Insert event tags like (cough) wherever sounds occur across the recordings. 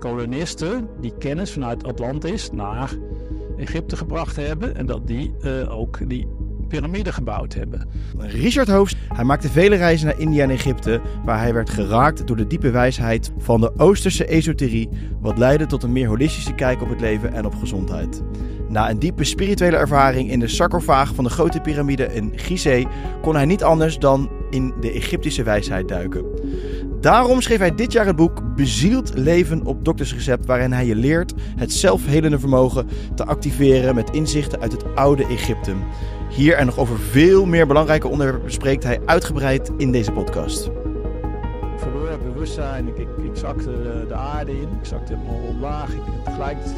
kolonisten die kennis vanuit Atlantis naar Egypte gebracht hebben en dat die eh, ook die piramide gebouwd hebben. Richard Hoofs, hij maakte vele reizen naar India en Egypte, waar hij werd geraakt door de diepe wijsheid van de Oosterse esoterie, wat leidde tot een meer holistische kijk op het leven en op gezondheid. Na een diepe spirituele ervaring in de sarcofaag van de grote piramide in Gizeh kon hij niet anders dan in de Egyptische wijsheid duiken. Daarom schreef hij dit jaar het boek Bezield leven op doktersrecept, waarin hij je leert het zelfhelende vermogen te activeren met inzichten uit het oude Egypte. Hier en nog over veel meer belangrijke onderwerpen bespreekt hij uitgebreid in deze podcast. Ik bewustzijn, ik, ik, ik zakte eh, de, aarde in, ik zakte helemaal omlaag, ik,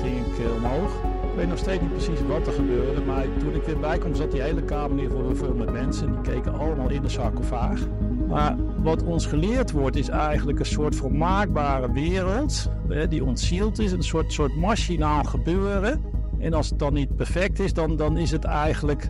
ging ik eh, omhoog. Ik weet nog steeds niet precies wat er gebeurde, maar toen ik weer bij kwam zat die hele kamer hier voor een film met mensen. Die keken allemaal in de sarcofaag. Maar wat ons geleerd wordt is eigenlijk een soort vermaakbare wereld hè, die ontzield is, een soort, soort machinaal gebeuren. En als het dan niet perfect is, dan, dan is het eigenlijk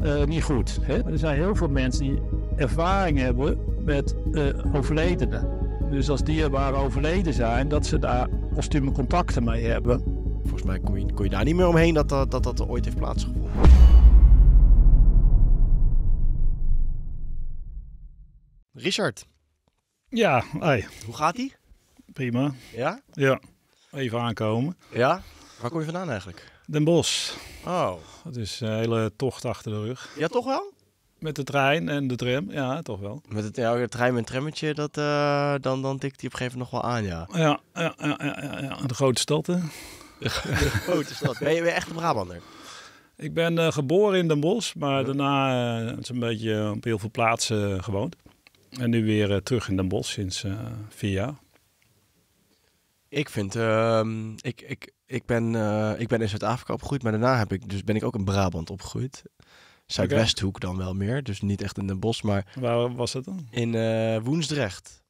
eh, niet goed. Hè? er zijn heel veel mensen die ervaring hebben met uh, overledenen. Dus als dierbaren overleden zijn, dat ze daar kostume contacten mee hebben. Volgens mij kon je, je daar niet meer omheen dat dat, eh, dat, dat ooit heeft plaatsgevonden. Richard. Ja, hey. Hoe gaat ie? Prima. Ja? Ja. Even aankomen. Ja? Waar kom je vandaan eigenlijk? Den Bosch. Oh. Dat is een hele tocht achter de rug. Ja, toch wel? Met de trein en de tram, ja, toch wel. Met het ja, de trein en trammetje, dat, eh, dan, dan tikt die op een gegeven moment nog wel aan, ja. Ja, ja, ja, ja, ja. de grote stad, hè? (laughs) De grote stad. Ben je, echt een Brabander? Ik ben eh, geboren in Den Bosch, maar daarna uh, is een beetje op heel veel plaatsen gewoond. En nu weer eh, terug in Den Bosch sinds eh, vier jaar. Ik vind, ehm, ik, ik, ik, ben, eh, ik ben in Zuid-Afrika opgegroeid, maar daarna heb ik, dus ben ik ook in Brabant opgegroeid. Zuidwesthoek dan wel meer, dus niet echt in Den Bosch, maar... Waar was dat dan? In Woensdrecht.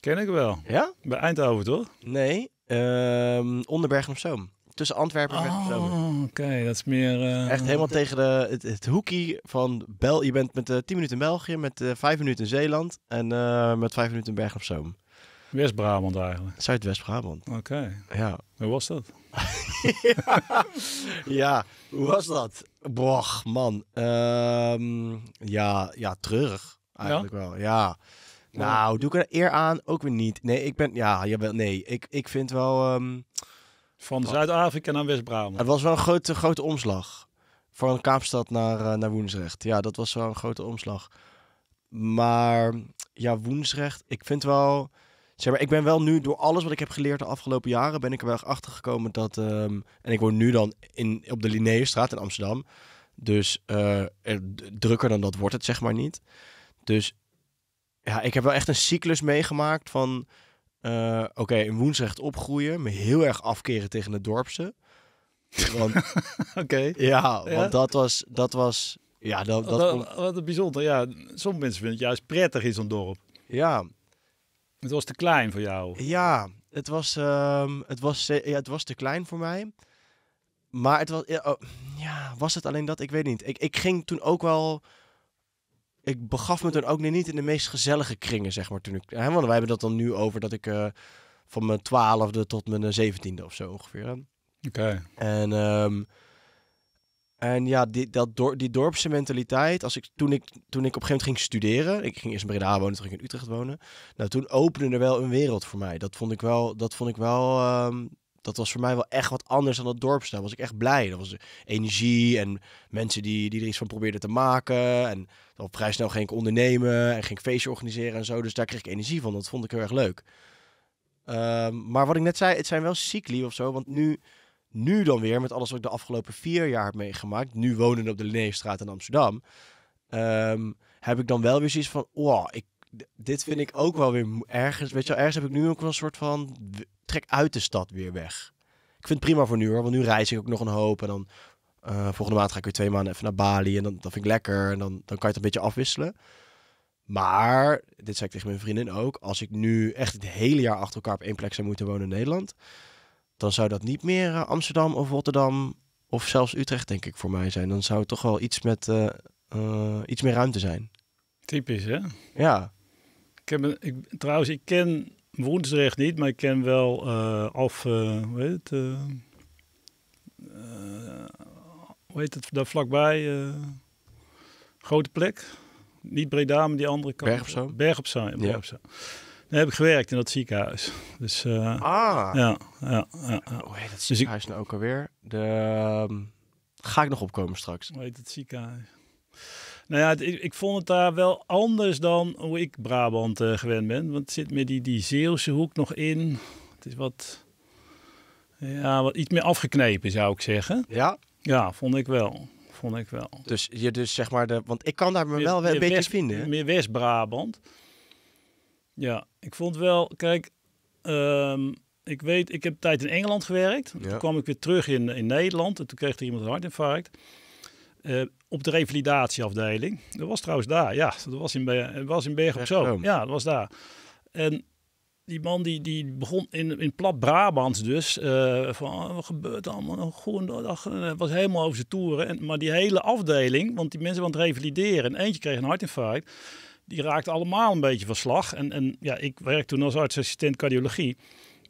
Ken ik wel. Ja? Bij Eindhoven, toch? Nee, ehm, onderberg op Zoom tussen Antwerpen en oh, Oké, dat is meer... Eh, Echt helemaal tegen de, het, het hoekie van Bel. Je bent met 10 eh, minuten in België, met 5 eh, minuten in Zeeland en met 5 minuten in Bergen op Zoom. West-Brabant eigenlijk. zuid west brabant Oké. Ja. Hoe was dat? (laughs) ja. hoe was dat? Boch, man. Ehm, ja, ja, treurig eigenlijk ja? wel. Ja. Nou, doe ik er eer aan? Ook weer niet. Nee, ik ben... Ja, jawel, nee. Ik, ik vind wel... Ehm, van Zuid-Afrika naar West-Brabant. Het was wel een grote, grote omslag. Van Kaapstad naar, eh, naar Woensrecht. Ja, dat was wel een grote omslag. Maar ja, Woensrecht, ik vind wel... Zeg maar, ik ben wel nu door alles wat ik heb geleerd de afgelopen jaren... ben ik er wel achter gekomen dat... Ehm, en ik woon nu dan in, op de Linee-straat in Amsterdam. Dus eh, er, drukker dan dat wordt het zeg maar niet. Dus ja, ik heb wel echt een cyclus meegemaakt van eh, oké, okay, een woensrecht opgroeien. Me heel erg afkeren tegen het dorpse. (laughs) Oké. Ja, want dat was... Dat was ja, dat, dat, dat Wat bijzonder. Ja, sommige mensen vinden het juist prettig in zo'n dorp. Ja. Het was te klein voor jou. Ja, het was, ehm, het was, ja, het was te klein voor mij. Maar het was... Ja, oh, ja, was het alleen dat? Ik weet niet. Ik, ik ging toen ook wel ik begaf me toen ook niet in de meest gezellige kringen, zeg maar. Toen ik, hè, want wij hebben dat dan nu over dat ik eh, van mijn twaalfde tot mijn eh, zeventiende of zo ongeveer. Oké. En, ehm, en ja, die, dat dor die dorpse mentaliteit. Als ik, toen, ik, toen ik op een gegeven moment ging studeren, ik ging eerst in Breda wonen, toen ging ik in Utrecht wonen. Nou, toen opende er wel een wereld voor mij. Dat vond ik wel, dat vond ik wel ehm, dat was voor mij wel echt wat anders dan het dorpsstijl. Was ik echt blij. Dat was energie en mensen die, die er iets van probeerden te maken. En op vrij snel ging ik ondernemen en ging ik feestje organiseren en zo. Dus daar kreeg ik energie van. Dat vond ik heel erg leuk. Ehm, maar wat ik net zei, het zijn wel cycli of zo. Want nu, nu dan weer, met alles wat ik de afgelopen vier jaar heb meegemaakt. Nu wonen op de Linnéestraat in Amsterdam. Ehm, heb ik dan wel weer zoiets van, oh, ik, dit vind ik ook wel weer ergens. Weet je wel, ergens heb ik nu ook wel een soort van trek uit de stad weer weg. Ik vind het prima voor nu hoor, want nu reis ik ook nog een hoop. En dan eh, volgende maand ga ik weer twee maanden even naar Bali. En dan, dat vind ik lekker. En dan, dan kan je het een beetje afwisselen. Maar, dit zei ik tegen mijn vriendin ook. Als ik nu echt het hele jaar achter elkaar op één plek zou moeten wonen in Nederland. Dan zou dat niet meer eh, Amsterdam of Rotterdam of zelfs Utrecht denk ik voor mij zijn. Dan zou het toch wel iets, met, eh, iets meer ruimte zijn. Typisch hè? Ja. Ik heb een, ik, trouwens, ik ken Woensdrecht niet, maar ik ken wel eh, af, eh, eh, hoe heet het? het daar vlakbij? grote plek. Niet Breda, maar die andere kant. Berg op zo. Berg op Zoom, ja. Daar heb ik gewerkt in dat ziekenhuis. Dus, ah. Ja, ja, ja, Hoe heet dat dus ziekenhuis nou ook alweer? De, ehm, ga ik nog opkomen straks. Hoe heet het ziekenhuis? Nou ja, ik, vond het daar wel anders dan hoe ik Brabant eh, gewend ben. Want het zit meer die, die Zeeuwse hoek nog in. Het is wat, ja, wat iets meer afgeknepen, zou ik zeggen. Ja? Ja, vond ik wel. Vond ik wel. Dus je dus zeg maar, de, want ik kan daar me wel een beetje vinden. Meer West-Brabant. Ja, ik vond wel, kijk, ehm, ik weet, ik heb tijd in Engeland gewerkt. Toen kwam ik weer terug in, in Nederland en toen kreeg er iemand een hartinfarct. Uh, op de revalidatieafdeling. Dat was trouwens daar, ja. Dat was in, Be was in Bergen op Zoom. Ja, dat was daar. En die man die, die begon in, in plat Brabants dus. Eh, van oh, wat gebeurt allemaal? Goed, dag. Eh, was helemaal over zijn toeren. En, maar die hele afdeling, want die mensen want het revalideren. En eentje kreeg een hartinfarct. Die raakte allemaal een beetje van slag. En, en ja, ik werkte toen als artsassistent cardiologie.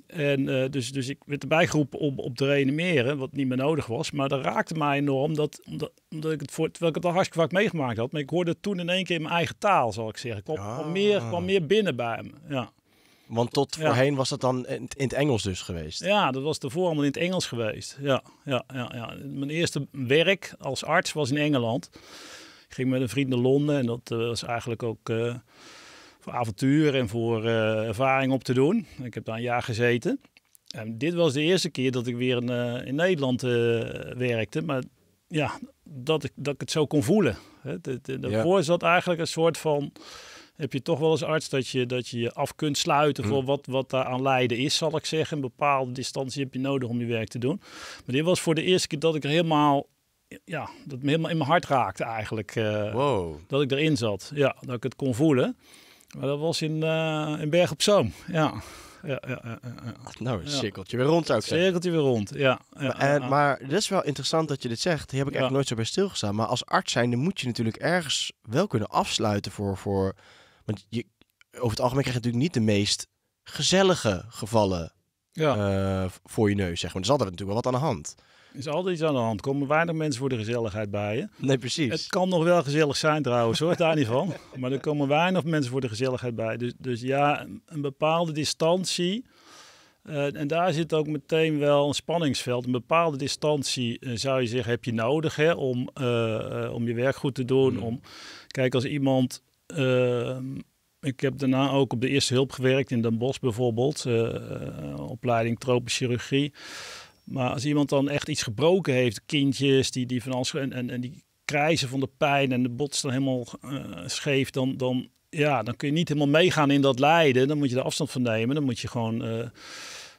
En eh, dus, dus ik werd erbij geroepen om op te reanimeren, wat niet meer nodig was. Maar dat raakte mij enorm, dat, omdat, omdat ik het voor, terwijl ik het al hartstikke vaak meegemaakt had. Maar ik hoorde het toen in één keer in mijn eigen taal, zal ik zeggen. Ik kwam, meer, kwam ah. meer binnen bij me, ja. Want tot voorheen was dat dan in het Engels dus geweest? Ja, dat was tevoren allemaal in het Engels geweest. Ja, ja, ja, ja. Mijn eerste werk als arts was in Engeland. Ik ging met een vriend naar Londen en dat eh, was eigenlijk ook... Eh, voor avontuur en voor eh, ervaring op te doen. Ik heb daar een jaar gezeten. En dit was de eerste keer dat ik weer in, eh, in Nederland eh, werkte. Maar ja, dat ik, dat ik het zo kon voelen. Hè. Daarvoor ja. zat eigenlijk een soort van... Heb je toch wel als arts dat je dat je, af kunt sluiten voor mm. wat, wat daar aan lijden is, zal ik zeggen. Een bepaalde distantie heb je nodig om je werk te doen. Maar dit was voor de eerste keer dat ik er helemaal ja, dat me helemaal in mijn hart raakte eigenlijk. Dat ik erin zat. Ja, dat ik het kon voelen. Maar dat was in, eh, in Berg op Zoom, ja. Ja, ja, ja, Nou, een cirkeltje weer rond zou ik Cirkeltje weer rond, ja. maar eh, dat is wel interessant dat je dit zegt. Hier heb ik eigenlijk nooit zo bij stilgestaan. Maar als arts zijn, dan moet je natuurlijk ergens wel kunnen afsluiten voor... voor want je, over het algemeen krijg je natuurlijk niet de meest gezellige gevallen eh, voor je neus, zeg maar. Dus er is altijd natuurlijk wel wat aan de hand is altijd iets aan de hand. Komen weinig mensen voor de gezelligheid bij je. Nee, precies. Het kan nog wel gezellig zijn trouwens, hoor, daar niet van. (laughs) Maar er komen weinig mensen voor de gezelligheid bij. Dus, dus ja, een, bepaalde distantie. Eh, en daar zit ook meteen wel een spanningsveld. Een bepaalde distantie eh, zou je zeggen heb je nodig hè, om, eh, om je werk goed te doen. Hmm. Om, kijk, als iemand ehm, ik heb daarna ook op de eerste hulp gewerkt in Den Bosch bijvoorbeeld. opleiding tropische chirurgie. Maar als iemand dan echt iets gebroken heeft, kindjes die, die van alles en, en, en die krijzen van de pijn en de bots dan helemaal eh, scheef, dan, dan, ja, dan kun je niet helemaal meegaan in dat lijden. Dan moet je er afstand van nemen. Dan moet je gewoon eh,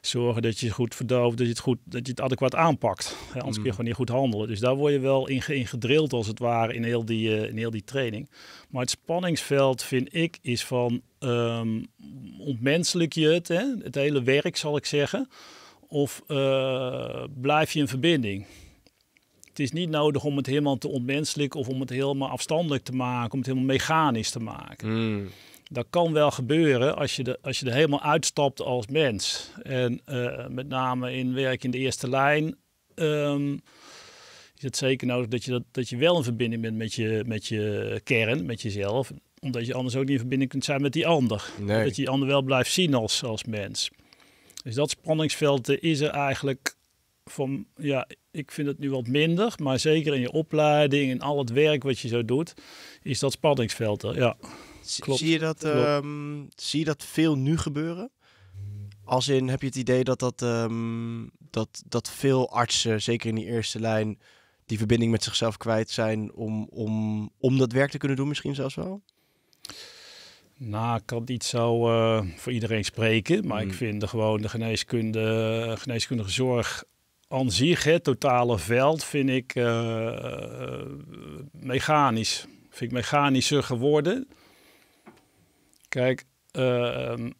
zorgen dat je het goed verdooft, dat je het, goed, dat je het adequaat aanpakt. anders kun je mm. gewoon niet goed handelen. Dus daar word je wel in, in gedrild als het ware in heel, die, eh, in heel die training. Maar het spanningsveld vind ik is van um, ontmenselijk je het, hè? het hele werk zal ik zeggen. Of eh, blijf je in verbinding? Het is niet nodig om het helemaal te ontmenselijk of om het helemaal afstandelijk te maken, om het helemaal mechanisch te maken. Hmm. Dat kan wel gebeuren als je, de, als je er helemaal uitstapt als mens. En eh, met name in werk in de eerste lijn um, is het zeker nodig dat je, dat, dat je wel in verbinding bent met je, met je kern, met jezelf omdat je anders ook niet in verbinding kunt zijn met die ander. Dat je die ander wel blijft zien als, als mens. Dus dat spanningsveld eh, is er eigenlijk van, ja, ik vind het nu wat minder, maar zeker in je opleiding, en al het werk wat je zo doet, is dat spanningsveld er. Ja, klopt. Zie je dat, ehm, zie je dat veel nu gebeuren? Als in, heb je het idee dat, dat, ehm, dat, dat veel artsen, zeker in die eerste lijn, die verbinding met zichzelf kwijt zijn om, om, om dat werk te kunnen doen misschien zelfs wel? Nou, ik kan niet zo eh, voor iedereen spreken, maar ik mm. vind de, gewoon de geneeskunde, geneeskundige zorg aan zich, het totale veld, vind ik eh, mechanisch. Vind ik mechanischer geworden. Kijk, ehm,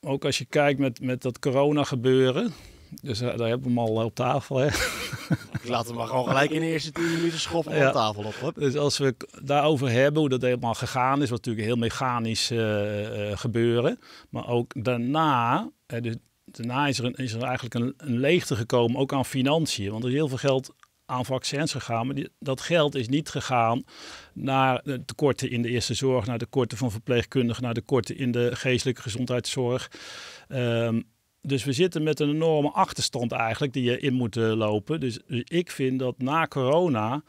ook als je kijkt met, met dat corona gebeuren, dus eh, daar hebben we hem al eh, op tafel. Hè? Ik laat hem maar gewoon gelijk in de eerste tien minuten schoppen op tafel op. Dus als we daarover hebben, hoe dat helemaal gegaan is, wat natuurlijk heel mechanisch eh, gebeuren. Maar ook daarna, dus daarna is er, eigenlijk een, een, leegte gekomen, ook aan financiën. Want er is heel veel geld aan vaccins gegaan, maar die, dat geld is niet gegaan naar de tekorten in de eerste zorg, naar de tekorten van verpleegkundigen, naar de tekorten in de geestelijke gezondheidszorg. Ehm, dus we zitten met een enorme achterstand eigenlijk die je in moet eh, lopen. Dus, dus, ik vind dat na corona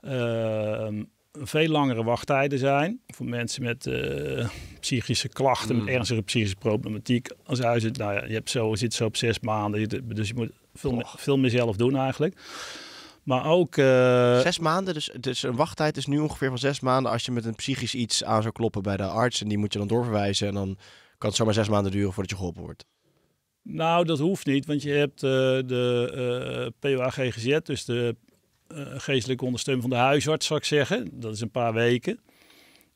eh, veel langere wachttijden zijn. Voor mensen met eh, psychische klachten, met hmm. ernstige psychische problematiek. Als hij nou ja, je hebt zo, zit zo op zes maanden. Dus je moet veel, meer, veel meer zelf doen eigenlijk. Maar ook... Zes maanden, dus, dus een wachttijd is nu ongeveer van zes maanden... als je met een psychisch iets aan zou kloppen bij de arts... en die moet je dan doorverwijzen... en dan kan het zomaar zes maanden duren voordat je geholpen wordt. Nou, dat hoeft niet, want je hebt eh, de uh, eh, POA-GGZ, dus de eh, geestelijke ondersteuning van de huisarts, zou ik zeggen. Dat is een paar weken.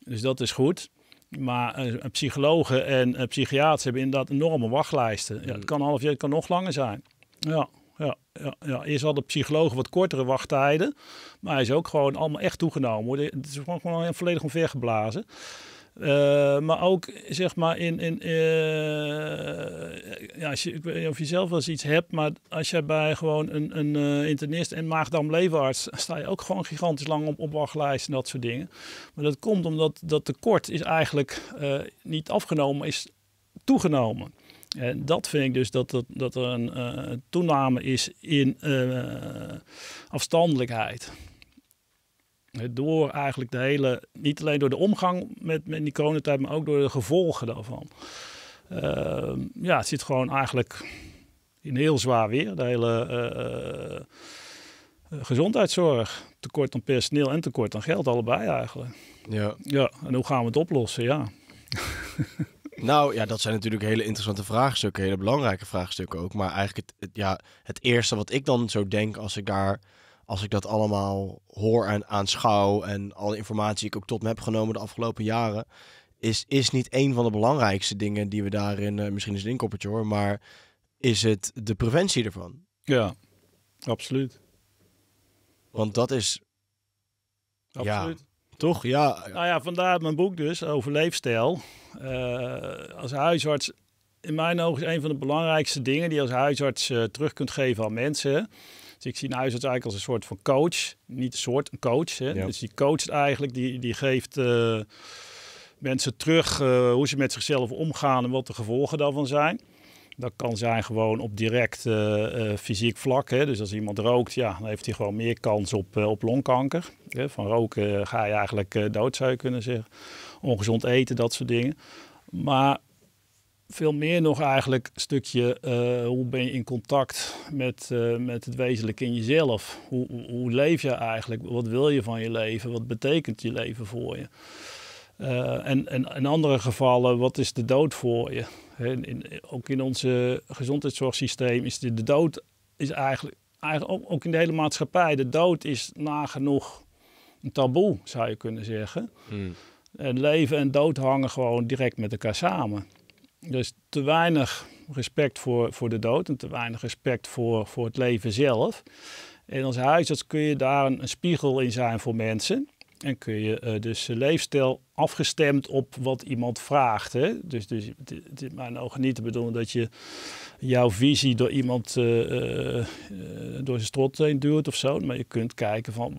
Dus dat is goed. Maar psychologen en psychiaters hebben inderdaad enorme wachtlijsten. Ja, het kan half jaar, het kan nog langer zijn. Ja, ja, ja, ja. Eerst hadden psychologen wat kortere wachttijden. Maar hij is ook gewoon allemaal echt toegenomen. Het is gewoon, volledig omvergeblazen. geblazen. Eh, maar ook zeg maar in. in eh, ja, als je, ik weet niet of je zelf wel eens iets hebt, maar als jij bij gewoon een, een eh, internist en maagdam-leverarts. sta je ook gewoon gigantisch lang op opwachtlijst en dat soort dingen. Maar dat komt omdat dat tekort is eigenlijk niet afgenomen, is toegenomen. En dat vind ik dus dat, dat, dat er een toename is in afstandelijkheid. Door eigenlijk de hele, niet alleen door de omgang met, met die coronatijd, maar ook door de gevolgen daarvan. Ehm, ja, het zit gewoon eigenlijk in heel zwaar weer. De hele eh, eh, gezondheidszorg, tekort aan personeel en tekort aan geld, allebei eigenlijk. Ja. ja en hoe gaan we het oplossen? Ja. (laughs) Nou ja, dat zijn natuurlijk hele interessante vraagstukken, hele belangrijke vraagstukken ook. Maar eigenlijk het, ja, het eerste wat ik dan zo denk als ik daar als ik dat allemaal hoor en aanschouw en alle informatie die ik ook tot me heb genomen de afgelopen jaren, is, is niet een van de belangrijkste dingen die we daarin, eh, misschien is het een inkoppertje hoor, maar is het de preventie ervan. Ja, absoluut. Want dat is. Absoluut. Ja, toch? Ja. Nou ja, vandaar mijn boek dus, over leefstijl. Eh, als huisarts, in mijn ogen is een van de belangrijkste dingen die je als huisarts eh, terug kunt geven aan mensen dus ik zie een huisarts eigenlijk als een soort van coach. Niet een soort, een coach. Hè? Dus die coacht eigenlijk, die, die geeft eh, mensen terug eh, hoe ze met zichzelf omgaan en wat de gevolgen daarvan zijn. Dat kan zijn gewoon op direct eh, fysiek vlak. Hè? Dus als iemand rookt, ja, dan heeft hij gewoon meer kans op, op longkanker. Hè? Van roken ga je eigenlijk dood, zou je kunnen zeggen. Ongezond eten, dat soort dingen. Maar veel meer nog eigenlijk een stukje eh, hoe ben je in contact met, eh, met het wezenlijke in jezelf. Hoe, hoe, leef je eigenlijk? Wat wil je van je leven? Wat betekent je leven voor je? Eh, en, en in andere gevallen, wat is de dood voor je? in, ook in ons gezondheidszorgsysteem is de, de, dood is eigenlijk, eigenlijk ook, in de hele maatschappij, de dood is nagenoeg een taboe, zou je kunnen zeggen. Hmm. En leven en dood hangen gewoon direct met elkaar samen er is te weinig respect voor, voor de dood en te weinig respect voor, voor het leven zelf. En als huisarts kun je daar een, een spiegel in zijn voor mensen. En kun je uh, dus leefstijl afgestemd op wat iemand vraagt. Hè? Dus, dus het is mijn ogen niet te bedoelen dat je jouw visie door iemand eh, eh, door zijn strot heen duwt of zo. Maar je kunt kijken van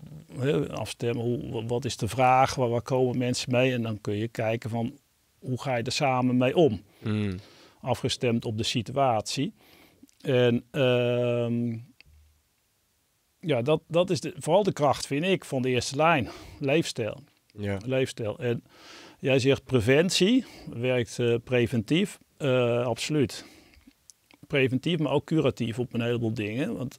afstemmen, hoe, wat is de vraag, waar, waar komen mensen mee? En dan kun je kijken van hoe ga je er samen mee om? Hmm. Afgestemd op de situatie. En ehm, ja, dat, dat is de, vooral de kracht, vind ik, van de eerste lijn. Leefstijl. Ja. Leefstijl. En jij zegt preventie, werkt eh, preventief. Uh, absoluut. Preventief, maar ook curatief op een heleboel dingen. Want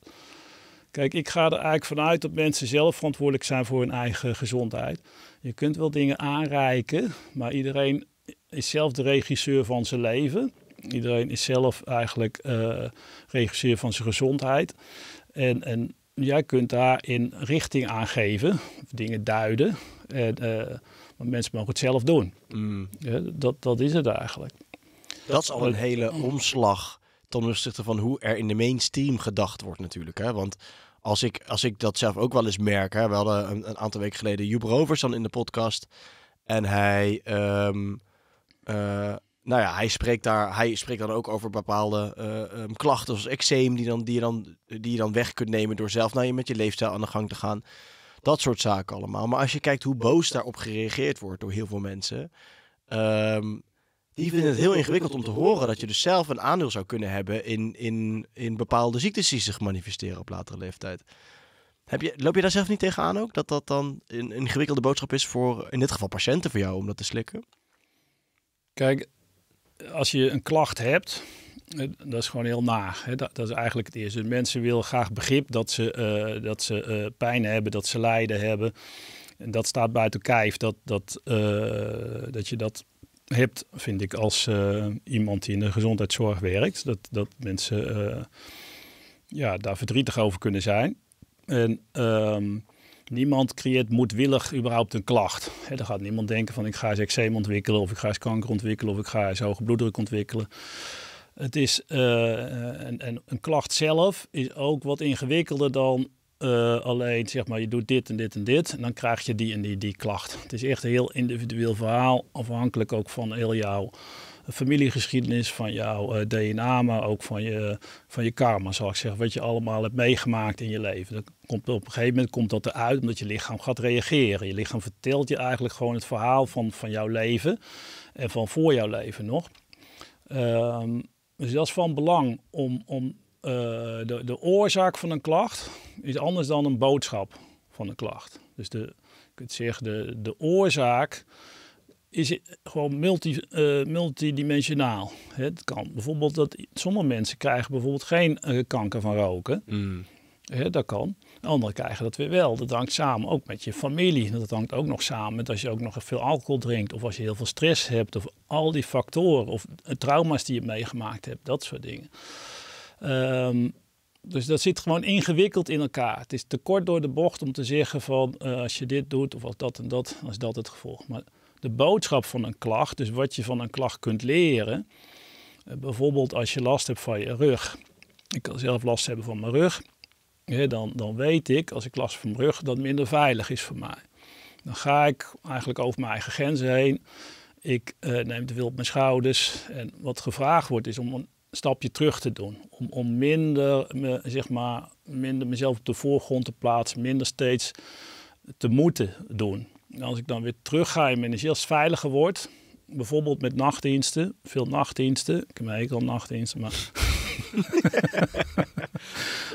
kijk, ik ga er eigenlijk vanuit dat mensen zelf verantwoordelijk zijn voor hun eigen gezondheid. Je kunt wel dingen aanreiken, maar iedereen is zelf de regisseur van zijn leven. Iedereen is zelf eigenlijk eh, regisseur van zijn gezondheid. En, en jij kunt daar in richting aangeven, dingen duiden. En, maar eh, mensen mogen het zelf doen. Mm. Ja, dat, dat is het eigenlijk. Dat is al een hele omslag ten opzichte van hoe er in de mainstream gedacht wordt natuurlijk. Hè? Want als ik, als ik dat zelf ook wel eens merk. Hè? We hadden een, een aantal weken geleden Joep Rovers dan in de podcast. En hij ehm, eh, nou ja, hij spreekt, daar, hij spreekt dan ook over bepaalde eh, ehm, klachten zoals eczeem, die, dan, die, je dan, die je dan weg kunt nemen door zelf nou, je met je leefstijl aan de gang te gaan. Dat soort zaken allemaal. Maar als je kijkt hoe boos daarop gereageerd wordt door heel veel mensen, um, die vinden het heel ingewikkeld om te horen dat je dus zelf een aandeel zou kunnen hebben in, in, in bepaalde ziektes die zich manifesteren op latere leeftijd. Heb je, loop je daar zelf niet tegenaan ook? Dat dat dan een ingewikkelde boodschap is voor, in dit geval patiënten voor jou, om dat te slikken? Kijk, als je een klacht hebt, eh, dat is gewoon heel na. Hè? Dat, dat, is eigenlijk het eerste. Mensen willen graag begrip dat ze, eh, dat ze eh, pijn hebben, dat ze lijden hebben. En dat staat buiten kijf, dat, dat, dat je dat hebt, vind ik, als iemand die in de gezondheidszorg werkt. Dat, dat mensen ja, daar verdrietig over kunnen zijn. En... Ehm, Niemand creëert moedwillig überhaupt een klacht. He, dan gaat niemand denken van ik ga eens eczeem ontwikkelen of ik ga eens kanker ontwikkelen of ik ga eens hoge bloeddruk ontwikkelen. Het is, uh, eh, een, een, klacht zelf is ook wat ingewikkelder dan eh, alleen zeg maar je doet dit en dit en dit en dan krijg je die en die, die klacht. Het is echt een heel individueel verhaal afhankelijk ook van heel jouw familiegeschiedenis, van jouw eh, DNA, maar ook van je, van je karma, zal ik zeggen. Wat je allemaal hebt meegemaakt in je leven. Dat komt, op een gegeven moment komt dat eruit omdat je lichaam gaat reageren. Je lichaam vertelt je eigenlijk gewoon het verhaal van, van jouw leven en van voor jouw leven nog. Ehm, dus dat is van belang om, om eh, de, de oorzaak van een klacht is anders dan een boodschap van een klacht. Dus de, ik kunt zeggen, de, de oorzaak is gewoon multi, eh, multidimensionaal. Het kan bijvoorbeeld dat sommige mensen krijgen bijvoorbeeld geen uh, kanker van roken. Mm. dat kan. Anderen krijgen dat weer wel. Dat hangt samen ook met je familie. Dat hangt ook nog samen met als je ook nog veel alcohol drinkt. Of als je heel veel stress hebt. Of al die factoren. Of trauma's die je meegemaakt hebt. Dat soort dingen. Ehm, dus dat zit gewoon ingewikkeld in elkaar. Het is te kort door de bocht om te zeggen van eh, als je dit doet of als dat en dat, als dat het gevolg. Maar de boodschap van een klacht, dus wat je van een klacht kunt leren. Eh, bijvoorbeeld als je last hebt van je rug. Ik kan zelf last hebben van mijn rug. dan, dan weet ik, als ik last van mijn rug, dat het minder veilig is voor mij. Dan ga ik eigenlijk over mijn eigen grenzen heen. Ik eh, neem te veel op mijn schouders. En wat gevraagd wordt is om een stapje terug te doen. Om, om minder, me, zeg maar, minder mezelf op de voorgrond te plaatsen. Minder steeds te moeten doen als ik dan weer terug ga in mijn energie, veiliger wordt, bijvoorbeeld met nachtdiensten, veel nachtdiensten. Ik heb eigenlijk al nachtdiensten, maar. (laughs)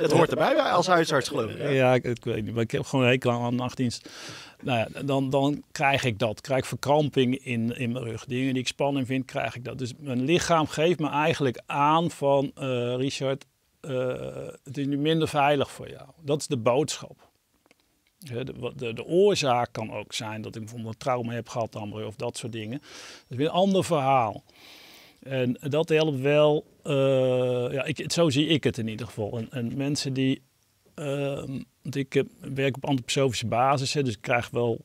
het hoort erbij als huisarts, geloof ik. Ja, ik, weet niet, maar ik heb gewoon een hekel aan nachtdienst. Nou ja, dan, dan krijg ik dat. Krijg verkramping in, in mijn rug. Dingen die ik spannend vind, krijg ik dat. Dus mijn lichaam geeft me eigenlijk aan van... Eh, Richard, eh, het is nu minder veilig voor jou. Dat is de boodschap. De, de, de, oorzaak kan ook zijn dat ik bijvoorbeeld een trauma heb gehad, of dat soort dingen. Dat is weer een ander verhaal. En dat helpt wel, eh, ja, ik, zo zie ik het in ieder geval. En, en mensen die, uh, ik eh, werk op antroposofische basis, hè, dus ik krijg wel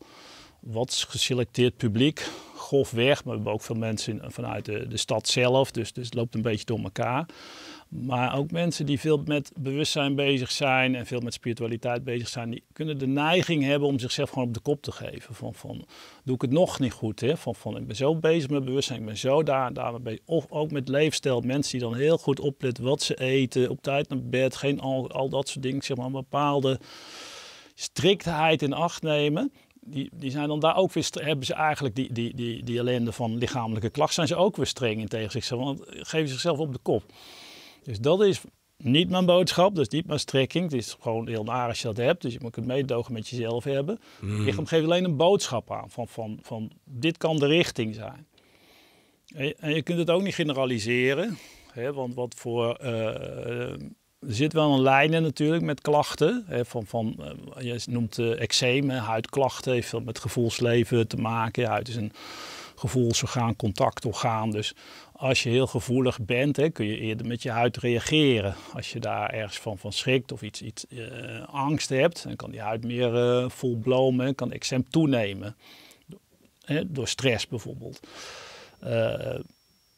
wat geselecteerd publiek, golfweg, maar we hebben ook veel mensen vanuit de, de stad zelf, dus, dus het loopt een beetje door elkaar. Maar ook mensen die veel met bewustzijn bezig zijn en veel met spiritualiteit bezig zijn, die kunnen de neiging hebben om zichzelf gewoon op de kop te geven. Van, van doe ik het nog niet goed? Hè? Van, van ik ben zo bezig met bewustzijn, ik ben zo daar en daar bezig. Of ook met leefstijl, mensen die dan heel goed opletten wat ze eten, op tijd naar bed, geen al, al dat soort dingen, zeg maar een bepaalde striktheid in acht nemen. Die, die, zijn dan daar ook weer, hebben ze eigenlijk die, die, die, die ellende van lichamelijke klacht, zijn ze ook weer streng in tegen zichzelf, want geven zichzelf op de kop. Dus dat is niet mijn boodschap, dat is niet mijn strekking. Het is gewoon heel naar als je dat hebt, dus je moet het meedogen met jezelf hebben. Mm. geef alleen een boodschap aan van, van, van dit kan de richting zijn. En je, kunt het ook niet generaliseren, hè, want wat voor... Eh, er zit wel een lijn natuurlijk met klachten. Hè, van, van, eh, je noemt uh, eczeem, huidklachten, heeft veel met gevoelsleven te maken. huid is een gevoelsorgaan, contactorgaan. Dus als je heel gevoelig bent, hè, kun je eerder met je huid reageren. Als je daar ergens van, van schrikt of iets, iets eh, angst hebt, dan kan die huid meer uh, eh, volblomen, kan eczeem toenemen. Hè, door stress bijvoorbeeld. Eh,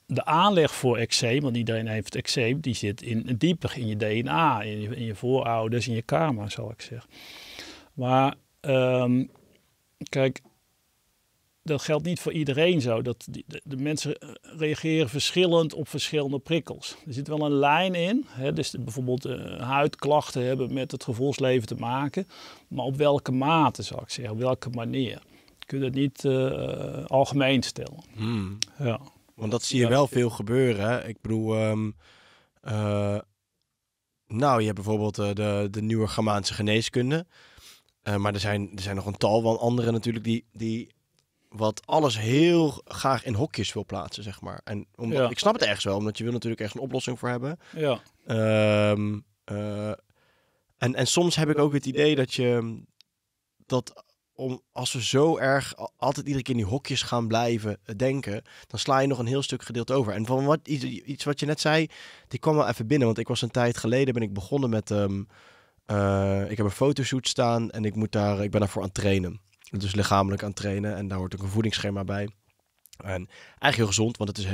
de aanleg voor eczeem, want iedereen heeft eczeem, die zit in, dieper in je DNA, in je, voorouders, in je karma, zal ik zeggen. Maar ehm, kijk, dat geldt niet voor iedereen zo. Dat de, de, mensen eh, reageren verschillend op verschillende prikkels. Er zit wel een lijn in. Hè, dus bijvoorbeeld eh, huidklachten hebben met het gevoelsleven te maken. Maar op welke mate zou ik zeggen, op welke manier? Kun je het niet eh, algemeen stellen. Hmm. Ja. Want dat zie je wel veel gebeuren. Hè? Ik bedoel, ehm, nou, je hebt bijvoorbeeld de, de nieuwe Germaanse geneeskunde. maar er zijn, er zijn nog een tal van anderen natuurlijk die, die wat alles heel graag in hokjes wil plaatsen, zeg maar. En omdat, ik snap het ergens wel, omdat je wil natuurlijk ergens een oplossing voor hebben. Ja. Ehm, eh, en, en soms heb ik ook het idee dat je dat om, als we zo erg altijd iedere keer in die hokjes gaan blijven denken, dan sla je nog een heel stuk gedeeld over. En van wat, iets, wat je net zei, die kwam wel even binnen. Want ik was een tijd geleden ben ik begonnen met. Um, ik heb een fotoshoot staan en ik, moet daar, ik ben daarvoor aan het trainen. Dus lichamelijk aan trainen. En daar hoort ook een voedingsschema bij. En eigenlijk heel gezond, want het is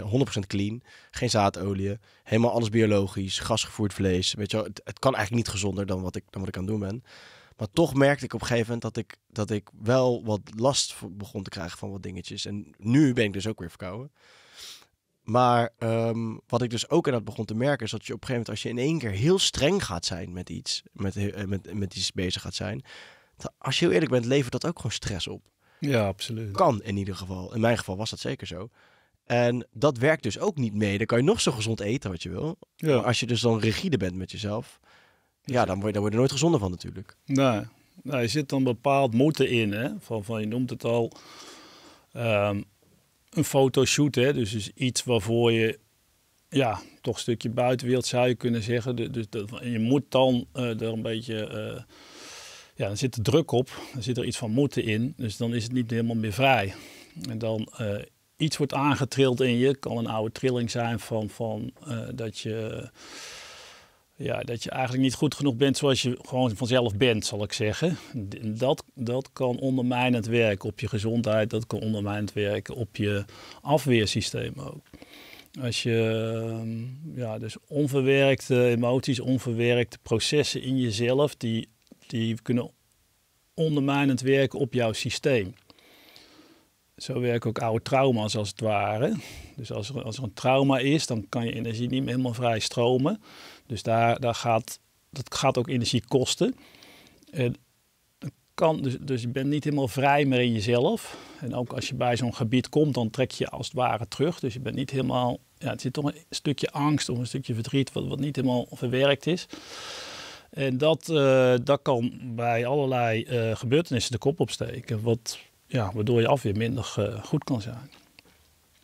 100% clean. Geen zaadolie Helemaal alles biologisch. Gasgevoerd vlees. Weet je wel, het, kan eigenlijk niet gezonder dan wat, ik, dan wat ik aan het doen ben. Maar toch merkte ik op een gegeven moment dat ik, dat ik wel wat last begon te krijgen van wat dingetjes. En nu ben ik dus ook weer verkouden. Maar ehm, wat ik dus ook eraan begon te merken is dat je op een gegeven moment, als je in één keer heel streng gaat zijn met iets, met, eh, met, met iets bezig gaat zijn, als je heel eerlijk bent, levert dat ook gewoon stress op. Ja, absoluut. Kan in ieder geval. In mijn geval was dat zeker zo. En dat werkt dus ook niet mee. Dan kan je nog zo gezond eten wat je wil. Ja. Maar als je dus dan rigide bent met jezelf, ja, dan word, je, dan er nooit gezonder van natuurlijk. Nee, nou, je zit dan bepaald moeten in. Hè? Van, van, je noemt het al ehm, een fotoshoot. Hè? Dus, is dus iets waarvoor je ja, toch een stukje buitenwereld zou je kunnen zeggen. Dus, dat, je moet dan uh, er een beetje... Eh, ja, dan zit er druk op, dan zit er iets van moeten in, dus dan is het niet helemaal meer vrij. En dan eh, iets wordt aangetrild in je, kan een oude trilling zijn van, van eh, dat je ja, dat je eigenlijk niet goed genoeg bent zoals je gewoon vanzelf bent, zal ik zeggen. Dat, dat kan ondermijnend werken op je gezondheid, dat kan ondermijnend werken op je afweersysteem ook. Als je ehm, ja, dus onverwerkte emoties, onverwerkte processen in jezelf die die kunnen ondermijnend werken op jouw systeem. Zo werken ook oude trauma's als het ware. Dus als er, als er een trauma is, dan kan je energie niet meer helemaal vrij stromen. Dus daar, daar gaat, dat gaat ook energie kosten. En kan, dus, dus je bent niet helemaal vrij meer in jezelf. En ook als je bij zo'n gebied komt, dan trek je als het ware terug. Dus je bent niet helemaal. Ja, het zit toch een stukje angst of een stukje verdriet, wat, wat niet helemaal verwerkt is. En dat, eh, dat kan bij allerlei eh, gebeurtenissen de kop opsteken, wat, ja, waardoor je afweer minder eh, goed kan zijn.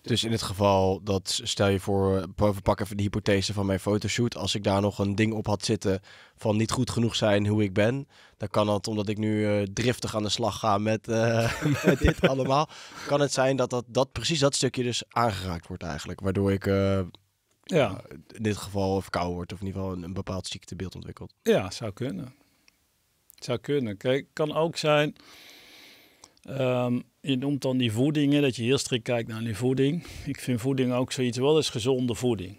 Dus in het geval dat, stel je voor, we pakken even de hypothese van mijn fotoshoot. Als ik daar nog een ding op had zitten van niet goed genoeg zijn hoe ik ben. Dan kan het omdat ik nu driftig aan de slag ga met, (laughs) met dit allemaal. Kan het zijn dat, dat dat precies dat stukje dus aangeraakt wordt eigenlijk. Waardoor ik ja. Eh, in dit geval verkouden wordt of in ieder geval een, bepaald ziektebeeld ontwikkelt. Ja, zou kunnen. Zou kunnen. Kijk, kan ook zijn, ehm, je noemt dan die voedingen, dat je heel strikt kijkt naar die voeding. Ik vind voeding ook zoiets, wel eens gezonde voeding.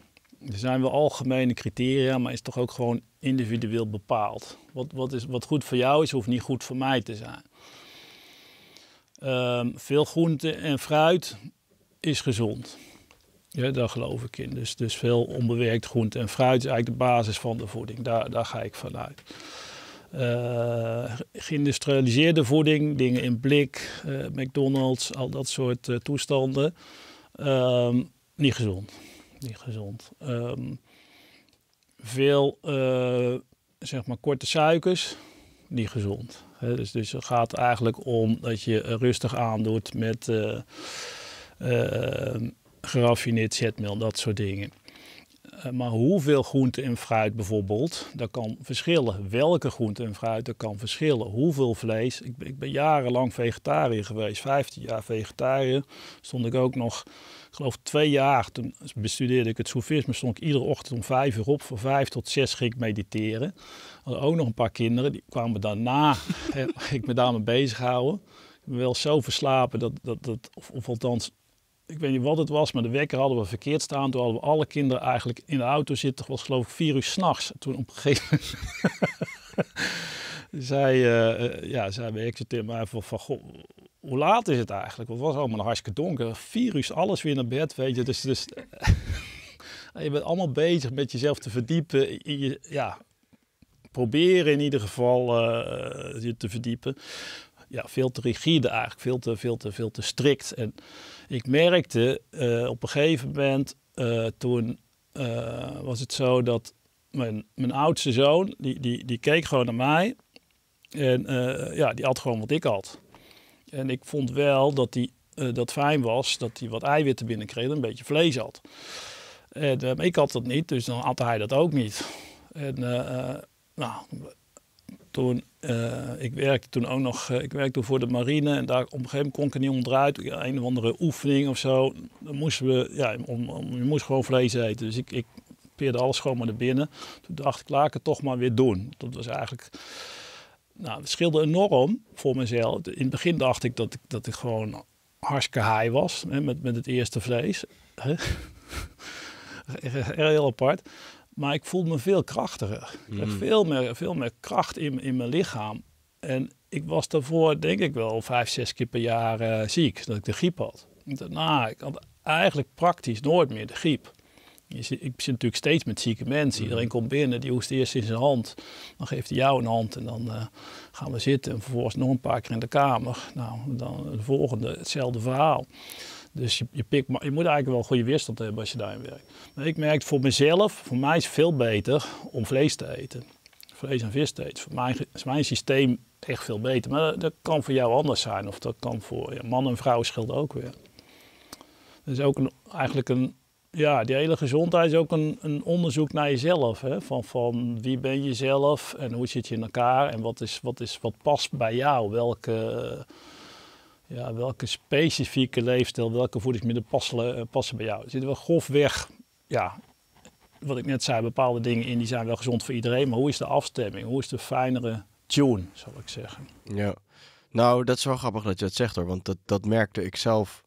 Er zijn wel algemene criteria, maar is toch ook gewoon individueel bepaald. Wat, wat, is, wat goed voor jou is, hoeft niet goed voor mij te zijn. Ehm, veel groente en fruit is gezond. Ja, daar geloof ik in. Dus, dus veel onbewerkt groente en fruit is eigenlijk de basis van de voeding. Daar, daar ga ik vanuit. Uh, geïndustrialiseerde voeding, dingen in blik, eh, McDonald's, al dat soort eh, toestanden. Ehm, niet gezond. Niet gezond. Ehm, veel zeg maar korte suikers, niet gezond. dus, dus het gaat eigenlijk om dat je rustig aandoet met geraffineerd zetmeel, dat soort dingen. Eh, maar hoeveel groente en fruit bijvoorbeeld, dat kan verschillen. Welke groente en fruit, dat kan verschillen. Hoeveel vlees. Ik, ik ben jarenlang vegetariër geweest, 15 jaar vegetariër. Stond ik ook nog, ik geloof twee jaar, toen bestudeerde ik het soefisme, stond ik iedere ochtend om vijf uur op. voor vijf tot zes ging ik mediteren. Had ook nog een paar kinderen, die kwamen daarna, (laughs) ik me daarmee bezighouden. Ik ben wel zo verslapen, dat, dat, dat, of, of althans ik weet niet wat het was, maar de wekker hadden we verkeerd staan. Toen hadden we alle kinderen eigenlijk in de auto zitten. Het was geloof ik vier uur s'nachts. Toen op een gegeven moment (laughs) zei, eh, eh, ja, zei we, ik maar even van, goh, hoe laat is het eigenlijk? het was allemaal hartstikke donker. Virus, uur alles weer naar bed, weet je. Dus, dus (laughs) je bent allemaal bezig met jezelf te verdiepen. Je, ja, proberen in ieder geval eh, je te verdiepen ja, veel te rigide eigenlijk, veel te, veel te, veel te strikt. En ik merkte eh, op een gegeven moment, eh, toen eh, was het zo dat mijn, mijn oudste zoon, die, die, die keek gewoon naar mij. En ja, die had gewoon wat ik had. En ik vond wel dat hij dat fijn was, dat hij wat eiwitten kreeg en een beetje vlees had. En ik had dat niet, dus dan had hij dat ook niet. En nou, toen, eh, ik werkte toen ook nog, eh, ik werkte voor de marine en daar op een gegeven moment kon ik er niet onderuit. Een of andere oefening of zo. Dan moesten we, ja, om, je moest gewoon vlees eten. Dus ik, ik peerde alles gewoon maar naar binnen. Toen dacht ik, laat ik het toch maar weer doen. Dat was eigenlijk, nou, het scheelde enorm voor mezelf. In het begin dacht ik dat ik, dat ik gewoon hartstikke haai was hè, met, met het eerste vlees. (laughs) heel apart. Maar ik voelde me veel krachtiger. Ik heb mm. veel meer, veel meer kracht in, in mijn lichaam. En ik was daarvoor, denk ik wel, vijf, zes keer per jaar uh, ziek, dat ik de griep had. En daarna, nou, ik had eigenlijk praktisch nooit meer de griep. Ik zit natuurlijk steeds met zieke mensen. Mm. Iedereen komt binnen, die hoest eerst in zijn hand. Dan geeft hij jou een hand en dan eh, gaan we zitten. En vervolgens nog een paar keer in de kamer. Nou, dan volgende, hetzelfde verhaal. Dus je, je, pik, je moet eigenlijk wel een goede weerstand hebben als je daarin werkt. Maar ik merk voor mezelf, voor mij is het veel beter om vlees te eten. Vlees en vis te eten. Voor mij is mijn systeem echt veel beter. Maar dat, kan voor jou anders zijn. Of dat kan voor ja, man en vrouw scheelt ook weer. Dat is ook een, eigenlijk een, ja, die hele gezondheid is ook een, een onderzoek naar jezelf. Hè? Van, van wie ben je zelf en hoe zit je in elkaar en wat, is, wat, is, wat past bij jou? Welke ja, welke specifieke leefstijl, welke voedingsmiddelen passen, eh, passen bij jou? Er zitten wel grofweg, ja, wat ik net zei, bepaalde dingen in die zijn wel gezond voor iedereen. Maar hoe is de afstemming? Hoe is de fijnere tune, zal ik zeggen? Ja, nou, dat is wel grappig dat je dat zegt hoor. Want dat, dat merkte ik zelf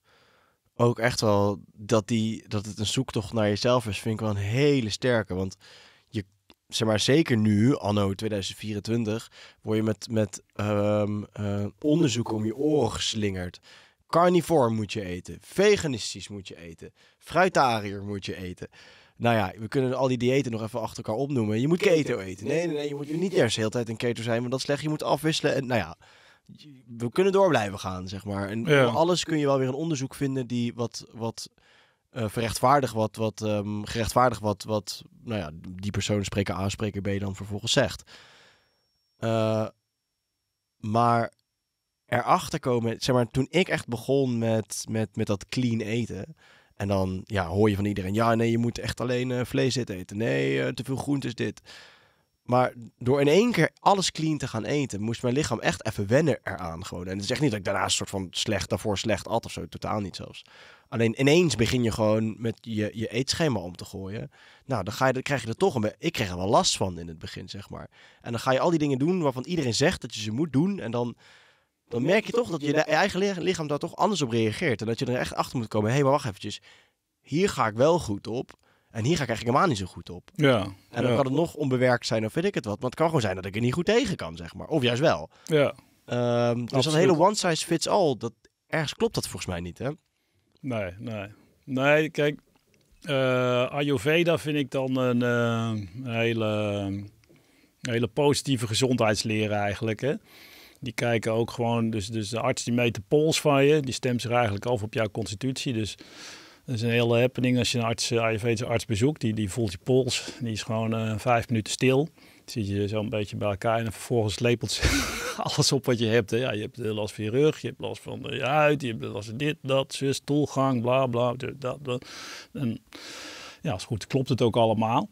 ook echt wel. Dat, die, dat het een zoektocht naar jezelf is, vind ik wel een hele sterke. Want zeg maar, zeker nu, anno 2024, word je met, met ehm, eh, onderzoek om je oren geslingerd. Carnivore moet je eten, veganistisch moet je eten, fruitariër moet je eten. Nou ja, we kunnen al die diëten nog even achter elkaar opnoemen. Je moet keto eten. Nee, nee, nee, je moet niet eerst de hele tijd een keto zijn, want dat is slecht. Je moet afwisselen en nou ja, we kunnen door blijven gaan, zeg maar. En ja. alles kun je wel weer een onderzoek vinden die wat, wat uh, verrechtvaardig wat, wat um, gerechtvaardig wat, wat nou ja, die persoon spreker A, spreker B dan vervolgens zegt. Uh, maar erachter komen, zeg maar, toen ik echt begon met, met, met dat clean eten. En dan ja, hoor je van iedereen, ja nee, je moet echt alleen eh, vlees dit eten. Nee, te veel groente is dit. Maar door in één keer alles clean te gaan eten, moest mijn lichaam echt even wennen eraan. Gewoon. En het is echt niet dat ik daarna een soort van slecht, daarvoor slecht at of zo. Totaal niet zelfs. Alleen ineens begin je gewoon met je, je eetschema om te gooien. Nou, dan, ga je, krijg je er toch een Ik kreeg er wel last van in het begin, zeg maar. En dan ga je al die dingen doen waarvan iedereen zegt dat je ze moet doen. En dan, dan merk je toch dat je, je eigen lichaam daar toch anders op reageert. En dat je er echt achter moet komen. Hé, hey, maar wacht eventjes. Hier ga ik wel goed op. En hier ga ik eigenlijk helemaal niet zo goed op. Ja, en dan kan het nog onbewerkt zijn of weet ik het wat. Maar het kan gewoon zijn dat ik er niet goed tegen kan, zeg maar. Of juist wel. Ja. Um, dus dat hele one size fits all, dat, ergens klopt dat volgens mij niet, hè? Nee, nee. Nee, kijk, uh, Ayurveda vind ik dan een, eh, hele, hele positieve gezondheidsleer eigenlijk, hè? Die kijken ook gewoon, dus, dus de arts die meet de pols van je, die stemt zich eigenlijk af op jouw constitutie. Dus dat is een hele happening als je een arts, eh, Ayurvedische arts bezoekt. Die, die voelt je pols. Die is gewoon eh, vijf minuten stil. Dan zit je zo een beetje bij elkaar en vervolgens lepelt ze (laughs) alles op wat je hebt. Ja, je hebt eh, last van je rug, je hebt last van je huid, je hebt last van dit, dat, zus, stoelgang, bla bla, dat, dat. En ja, het goed, klopt het ook allemaal.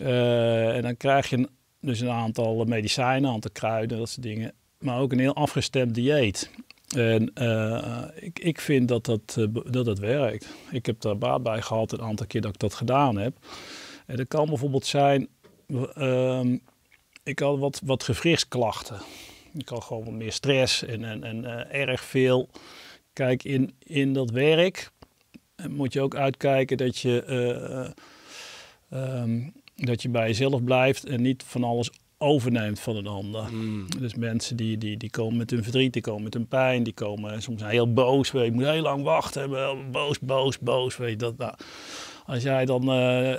en dan krijg je dus een aantal medicijnen, een aantal kruiden, dat soort dingen. Maar ook een heel afgestemd dieet. En eh, ik, ik vind dat dat, eh, dat dat werkt. Ik heb daar baat bij gehad een aantal keer dat ik dat gedaan heb. En dat kan bijvoorbeeld zijn, ehm, ik had wat, wat klachten. Ik had gewoon wat meer stress en, en, en eh, erg veel. Kijk, in, in dat werk moet je ook uitkijken dat je, ehm, dat je bij jezelf blijft en niet van alles overneemt van een ander. Mm. Dus mensen die, die, die komen met hun verdriet, die komen met hun pijn, die komen soms heel boos. Weet, ik moet heel lang wachten, boos, boos, boos. Weet, dat, nou, als jij dan eh,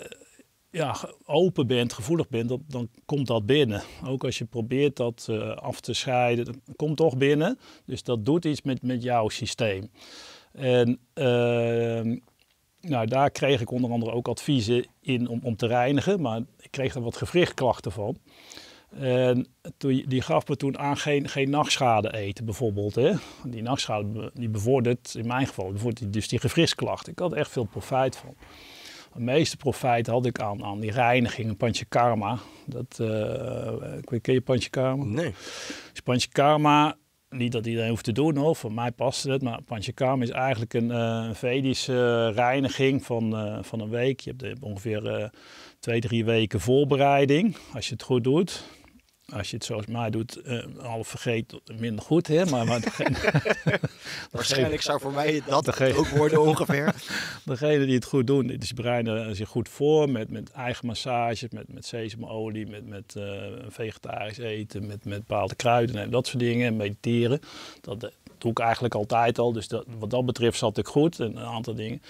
ja, open bent, gevoelig bent, dan, dan komt dat binnen. Ook als je probeert dat eh, af te scheiden, dat komt toch binnen. Dus dat doet iets met, met jouw systeem. En ehm, nou, daar kreeg ik onder andere ook adviezen in om, om te reinigen, maar ik kreeg daar wat gewrichtklachten van. En toen, die gaf me toen aan geen, geen nachtschade eten bijvoorbeeld. Hè? Die nachtschade die bevordert, in mijn geval, dus die gefrisklacht. Ik had echt veel profijt van. Het meeste profijt had ik aan, aan die reiniging, een karma. Dat, uh, ken je panchakarma? Nee. Dus karma, niet dat iedereen hoeft te doen hoor, voor mij past het. Maar karma is eigenlijk een uh, Vedische reiniging van, van een week. Je hebt ongeveer twee, drie weken voorbereiding, als je het goed doet als je het zoals mij doet, uh, eh, half vergeet, minder goed. Hè? Maar, maar (laughs) (laughs) Waarschijnlijk zou voor mij dat degene, ook worden ongeveer. (laughs) degene die het goed doen, die bereiden zich goed voor met, met eigen massages, met, met sesamolie, met, met eh, vegetarisch eten, met, met bepaalde kruiden en dat soort dingen. mediteren. Dat, eh, doe ik eigenlijk altijd al. Dus dat, wat dat betreft zat ik goed en een aantal dingen.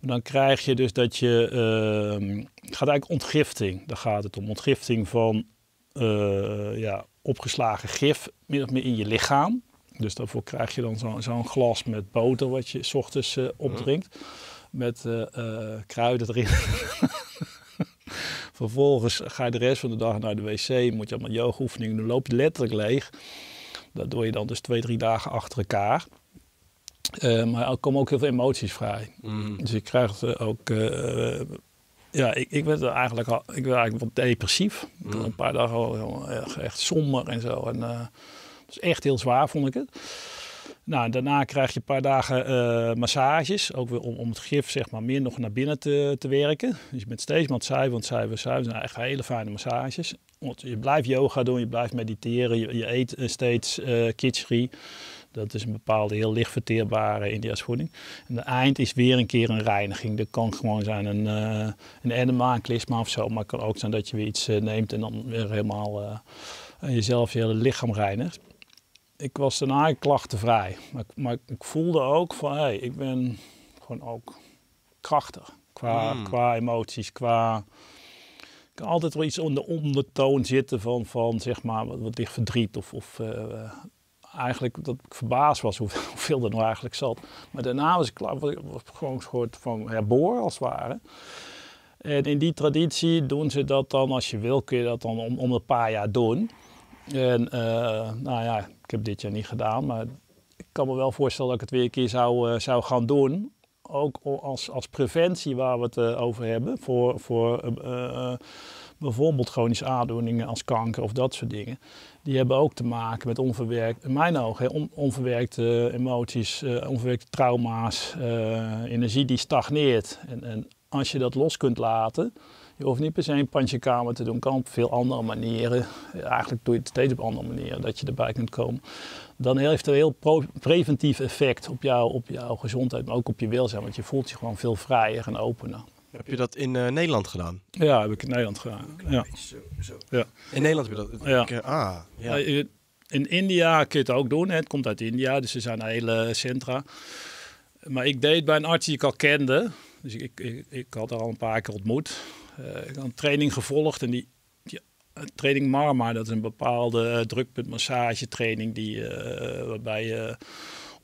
Maar dan krijg je dus dat je. Ehm, gaat eigenlijk ontgifting. Daar gaat het om. Ontgifting van eh, ja, opgeslagen gif meer of meer in je lichaam. Dus daarvoor krijg je dan zo'n zo glas met boter wat je s ochtends uh, opdrinkt. Met eh, kruiden erin. (laughs) Vervolgens ga je de rest van de dag naar de wc, moet je allemaal yoga doen, loop je letterlijk leeg. Dat doe je dan dus twee, drie dagen achter elkaar. maar er komen ook heel veel emoties vrij. Mhm. Dus je krijgt uh, ook ja, ik, ik werd eigenlijk al, ik werd eigenlijk wat depressief. Mm. Een paar dagen al echt somber en zo. En uh, echt heel zwaar, vond ik het. Nou, daarna krijg je een paar dagen eh, massages, ook weer om, om het gif zeg maar meer nog naar binnen te, te werken. Dus je bent steeds wat zuiver, want zuiver, zuiver zijn echt hele fijne massages. Want je blijft yoga doen, je blijft mediteren, je, je eet eh, steeds uh, dat is een bepaalde heel licht verteerbare India's voeding. En de eind is weer een keer een reiniging. Dat kan gewoon zijn een, uh, een enema, een klisma of zo. Maar het kan ook zijn dat je weer iets eh, neemt en dan weer helemaal uh, jezelf, je hele lichaam reinigt. Ik was daarna klachtenvrij. Maar, maar ik voelde ook van, hé, hey, ik ben gewoon ook krachtig. Qua, hmm. qua emoties, qua kan altijd wel iets onder ondertoon zitten van, van zeg maar, wat, wat ligt verdriet of, of eigenlijk dat ik verbaasd was (laughs) hoeveel er nou eigenlijk zat. Maar daarna was ik klaar, gewoon een soort van herboren als het ware. En in die traditie doen ze dat dan, als je wil, kun je dat dan om, om een paar jaar doen. En eh, nou ja, ik heb dit jaar niet gedaan, maar ik kan me wel voorstellen dat ik het weer een keer zou, eh, zou gaan doen. Ook als, als preventie waar we het eh, over hebben. Voor, voor bijvoorbeeld chronische aandoeningen als kanker of dat soort dingen, die hebben ook te maken met onverwerkt, in mijn ogen, onverwerkte emoties, eh, onverwerkte trauma's, eh, energie die stagneert. En, en, als je dat los kunt laten, je hoeft niet per se een pandjekamer te doen, kan op veel andere manieren. Eh, eigenlijk doe je het steeds op andere manieren dat je erbij kunt komen. Dan heeft het een heel preventief effect op, jou, op jouw gezondheid, maar ook op je welzijn, want je voelt je gewoon veel vrijer en opener. Heb je dat in eh, Nederland gedaan? Ja, heb ik in Nederland gedaan. Ja. Zo, zo. ja. In Nederland heb je dat? Eh, ah, ja. In India kun je het ook doen. Het komt uit India, dus er zijn hele centra. Maar ik deed bij een arts die ik al kende. Dus ik, ik, ik had haar al een paar keer ontmoet. Uh, ik had een training gevolgd en die, die training Marma, dat is een bepaalde drukpuntmassagetraining die, waarbij je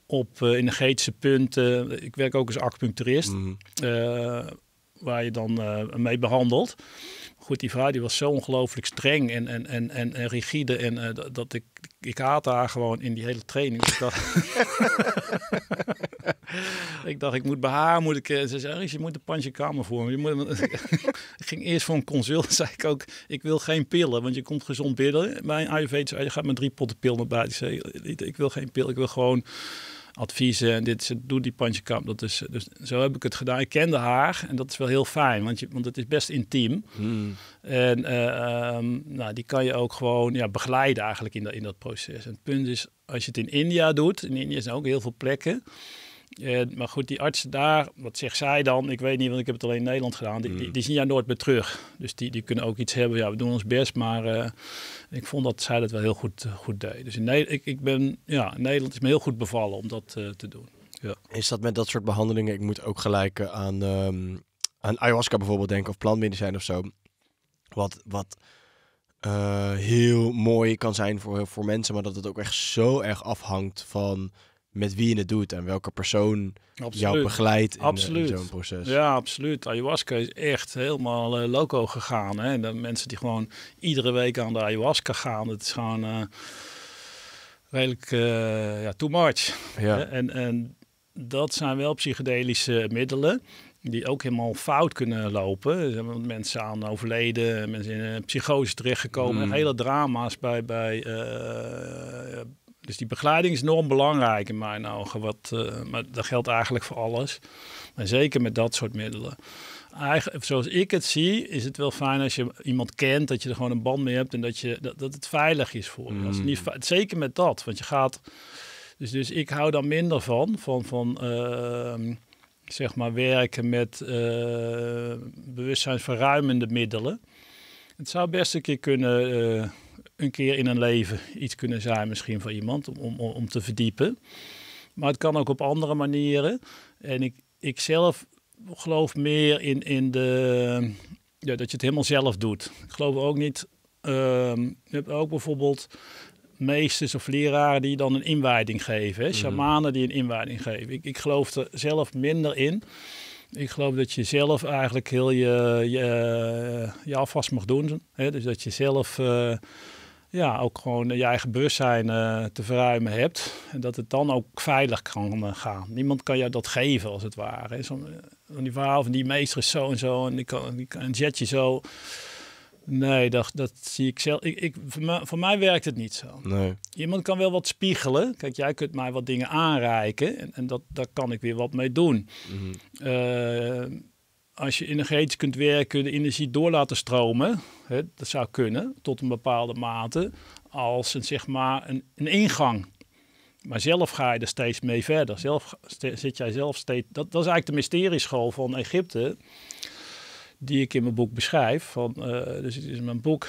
op energetische punten. Ik werk ook als acupuncturist. Mhm waar je dan eh, mee behandelt. Goed, die vrouw die was zo ongelooflijk streng en, en, en, en, rigide. En eh, dat ik, ik haat haar gewoon in die hele training. ik, dacht, (laughs) ik dacht, ik moet bij haar, moet ik... Eh, ze zei, je moet een pandje kamer voor me. Moet, (laughs) ik ging eerst voor een consult, zei ik ook, ik wil geen pillen. Want je komt gezond binnen Mijn een zei, Je gaat met drie potten pil naar buiten. zei, ik wil geen pil, ik wil gewoon adviezen en dit, ze doet die pandjekap. Dat is, dus zo heb ik het gedaan. Ik kende haar en dat is wel heel fijn, want, je, want het is best intiem. Hmm. En eh, ehm, nou, die kan je ook gewoon ja, begeleiden eigenlijk in, dat in dat proces. En het punt is, als je het in India doet, in India zijn ook heel veel plekken. En, maar goed, die artsen daar, wat zegt zij dan? Ik weet niet, want ik heb het alleen in Nederland gedaan. Die, die, hmm. zien ja nooit meer terug. Dus die, die kunnen ook iets hebben. Ja, we doen ons best, maar eh, ik vond dat zij dat wel heel goed, eh, goed deed. Dus in Nederland, ik, ik ben, ja, Nederland is me heel goed bevallen om dat eh, te doen. Ja. Is dat met dat soort behandelingen? Ik moet ook gelijk eh, aan, ehm, aan ayahuasca bijvoorbeeld denken of plantmedicijn of zo. Wat, wat heel mooi kan zijn voor, voor mensen, maar dat het ook echt zo erg afhangt van met wie je het doet en welke persoon absoluut. jou begeleidt in, eh, in zo'n proces. Ja, absoluut. Ayahuasca is echt helemaal eh, loco gegaan. Hè? De mensen die gewoon iedere week aan de ayahuasca gaan, het is gewoon uh, redelijk ja, too much. Ja. En, en dat zijn wel psychedelische middelen die ook helemaal fout kunnen lopen. Mensen aan overleden, mensen in een psychose terechtgekomen. Mm. Hele drama's bij, bij dus die begeleiding is enorm belangrijk in mijn ogen. Wat, eh, maar dat geldt eigenlijk voor alles. Maar zeker met dat soort middelen. Eigen, zoals ik het zie, is het wel fijn als je iemand kent, dat je er gewoon een band mee hebt en dat, je, dat, dat het veilig is voor je. Als niet, mm. zeker met dat, want je gaat. Dus, dus ik hou daar minder van, van, van ehm, zeg maar werken met uh, bewustzijnsverruimende middelen. Het zou best een keer kunnen eh, een keer in een leven iets kunnen zijn, misschien voor iemand, om, om, om te verdiepen. Maar het kan ook op andere manieren. En ik, ik zelf geloof meer in, in de, ja, dat je het helemaal zelf doet. Ik geloof ook niet. Uh, ehm, je hebt ook bijvoorbeeld meesters of leraren die dan een inwijding geven. Mhm. Shamanen die een inwijding geven. Ik, ik geloof er zelf minder in. Ik geloof dat je zelf eigenlijk heel je, je, eh, je alvast mag doen. Hè? Dus dat je zelf eh, ja, ook gewoon je eigen bewustzijn eh, te verruimen hebt. En dat het dan ook veilig kan eh, gaan. Niemand kan jou dat geven, als het ware. Zo'n eh, die verhaal van die meester is zo en zo en die kan, die kan een jetje zo. Nee, dat, dat zie ik zelf. Ik, ik, voor, mij, werkt het niet zo. Nee. Iemand kan wel wat spiegelen. Kijk, jij kunt mij wat dingen aanreiken en, en dat, daar kan ik weer wat mee doen. Mhm als je energetisch kunt werken, de energie door laten stromen, hè, dat zou kunnen tot een bepaalde mate, als een, zeg maar een, ingang. Maar zelf ga je er steeds mee verder. Zelf zit jij zelf steeds. Dat, dat is eigenlijk de mysterieschool van Egypte, die ik in mijn boek beschrijf. Van, eh, dus het is mijn boek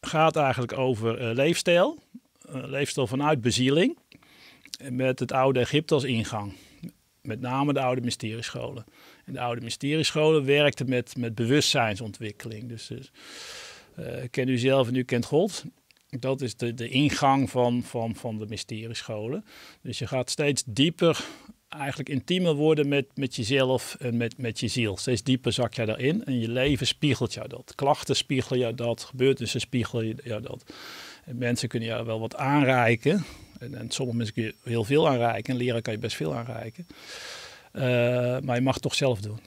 gaat eigenlijk over eh, leefstijl, uh, leefstijl vanuit bezieling, met het oude Egypte als ingang. Met name de oude mysteriescholen de oude mysteriescholen werkte met, met bewustzijnsontwikkeling. Dus, dus eh, ken u zelf en u kent God. Dat is de, de ingang van, van, van de mysteriescholen. Dus je gaat steeds dieper, eigenlijk intiemer worden met, met jezelf en met, met je ziel. Steeds dieper zak jij daarin en je leven spiegelt jou dat. Klachten spiegelen jou dat, gebeurtenissen spiegelen jou dat. mensen kunnen jou wel wat aanreiken. En, en sommige mensen kun je heel veel aanreiken en leren kan je best veel aanreiken. Eh, maar je mag het toch zelf doen.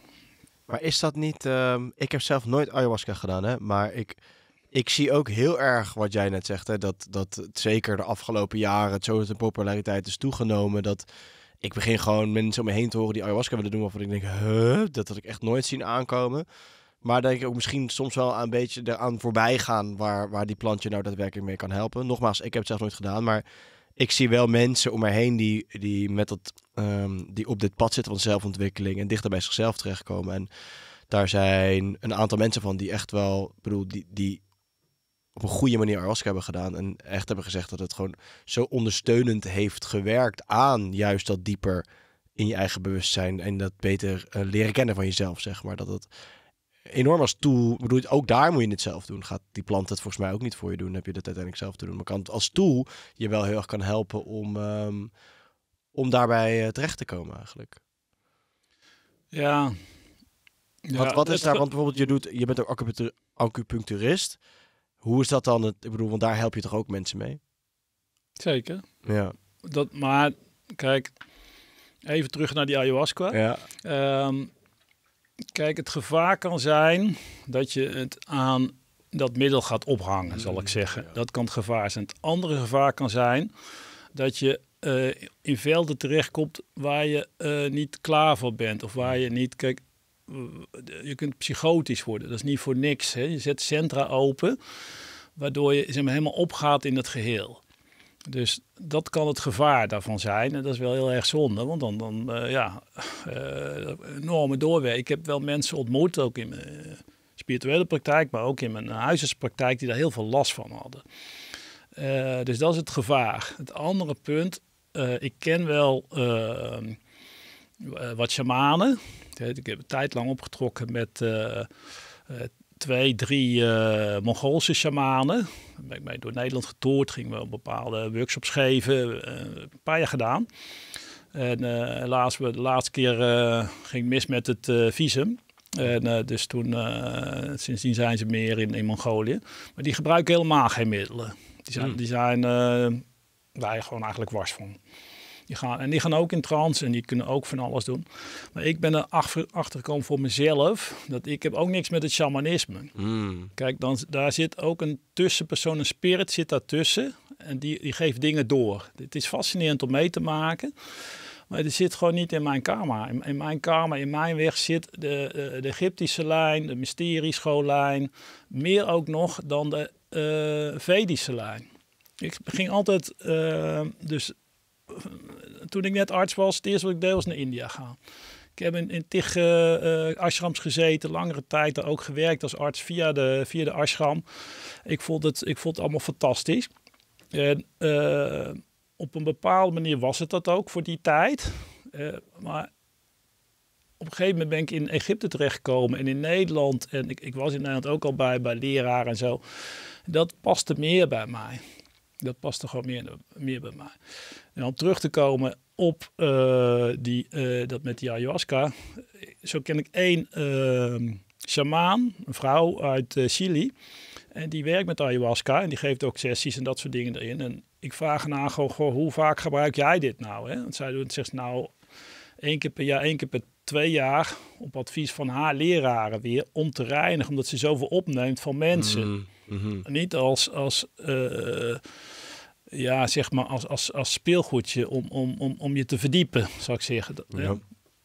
Maar is dat niet... Ehm, ik heb zelf nooit ayahuasca gedaan, hè? Maar ik, ik zie ook heel erg wat jij net zegt. Hè? Dat, dat zeker de afgelopen jaren het zo de populariteit is toegenomen. Dat ik begin gewoon mensen om me heen te horen die ayahuasca willen doen. Waarvan ik denk, huh? dat had ik echt nooit zien aankomen. Maar dat ik ook misschien soms wel een beetje eraan voorbij gaan waar, waar die plantje nou daadwerkelijk mee kan helpen. Nogmaals, ik heb het zelf nooit gedaan, maar ik zie wel mensen om mij heen die, die, met dat, ehm, die op dit pad zitten van zelfontwikkeling en dichter bij zichzelf terechtkomen. En daar zijn een aantal mensen van die echt wel, bedoel, die, die op een goede manier ayahuasca hebben gedaan. En echt hebben gezegd dat het gewoon zo ondersteunend heeft gewerkt aan juist dat dieper in je eigen bewustzijn en dat beter eh, leren kennen van jezelf, zeg maar. Dat het enorm als tool. Bedoel, ook daar moet je het zelf doen. Gaat die plant het volgens mij ook niet voor je doen. heb je dat uiteindelijk zelf te doen. Maar kan, als tool je wel heel erg kan helpen om, ehm, om daarbij eh, terecht te komen eigenlijk. Ja. wat, wat is daar? Want bijvoorbeeld, je, doet, je bent ook acupuncturist. Hoe is dat dan? Het, ik bedoel, want daar help je toch ook mensen mee? Zeker. Ja. Dat, maar kijk, even terug naar die ayahuasca. Ja. Ehm, Kijk, het gevaar kan zijn dat je het aan dat middel gaat ophangen, zal ik mm, zeggen. Dat kan het gevaar zijn. Het andere gevaar kan zijn dat je eh, in velden terechtkomt waar je eh, niet klaar voor bent. Of waar je niet. Kijk, je kunt psychotisch worden. Dat is niet voor niks. Hè. Je zet centra open, waardoor je helemaal opgaat in het geheel. Dus dat kan het gevaar daarvan zijn. En dat is wel heel erg zonde, want dan, dan eh, ja, eh, enorme doorwerk. Ik heb wel mensen ontmoet, ook in mijn eh, spirituele praktijk, maar ook in mijn huisartspraktijk, die daar heel veel last van hadden. dus dat is het gevaar. Het andere punt, ik ken wel wat shamanen. Ik heb een tijd lang opgetrokken met twee, drie uh, Mongoolse shamanen. Daar ben ik door Nederland getoerd, gingen we bepaalde workshops geven. Eh, een paar jaar gedaan. En uh, helaas, de laatste keer ging mis met het visum. En dus toen, sindsdien zijn ze meer in, in Mongolië. Maar die gebruiken helemaal geen middelen. Die zijn, hmm. die zijn wij gewoon eigenlijk wars van. Die gaan, en die gaan ook in trance en die kunnen ook van alles doen. Maar ik ben er achter gekomen voor mezelf. Dat ik heb ook niks met het shamanisme. Mm. Kijk, dan, daar zit ook een tussenpersoon, een spirit zit daartussen. En die, die geeft dingen door. Het is fascinerend om mee te maken. Maar het zit gewoon niet in mijn karma. In, mijn karma, in mijn weg zit de, de Egyptische lijn, de mysterie-schoollijn, Meer ook nog dan de uh, Vedische lijn. Ik ging altijd, eh, dus toen ik net arts was, het eerste wat ik deed was naar India gaan. Ik heb in, in tig eh, eh, ashrams gezeten, langere tijd daar ook gewerkt als arts via de, via de ashram. Ik vond, het, ik vond het allemaal fantastisch. En eh, op een bepaalde manier was het dat ook voor die tijd. maar op een gegeven moment ben ik in Egypte terechtgekomen en in Nederland. En ik, ik was in Nederland ook al bij, bij leraar en zo. Dat paste meer bij mij. Dat paste gewoon meer, meer bij mij. En om terug te komen op eh, die, eh, dat met die ayahuasca. Zo ken ik één uh, shamaan, een vrouw uit eh, Chili. En die werkt met ayahuasca en die geeft ook sessies en dat soort dingen erin. En ik vraag aan haar gewoon, goh, hoe vaak gebruik jij dit nou? Hè? Want zij doet, zegt nou één keer per jaar, één keer per twee jaar op advies van haar leraren weer om te reinigen. Omdat ze zoveel opneemt van mensen. Mm-hmm. Niet als... als ja, zeg maar als, als, als speelgoedje om, om, om, om je te verdiepen, zou ik zeggen. ja.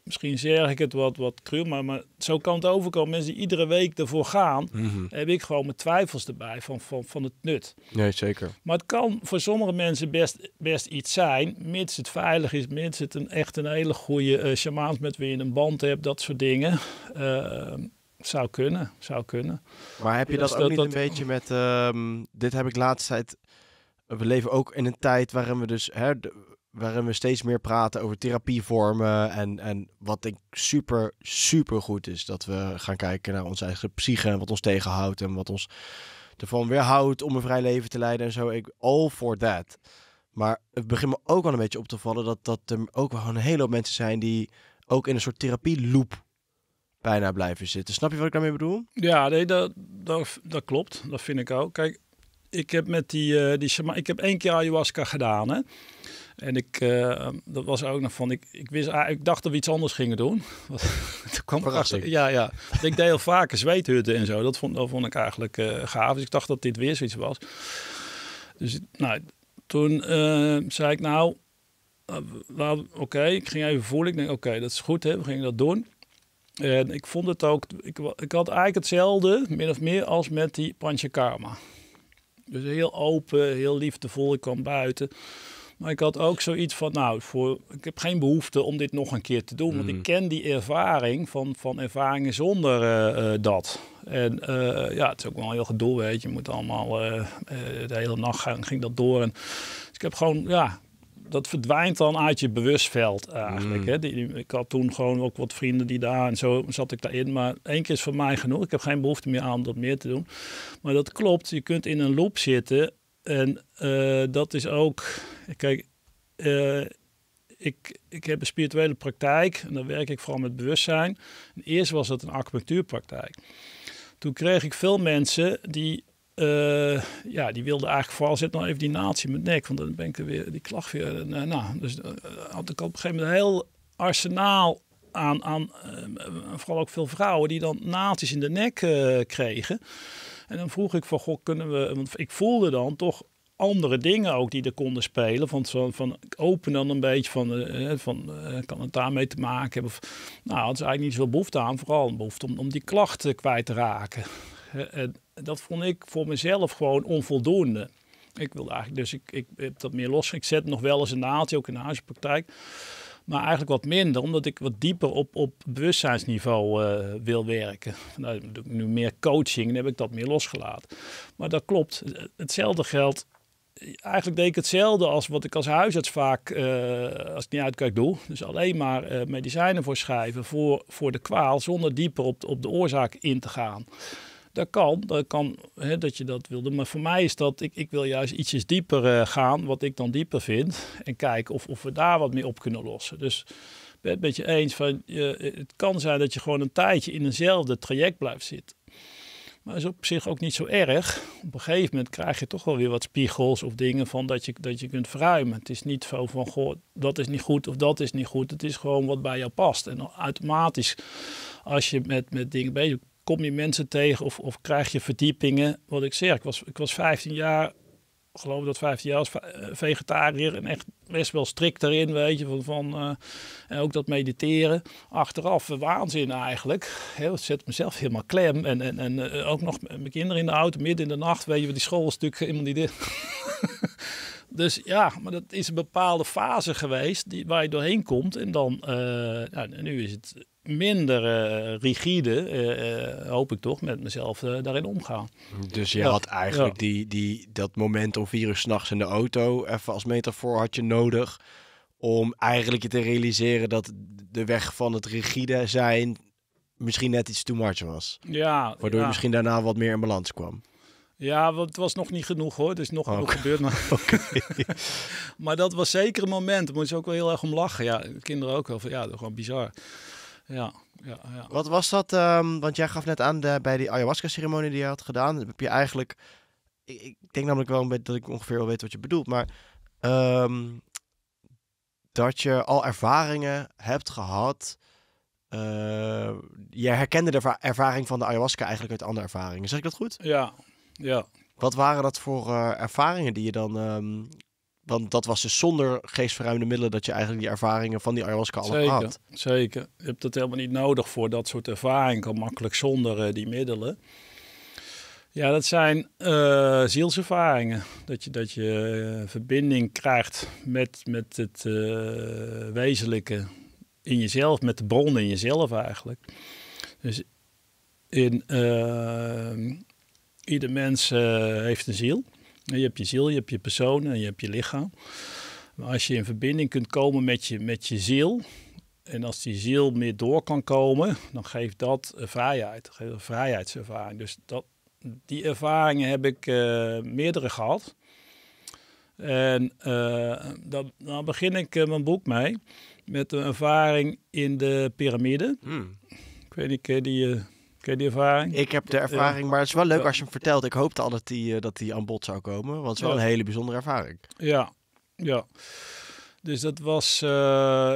Misschien zeg ik het wat, wat cru, maar, maar zo kan het overkomen. Mensen die iedere week ervoor gaan, mhm. heb ik gewoon mijn twijfels erbij van, van, van het nut. Nee, zeker. Maar het kan voor sommige mensen best, best iets zijn, mits het veilig is, mits het een, echt een hele goede uh, eh, shamaans met wie je een band hebt, dat soort dingen. Ehm, zou kunnen, zou kunnen. Maar heb je dus dat, ook niet een beetje met... Ehm, dit heb ik laatst tijd we leven ook in een tijd waarin we dus hè, waarin we steeds meer praten over therapievormen. En, en wat ik super, super goed is. Dat we gaan kijken naar onze eigen psyche en wat ons tegenhoudt. En wat ons ervan weerhoudt om een vrij leven te leiden en zo. Ik, all for that. Maar het begint me ook al een beetje op te vallen dat, dat er ook wel een hele hoop mensen zijn die ook in een soort therapie-loop bijna blijven zitten. Snap je wat ik daarmee bedoel? Ja, nee, dat, dat, dat klopt. Dat vind ik ook. Kijk, ik heb met die, eh, die ik heb één keer ayahuasca gedaan. Hè? En ik, eh, dat was ook nog van, ik, ik, wist, ah, ik dacht dat we iets anders gingen doen. (laughs) Toen kwam erachter. ja, ja. ik deed heel vaker zweethutten en zo. Dat vond, dat vond ik eigenlijk eh, gaaf. Dus ik dacht dat dit weer zoiets was. Dus nou, toen zei ik, nou, oké, ik ging even voelen. Ik denk, oké, dat is goed, hè. we gingen dat doen. En ik vond het ook, ik, ik had eigenlijk hetzelfde, min of meer, als met die Panchakarma. Dus heel open, heel liefdevol. Ik kwam buiten. Maar ik had ook zoiets van, nou, voor, ik heb geen behoefte om dit nog een keer te doen. Want ik mhm. ken die ervaring van, van ervaringen zonder eh, eh, dat. En eh, ja, het is ook wel heel gedoe, weet je. Je moet allemaal, de hele nacht gaan, ging dat door. En, dus ik heb gewoon, ja, dat verdwijnt dan uit je bewustveld eigenlijk. Mm. Hè? ik had toen gewoon ook wat vrienden die daar en zo zat ik daarin. Maar één keer is voor mij genoeg. Ik heb geen behoefte meer aan om dat meer te doen. Maar dat klopt, je kunt in een loop zitten. En eh, dat is ook, kijk, eh, ik, ik heb een spirituele praktijk en daar werk ik vooral met bewustzijn. eerst was dat een acupunctuurpraktijk. Toen kreeg ik veel mensen die eh, ja, die wilde eigenlijk vooral zit nog even die natie met nek, want dan ben ik er weer die klacht weer. Eh, nou, nou, dus eh, had ik op een gegeven moment een heel arsenaal aan, aan vooral ook veel vrouwen die dan naties in de nek kregen. En dan vroeg ik van, goh, kunnen we, want ik voelde dan toch andere dingen ook die er konden spelen. Van, van, open dan een beetje van, van kan het daarmee te maken hebben? Of, nou, het is eigenlijk niet zoveel behoefte aan, vooral een behoefte om, om die klachten kwijt te raken. En eh, eh, dat vond ik voor mezelf gewoon onvoldoende. Ik wilde eigenlijk, dus ik, ik heb dat meer zet nog wel eens een naaldje, ook in de huispraktijk. Maar eigenlijk wat minder, omdat ik wat dieper op, op bewustzijnsniveau eh, wil werken. Nou, doe ik nu meer coaching, dan heb ik dat meer losgelaten. Maar dat klopt. Hetzelfde geldt. Eigenlijk deed ik hetzelfde als wat ik als huisarts vaak, als ik niet uitkijk, doe. Dus alleen maar medicijnen voorschrijven voor, voor de kwaal, zonder dieper op, op de oorzaak in te gaan. Dat kan, dat kan hè, dat je dat wilde. Maar voor mij is dat, ik, ik wil juist ietsjes dieper eh, gaan, wat ik dan dieper vind. En kijken of, of we daar wat mee op kunnen lossen. Dus ik ben het met je eens van, het kan zijn dat je gewoon een tijdje in eenzelfde traject blijft zitten. Maar is op zich ook niet zo erg. Op een gegeven moment krijg je toch wel weer wat spiegels of dingen van dat je, dat je kunt verruimen. Het is niet zo van, goh, dat is niet goed of dat is niet goed. Het is gewoon wat bij jou past. En automatisch, als je met, met dingen bezig kom je mensen tegen of, of krijg je verdiepingen. Wat ik zeg, ik was, ik was 15 jaar, geloof ik dat 15 jaar als eh, vegetariër en echt best wel strikt daarin, weet je, van, eh, en ook dat mediteren. Achteraf waanzin eigenlijk. Heel, zet mezelf helemaal klem en, en, en eh, ook nog mijn kinderen in de auto midden in de nacht, weet je, die school was natuurlijk helemaal niet dit. (laughs) Dus ja, maar dat is een bepaalde fase geweest die, waar je doorheen komt. En dan, eh, nu is het minder eh, rigide, eh, hoop ik toch, met mezelf daarin omgaan. Dus je had eigenlijk die, die, dat moment om vier uur s'nachts in de auto, even als metafoor, had je nodig om eigenlijk je te realiseren dat de weg van het rigide zijn misschien net iets too much was. Ja. Waardoor je misschien daarna wat meer in balans kwam. Ja, want het was nog niet genoeg hoor. Er is nog genoeg gebeurd. Maar... (laughs) (laughs) maar dat was zeker een moment. Daar moest je ook wel heel erg om lachen. Ja, kinderen ook wel. Ja, gewoon bizar. Ja, ja, ja. Wat was dat? Ehm, want jij gaf net aan de, bij die ayahuasca-ceremonie die je had gedaan. Heb je eigenlijk. Ik, ik denk namelijk wel dat ik ongeveer wel weet wat je bedoelt. Maar ehm, dat je al ervaringen hebt gehad. Uh, eh, je herkende de ervaring van de ayahuasca eigenlijk uit andere ervaringen. Zeg ik dat goed? Ja, ja. Wat waren dat voor eh, ervaringen die je dan... Ehm, want dat was dus zonder geestverruimde middelen dat je eigenlijk die ervaringen van die ayahuasca al had. Zeker. Je hebt dat helemaal niet nodig voor dat soort ervaring. Kan makkelijk zonder eh, die middelen. Ja, dat zijn uh, zielservaringen. Dat je, dat je verbinding krijgt met, met het wezenlijke in jezelf, met de bron in jezelf eigenlijk. Dus in ehm, Ieder mens eh, heeft een ziel. Je hebt je ziel, je hebt je persoon en je hebt je lichaam. Maar als je in verbinding kunt komen met je, met je ziel, en als die ziel meer door kan komen, dan geeft dat vrijheid, geeft een vrijheidservaring. Dus dat, die ervaringen heb ik eh, meerdere gehad. En uh, eh, dan, nou dan, begin ik mijn boek mee met een ervaring in de piramide. Hmm. Ik weet niet, die die ervaring? Ik heb de ervaring, maar het is wel leuk als je hem vertelt. Ik hoopte al dat die, eh, dat die aan bod zou komen, want het is wel een hele bijzondere ervaring. Ja, ja. Dus dat was... Eh,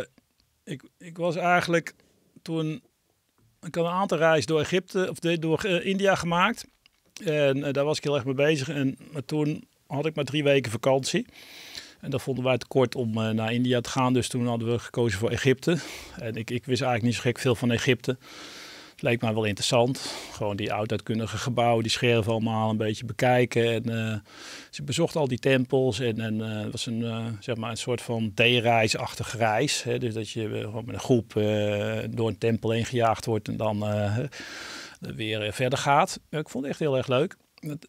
ik, ik was eigenlijk toen... Ik had een aantal reizen door Egypte, of door eh, India gemaakt. En daar was ik heel erg mee bezig. En maar toen had ik maar drie weken vakantie. En dat vonden wij te kort om naar India te gaan. Dus toen hadden we gekozen voor Egypte. En ik, ik wist eigenlijk niet zo gek veel van Egypte leek mij wel interessant. Gewoon die oud-uitkundige gebouwen, die scherven allemaal een beetje bekijken. En, uh, eh, bezocht al die tempels en, en eh, het was een, eh, zeg maar een soort van D-reisachtige reis. Hè? Dus dat je gewoon met een groep door een tempel heen gejaagd wordt en dan (laughs) weer verder gaat. ik vond het echt heel erg leuk.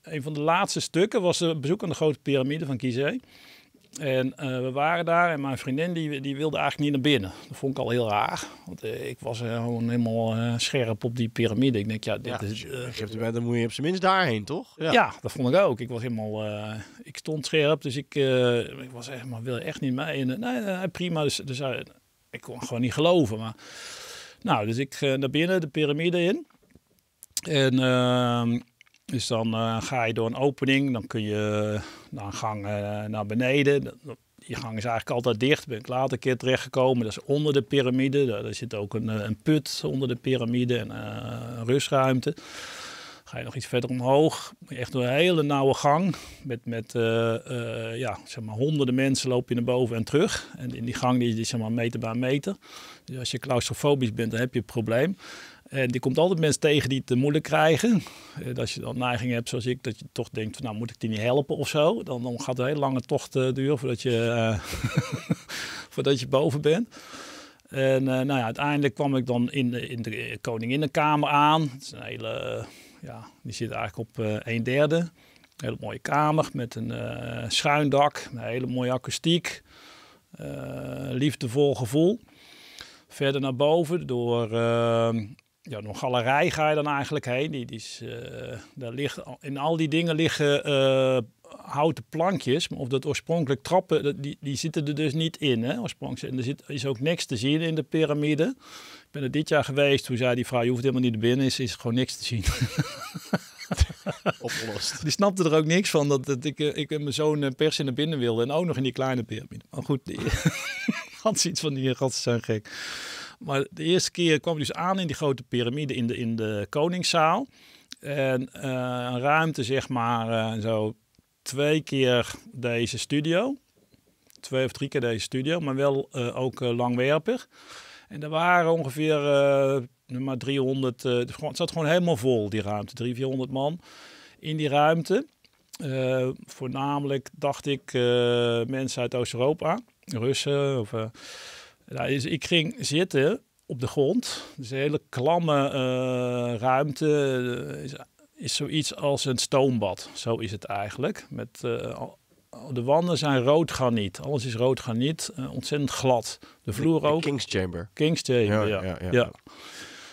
een van de laatste stukken was een bezoek aan de grote piramide van Gizeh. En eh, we waren daar en mijn vriendin die, die wilde eigenlijk niet naar binnen. Dat vond ik al heel raar. Want eh, ik was eh, gewoon helemaal scherp op die piramide. Ik denk, ja, dit ja, is... Uh, dan moet je op zijn minst daarheen, toch? Ja. ja, dat vond ik ook. Ik was helemaal... ik stond scherp, dus ik, ik was echt, maar wil echt niet mee. nee, prima. Dus, dus ik kon gewoon niet geloven. Maar... Nou, dus ik naar binnen, de piramide in. En ehm, dus dan ga je door een opening. Dan kun je dan nou, gang eh, naar beneden. Die gang is eigenlijk altijd dicht. Ben ik later een keer terechtgekomen. Dat is onder de piramide. Daar, zit ook een, eh, een, put onder de piramide en eh, een rustruimte. Ga je nog iets verder omhoog. Echt door een hele nauwe gang. Met, met ja, zeg maar honderden mensen loop je naar boven en terug. En in die gang die is zeg maar meter bij meter. Dus als je claustrofobisch bent, dan heb je een probleem. En die komt altijd mensen tegen die het moeilijk krijgen. Dat eh, als je dan neiging hebt zoals ik, dat je toch denkt, van, nou moet ik die niet helpen of zo. Dan, dan gaat het een hele lange tocht eh, duren voordat je, eh, (laughs) voordat je boven bent. En nou ja, uiteindelijk kwam ik dan in de, in de Koninginnenkamer aan. Het is een hele, ja, die zit eigenlijk op een derde. Een hele mooie kamer met een schuin dak, een hele mooie akoestiek. liefdevol gevoel verder naar boven door ja, een galerij ga je dan eigenlijk heen. Die, die is, eh, daar liggen, in al die dingen liggen eh, houten plankjes. Of dat oorspronkelijk trappen, die, die zitten er dus niet in. Hè, oorspronkelijk. En er zit, is ook niks te zien in de piramide. Ik ben er dit jaar geweest. Toen zei die vrouw, je hoeft helemaal niet naar binnen. Is, is gewoon niks te zien. (laughs) Opgelost. Die snapte er ook niks van dat, dat ik, eh, ik mijn zoon pers in de binnen wilde. En ook nog in die kleine piramide. Maar goed, (laughs) die, (laughs) had iets van die gasten zijn gek. Maar de eerste keer kwam ik dus aan in die grote piramide in de, in de Koningszaal. En eh, een ruimte, zeg maar, eh, zo twee keer deze studio. Twee of drie keer deze studio, maar wel eh, ook langwerpig. En er waren ongeveer maar 300, het zat gewoon helemaal vol, die ruimte. 300, 400 man in die ruimte. voornamelijk, dacht ik, mensen uit Oost-Europa. Russen of... Nou, ik ging zitten op de grond. Dus een hele klamme eh, ruimte. Eh, is, is, zoiets als een stoombad. Zo is het eigenlijk. Met, eh, de wanden zijn rood graniet. Alles is rood graniet. ontzettend glad. De vloer ook. King's Chamber. King's Chamber, ja. ja. ja,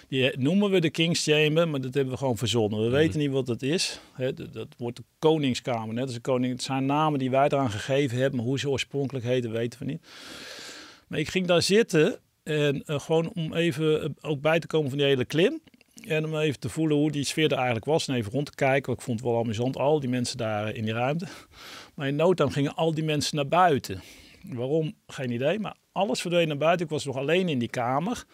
Die noemen we de King's Chamber, maar dat hebben we gewoon verzonnen. We weten niet wat dat is. dat, wordt de Koningskamer. Net als een koning. Het zijn namen die wij eraan gegeven hebben. Maar hoe ze oorspronkelijk heten, weten we niet. Maar ik ging daar zitten en eh, gewoon om even eh, ook bij te komen van die hele klim. En om even te voelen hoe die sfeer er eigenlijk was. En even rond te kijken. Want ik vond het wel amusant, al die mensen daar in die ruimte. (laughs) Maar in no gingen al die mensen naar buiten. Waarom? Geen idee. Maar alles verdween naar buiten. Ik was nog alleen in die kamer.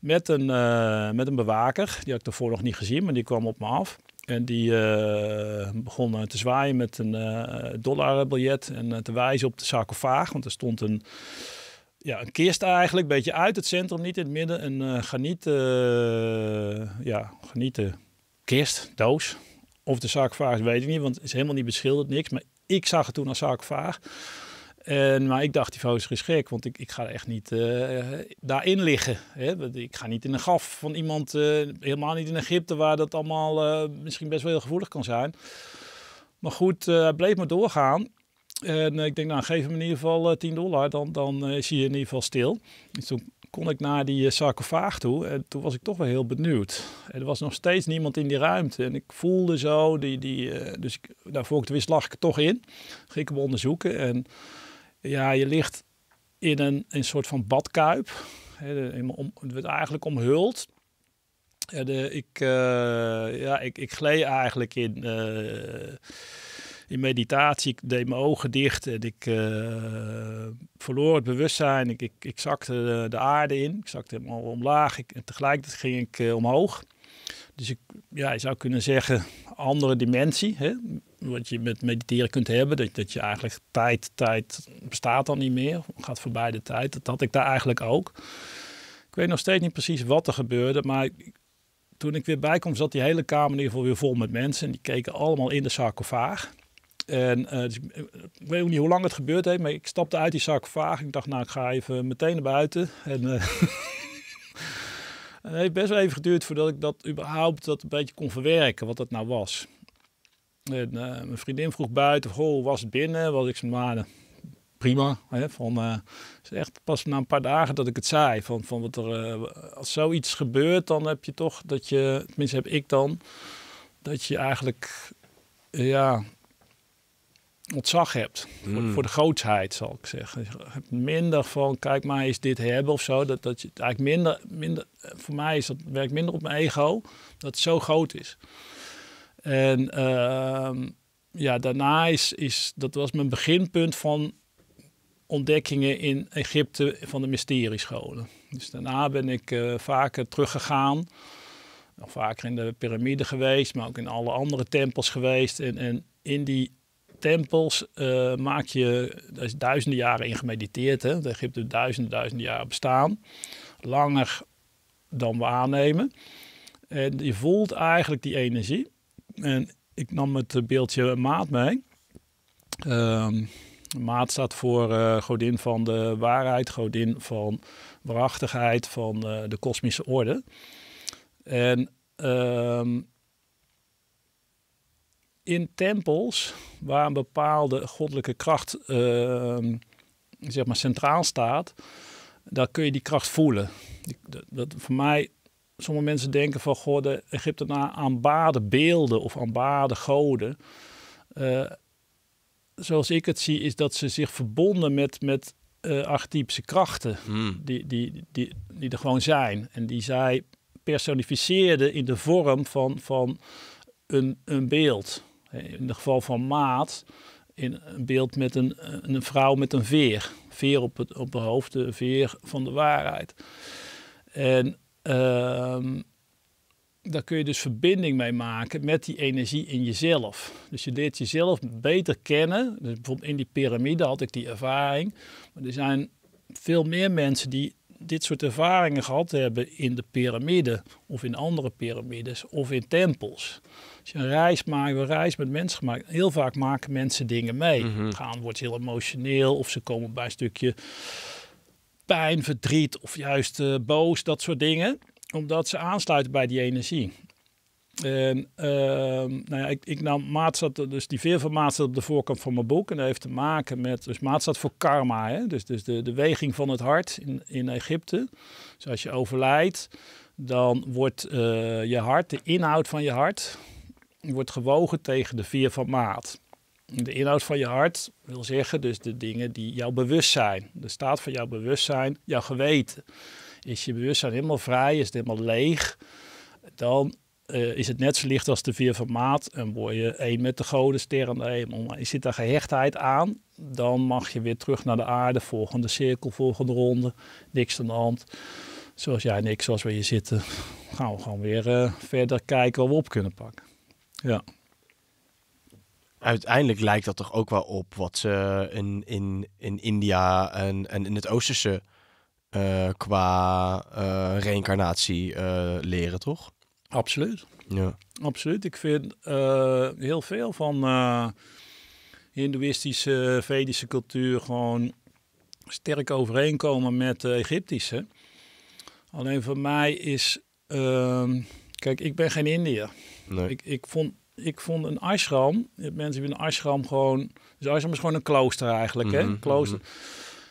Met een, eh, met een bewaker. Die had ik daarvoor nog niet gezien, maar die kwam op me af. En die uh, begon te zwaaien met een uh, dollarbiljet en te wijzen op de sarcofaag. Want er stond een ja, een kist eigenlijk, een beetje uit het centrum, niet in het midden. Een uh, eh, genieten, eh, ja, genieten kist, doos. Of de sarcofaag, weet ik niet, want het is helemaal niet beschilderd, niks. Maar ik zag het toen als sarcofaag. En, maar ik dacht, die foto is gek, want ik, ik ga echt niet eh, daarin liggen. Hè? Ik ga niet in een graf van iemand, helemaal niet in Egypte, waar dat allemaal misschien best wel heel gevoelig kan zijn. Maar goed, hij bleef maar doorgaan. En eh, ik denk, nou geef hem in ieder geval 10 eh, dollar, dan, dan eh, is hij in ieder geval stil. Dus toen kon ik naar die sarcofaag toe en toen was ik toch wel heel benieuwd. Er was nog steeds niemand in die ruimte en ik voelde zo, die, die, dus ik, nou, ik het wist lag ik er toch in. Ging ik hem onderzoeken en ja, je ligt in een, een soort van badkuip. Het werd eigenlijk omhuld. ik, ja, ik, ik gleed eigenlijk in in meditatie. Ik deed mijn ogen dicht en ik eh, verloor het bewustzijn. Ik, ik, zakte de, aarde in. Ik zakte helemaal omlaag. Ik, en tegelijkertijd ging ik eh, omhoog. Dus ik, ja, je zou kunnen zeggen, andere dimensie. Hè? Wat je met mediteren kunt hebben, dat, dat je eigenlijk tijd, tijd bestaat dan niet meer. Gaat voorbij de tijd. Dat had ik daar eigenlijk ook. Ik weet nog steeds niet precies wat er gebeurde, maar toen ik weer bijkom zat die hele kamer in ieder geval weer vol met mensen. En die keken allemaal in de sarcofaag. En eh, dus ik, weet ook niet hoe lang het gebeurd heeft, maar ik stapte uit die zak, vaag. Ik dacht, nou, ik ga even meteen naar buiten. En, eh, (laughs) het heeft best wel even geduurd voordat ik dat überhaupt dat een beetje kon verwerken, wat dat nou was. En, eh, mijn vriendin vroeg buiten, goh, was het binnen? Was ik zo'n nou, maar prima. Hè, van, is echt pas na een paar dagen dat ik het zei. Van, van wat er, als zoiets gebeurt, dan heb je toch dat je, tenminste heb ik dan, dat je eigenlijk ja, ontzag hebt hmm. voor, de grootheid, zal ik zeggen. Minder van, kijk maar eens dit hebben of zo. Dat, dat je eigenlijk minder, minder, voor mij is dat, werkt minder op mijn ego, dat het zo groot is. En ehm, ja, daarna is, is, dat was mijn beginpunt van ontdekkingen in Egypte van de mysteriescholen. Dus daarna ben ik uh, vaker teruggegaan. Vaker in de piramide geweest, maar ook in alle andere tempels geweest. En, en in die tempels eh, maak je, daar is duizenden jaren in gemediteerd. Hè? Egypte duizenden, duizenden jaren bestaan. Langer dan we aannemen. En je voelt eigenlijk die energie. En ik nam het beeldje Maat mee. Ehm, maat staat voor eh, godin van de waarheid, godin van waarachtigheid, van eh, de kosmische orde. En ehm, in tempels waar een bepaalde goddelijke kracht ehm, zeg maar centraal staat, daar kun je die kracht voelen. Dat, dat, voor mij, sommige mensen denken van goh, de Egyptenaren aanbaden beelden of aanbaden goden. Eh, zoals ik het zie, is dat ze zich verbonden met, met uh, eh, archetypische krachten hmm. die, die, die, die er gewoon zijn. En die zij personificeerden in de vorm van, van een, een beeld. In het geval van maat, in een beeld met een, een vrouw met een veer. Veer op het, op het hoofd, de veer van de waarheid. En ehm, daar kun je dus verbinding mee maken met die energie in jezelf. Dus je leert jezelf beter kennen. Dus bijvoorbeeld in die piramide had ik die ervaring. Maar er zijn veel meer mensen die dit soort ervaringen gehad hebben in de piramide of in andere piramides of in tempels. Als je een reis maakt, een reis met mensen gemaakt. Heel vaak maken mensen dingen mee. Mm Gaan wordt heel emotioneel of ze komen bij een stukje pijn, verdriet of juist eh, boos, dat soort dingen. Omdat ze aansluiten bij die energie. Ehm, nou ja, ik, ik nam maatstad, dus die veer van maatstad op de voorkant van mijn boek. En dat heeft te maken met, dus Maat voor karma, hè? dus, dus de, de weging van het hart in, in Egypte. Dus als je overlijdt, dan wordt eh, je hart, de inhoud van je hart, je wordt gewogen tegen de vier van maat. De inhoud van je hart wil zeggen dus de dingen die jouw bewustzijn, de staat van jouw bewustzijn, jouw geweten. Is je bewustzijn helemaal vrij, is het helemaal leeg, dan eh, is het net zo licht als de vier van maat en word je één met de goden, ster en de hemel. Maar zit daar gehechtheid aan, dan mag je weer terug naar de aarde, volgende cirkel, volgende ronde, niks aan de hand. Zoals jij en ik, zoals we hier zitten, gaan we gewoon weer eh, verder kijken wat we op kunnen pakken. Ja. Uiteindelijk lijkt dat toch ook wel op wat ze in, in, in India en, en in het Oosterse eh, qua uh, reïncarnatie eh, leren, toch? Absoluut. Ja. Absoluut. Ik vind heel veel van Hindoeïstische, Vedische cultuur gewoon sterk overeenkomen met de Egyptische. Alleen voor mij is ehm, Kijk, ik ben geen Indiër. Nee. Ik, ik, vond, ik vond een ashram, mensen hebben een ashram gewoon... Dus ashram is gewoon een klooster eigenlijk, hè? Mhm, mhm. klooster.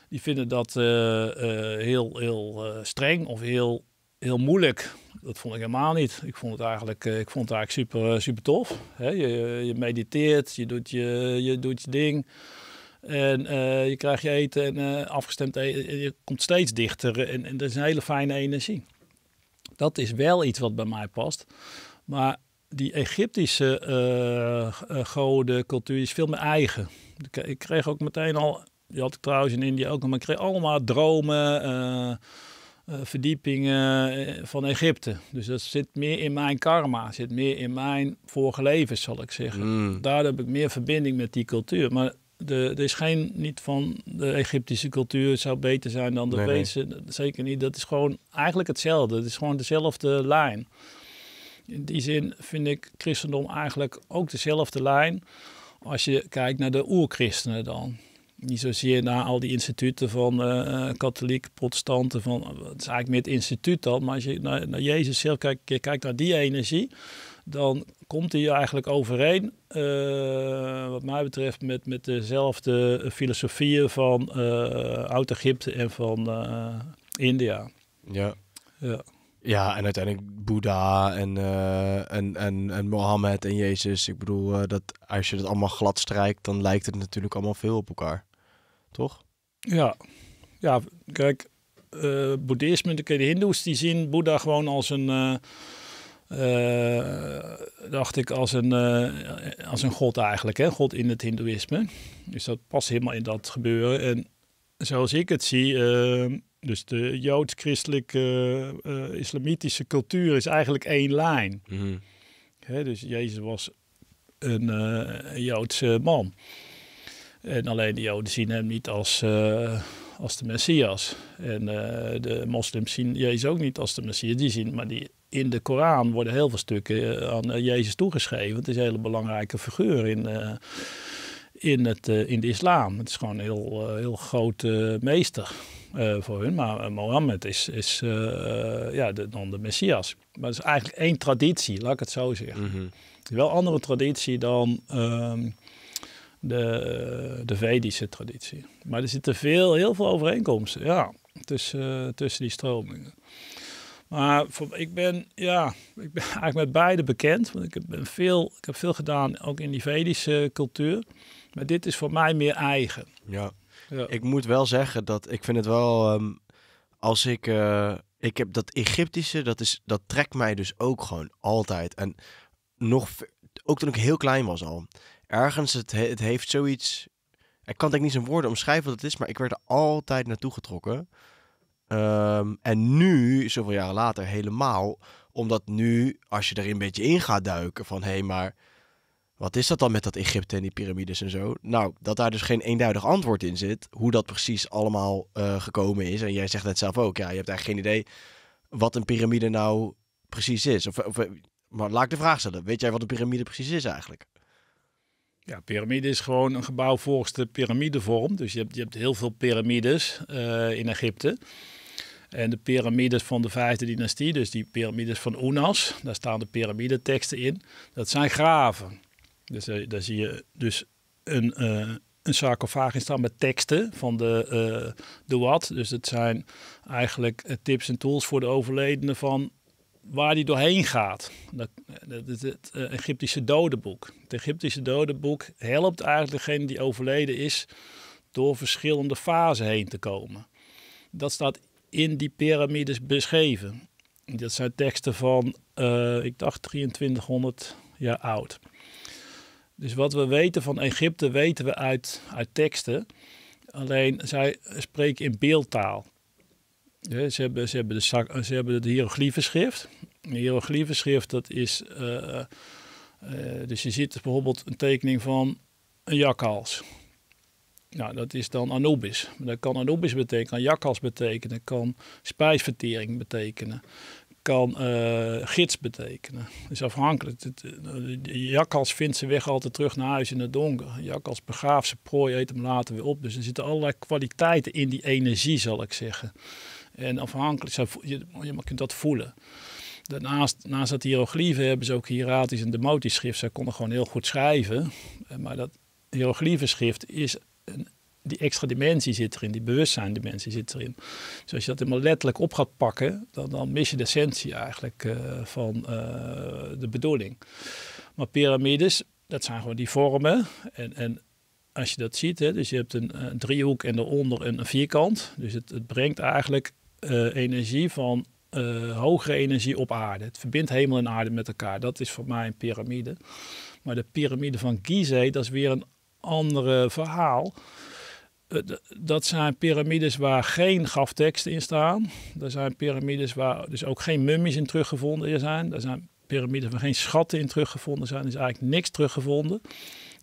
Die vinden dat eh, eh, heel, heel eh, streng of heel, heel moeilijk. Dat vond ik helemaal niet. Ik vond het eigenlijk, ik vond het eigenlijk super, super tof. Hè? Je, je mediteert, je doet je, je, doet je ding... En je krijgt je eten en afgestemd eten. Je komt steeds dichter en, en dat is een hele fijne energie. Dat is wel iets wat bij mij past. Maar die Egyptische uh, goden, cultuur is veel meer eigen. Ik kreeg ook meteen al, die had ik trouwens in India ook nog, maar ik kreeg allemaal dromen, eh, verdiepingen van Egypte. Dus dat zit meer in mijn karma, zit meer in mijn vorige leven, zal ik zeggen. Mm. Daardoor heb ik meer verbinding met die cultuur. Maar de, er is geen, niet van de Egyptische cultuur zou beter zijn dan de nee, Zeker niet. Dat is gewoon eigenlijk hetzelfde. Het is gewoon dezelfde lijn. In die zin vind ik christendom eigenlijk ook dezelfde lijn als je kijkt naar de oerchristenen dan. Niet zozeer naar al die instituten van eh, eh, katholiek, protestanten. Van, eh, het is eigenlijk meer het instituut dan. Maar als je naar, naar Jezus zelf kijkt, kijk kijkt naar die energie dan komt hij eigenlijk overeen, eh, wat mij betreft, met, met dezelfde filosofieën van uh, eh, Oud-Egypte en van eh, India. Ja. ja. Ja, en uiteindelijk Boeddha en, en, en, en Mohammed en Jezus. Ik bedoel, dat, als je dat allemaal glad strijkt, dan lijkt het natuurlijk allemaal veel op elkaar. Toch? Ja, ja kijk, boeddhisme, de hindoes die zien Boeddha gewoon als een eh, dacht ik, als een, eh, als een god eigenlijk. Hè? God in het hindoeïsme. Dus dat past helemaal in dat gebeuren. En zoals ik het zie, eh, dus de joods-christelijke islamitische cultuur is eigenlijk één lijn. Mm dus Jezus was een uh, Joodse man. En alleen de Joden zien hem niet als, als de Messias. En de moslims zien Jezus ook niet als de Messias. Die zien, maar die in de Koran worden heel veel stukken eh, aan eh, Jezus toegeschreven. Het is een hele belangrijke figuur in, eh, in, het, in de islam. Het is gewoon een heel, heel groot meester voor hun. Maar Mohammed is, is ja, de, dan de Messias. Maar het is eigenlijk één traditie, laat ik het zo zeggen. Mhm. wel een andere traditie dan ehm, de, de Vedische traditie. Maar er zitten veel, heel veel overeenkomsten ja, tussen, tussen die stromingen. Maar ik, ben, ja, ik ben (laughs) eigenlijk met beide bekend. Want ik, heb veel, ik heb veel gedaan, ook in die Vedische cultuur. Maar dit is voor mij meer eigen. Ja. ja. Ik moet wel zeggen dat ik vind het wel... Ehm, als ik... Eh, ik heb dat Egyptische, dat, is, dat trekt mij dus ook gewoon altijd. En nog... Ook toen ik heel klein was al. Ergens, het, het heeft zoiets... Ik kan denk ik niet zijn woorden omschrijven wat het is, maar ik werd er altijd naartoe getrokken. Ehm, en nu, zoveel jaren later, helemaal. Omdat nu, als je er een beetje in gaat duiken van hé, hey, maar wat is dat dan met dat Egypte en die piramides en zo? Nou, dat daar dus geen eenduidig antwoord in zit, hoe dat precies allemaal eh, gekomen is. En jij zegt het zelf ook, ja, je hebt eigenlijk geen idee wat een piramide nou precies is. Of, of, maar laat ik de vraag stellen, weet jij wat een piramide precies is eigenlijk? Ja, piramide is gewoon een gebouw volgens de piramidevorm. Dus je hebt, je hebt heel veel piramides eh, in Egypte. En de piramides van de vijfde dynastie, dus die piramides van Unas, daar staan de piramideteksten in. Dat zijn graven. Dus eh, daar zie je dus een, uh, een sarcofaag staan met teksten van de, uh, de wat. Dus het zijn eigenlijk tips en tools voor de overledene van waar die doorheen gaat. Dat, dat is het Egyptische dodenboek. Het Egyptische dodenboek helpt eigenlijk degene die overleden is door verschillende fasen heen te komen. Dat staat in die piramides beschreven. Dat zijn teksten van, eh, ik dacht, 2300 jaar oud. Dus wat we weten van Egypte, weten we uit, uit teksten. Alleen zij spreken in beeldtaal. ze, hebben, ze, hebben de, ze hebben het hieroglyphenschrift. dat is. Eh, eh, dus je ziet bijvoorbeeld een tekening van een jakhals. Nou, dat is dan Anubis. Dat kan Anubis betekenen, kan jakhals betekenen, kan spijsvertering betekenen, kan eh, gids betekenen. Dat is afhankelijk. Eh, jakhals vindt zijn weg altijd terug naar huis in het donker. Jakhals begraaf zijn prooi, eet hem later weer op. Dus er zitten allerlei kwaliteiten in die energie, zal ik zeggen. En afhankelijk, je, kunt dat voelen. Daarnaast, naast dat hieroglyphen hebben ze ook hieratisch en demotisch schrift. Zij konden gewoon heel goed schrijven. Eh, maar dat hieroglyphenschrift is die extra dimensie zit erin, die bewustzijndimensie zit erin. Dus als je dat helemaal letterlijk op gaat pakken, dan, dan mis je de essentie eigenlijk eh, van eh, de bedoeling. Maar piramides, dat zijn gewoon die vormen. En, en als je dat ziet, hè, dus je hebt een, driehoek en daaronder een, vierkant. Dus het, het brengt eigenlijk eh, energie van hogere energie op aarde. Het verbindt hemel en aarde met elkaar. Dat is voor mij een piramide. Maar de piramide van Gizeh, dat is weer een andere verhaal. Eh, dat zijn piramides waar geen grafteksten in staan. Er zijn piramides waar dus ook geen mummies in teruggevonden zijn. Er zijn piramides waar geen schatten in teruggevonden zijn. is eigenlijk niks teruggevonden.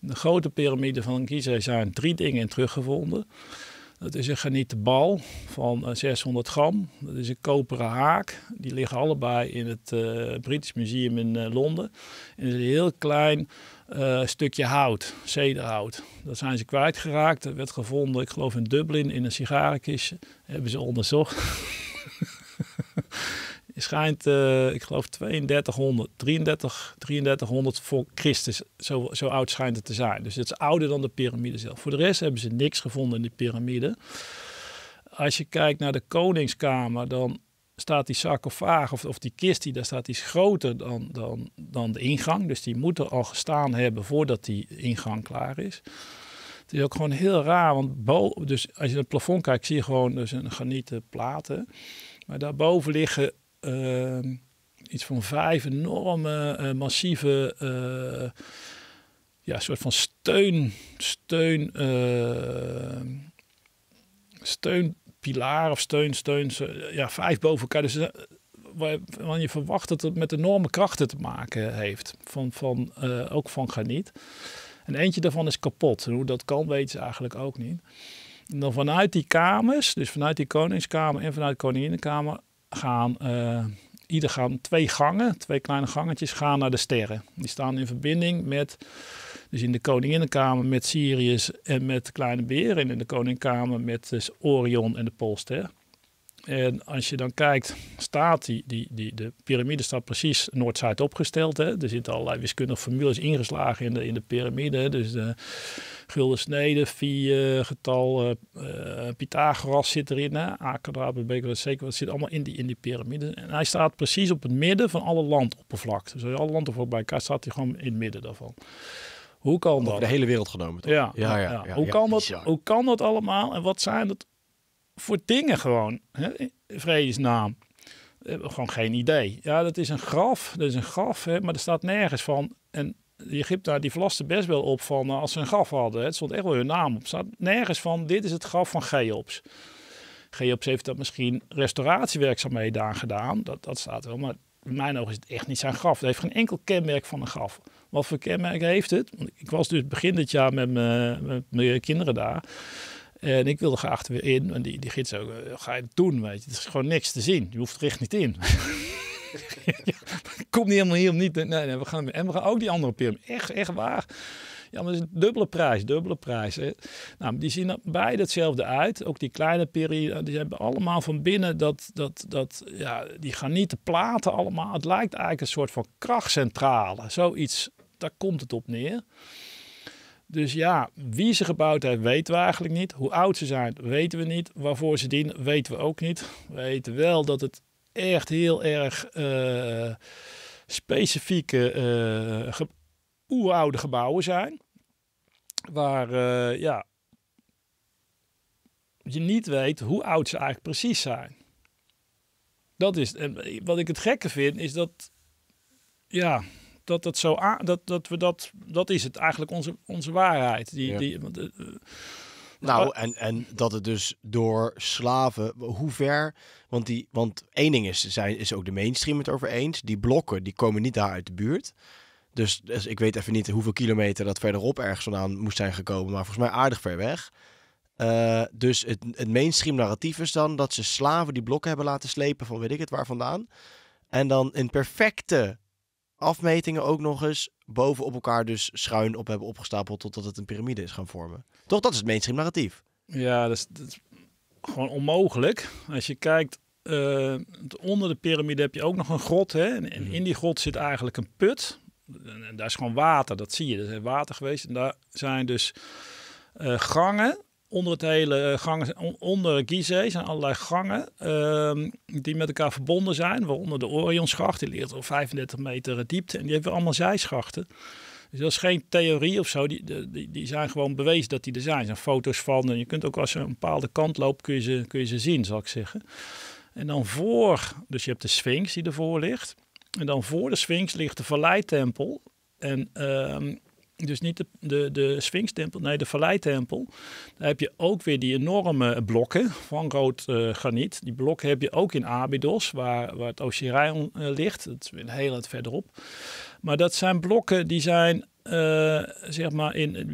De grote piramide van Gizeh zijn drie dingen in teruggevonden. Dat is een genieten bal van 600 eh, gram. Dat is een koperen haak. Die liggen allebei in het uh, Museum in eh, Londen. En dat is een heel klein stukje hout, zederhout. Dat zijn ze kwijtgeraakt. Dat werd gevonden, ik geloof in Dublin, in een sigarenkistje. Hebben ze onderzocht. (laughs) Je schijnt, eh, ik geloof 3200, 33, 3300 voor Christus. Zo, zo oud schijnt het te zijn. Dus het is ouder dan de piramide zelf. Voor de rest hebben ze niks gevonden in de piramide. Als je kijkt naar de koningskamer, dan staat die sarcofaag of, of die kist, die daar staat, die is groter dan, dan, dan de ingang. Dus die moet er al gestaan hebben voordat die ingang klaar is. Het is ook gewoon heel raar, want boven, dus als je naar het plafond kijkt, zie je gewoon dus een granieten platen. Maar daarboven liggen Ehm, iets van vijf enorme, eh, massieve, eh, ja, soort van steun, steun, eh, steunpilaar of steun, steun, ja, vijf boven elkaar. Dus waarvan je verwacht dat het met enorme krachten te maken heeft, van, van, ook van graniet. En eentje daarvan is kapot. hoe dat kan, weten ze eigenlijk ook niet. En dan vanuit die kamers, dus vanuit die koningskamer en vanuit de koninginnenkamer, gaan, eh, ieder gaan twee gangen, twee kleine gangetjes, gaan naar de sterren. Die staan in verbinding met, dus in de Koninginnenkamer met Sirius en met de Kleine Beer. En in de Koninkamer met eh, Orion en de Poolster. En als je dan kijkt, staat die, die, die, de piramide staat precies noord-zuid opgesteld. Hè? Er zitten allerlei wiskundige formules ingeslagen in de, in de piramide. Dus de gulden snede, vier eh, getal, eh, eh, Pythagoras zit erin. A kwadraat, B kwadraat, zit allemaal in die, in die piramide. En hij staat precies op het midden van alle landoppervlakte. Dus als je alle landoppervlakte bij elkaar staat, hij gewoon in het midden daarvan. Hoe kan dat? de hele wereld genomen, toch? Ja, ja, ja, Hoe, kan dat, hoe kan dat allemaal en wat zijn het voor dingen gewoon. Hè? Vredesnaam. Gewoon geen idee. Ja, dat is een graf. Dat is een graf, hè? maar er staat nergens van. En de Egyptenaren die verlasten best wel op van eh, als ze een graf hadden. Hè? Het stond echt wel hun naam op. Er staat nergens van, dit is het graf van Geops. Geops heeft dat misschien restauratiewerkzaamheden aan gedaan. Dat, dat staat wel, maar in mijn ogen is het echt niet zijn graf. Het heeft geen enkel kenmerk van een graf. Wat voor kenmerk heeft het? Ik was dus begin dit jaar met mijn kinderen daar. En ik wilde graag er weer in. En die, die gids ook, eh, ga je het doen, weet je. Het is gewoon niks te zien. Je hoeft er echt niet in. (laughs) (laughs) Komt kom niet helemaal hier om niet. Nee, nee, we gaan, en we gaan ook die andere piramide. Echt, echt waar. Ja, maar het is dubbele prijs, dubbele prijs. Nou, die zien er beide hetzelfde uit. Ook die kleine periode, eh, die hebben allemaal van binnen dat, dat, dat ja, die granieten platen allemaal. Het lijkt eigenlijk een soort van krachtcentrale. Zoiets, daar komt het op neer. Dus ja, wie ze gebouwd heeft, weten we eigenlijk niet. Hoe oud ze zijn, weten we niet. Waarvoor ze dienen, weten we ook niet. We weten wel dat het echt heel erg uh, specifieke uh, oeroude gebouwen zijn. Waar eh, ja, je niet weet hoe oud ze eigenlijk precies zijn. Dat is, en wat ik het gekke vind, is dat ja, dat, dat zo aan, dat, dat we dat, dat is het eigenlijk onze, onze waarheid. Die, die, eh, eh, nou, en, en dat het dus door slaven, hoe ver, want, die, want één ding is, zijn, is ook de mainstream het over eens, die blokken die komen niet daar uit de buurt. Dus, dus ik weet even niet hoeveel kilometer dat verderop ergens vandaan moest zijn gekomen, maar volgens mij aardig ver weg. Eh, dus het, het mainstream narratief is dan dat ze slaven die blokken hebben laten slepen van weet ik het waar vandaan. En dan in perfecte afmetingen ook nog eens bovenop elkaar dus schuin op hebben opgestapeld totdat het een piramide is gaan vormen. Toch, dat is het mainstream narratief. Ja, dat is, gewoon onmogelijk. Als je kijkt, uh, onder de piramide heb je ook nog een grot. Hè? En, mhm. in die grot zit eigenlijk een put. En, daar is gewoon water, dat zie je. Er is water geweest. En daar zijn dus eh, gangen onder het hele eh, gang, onder Gizeh zijn allerlei gangen ehm, die met elkaar verbonden zijn. Waaronder de Orionschacht, die ligt op 35 meter diepte en die hebben allemaal zijschachten. Dus dat is geen theorie of zo, die, die, die zijn gewoon bewezen dat die er zijn. Er zijn foto's van en je kunt ook als je een bepaalde kant loopt, kun je ze, kun je ze zien, zal ik zeggen. En dan voor, dus je hebt de Sphinx die ervoor ligt. En dan voor de Sphinx ligt de Valleitempel. En ehm, dus niet de, de, de Sphinx-tempel, nee, de vallei-tempel Daar heb je ook weer die enorme blokken van rood eh, graniet. Die blokken heb je ook in Abydos, waar, waar het Ossirion uh, eh, ligt. Dat is heel wat verderop. Maar dat zijn blokken die zijn, eh, zeg maar, in,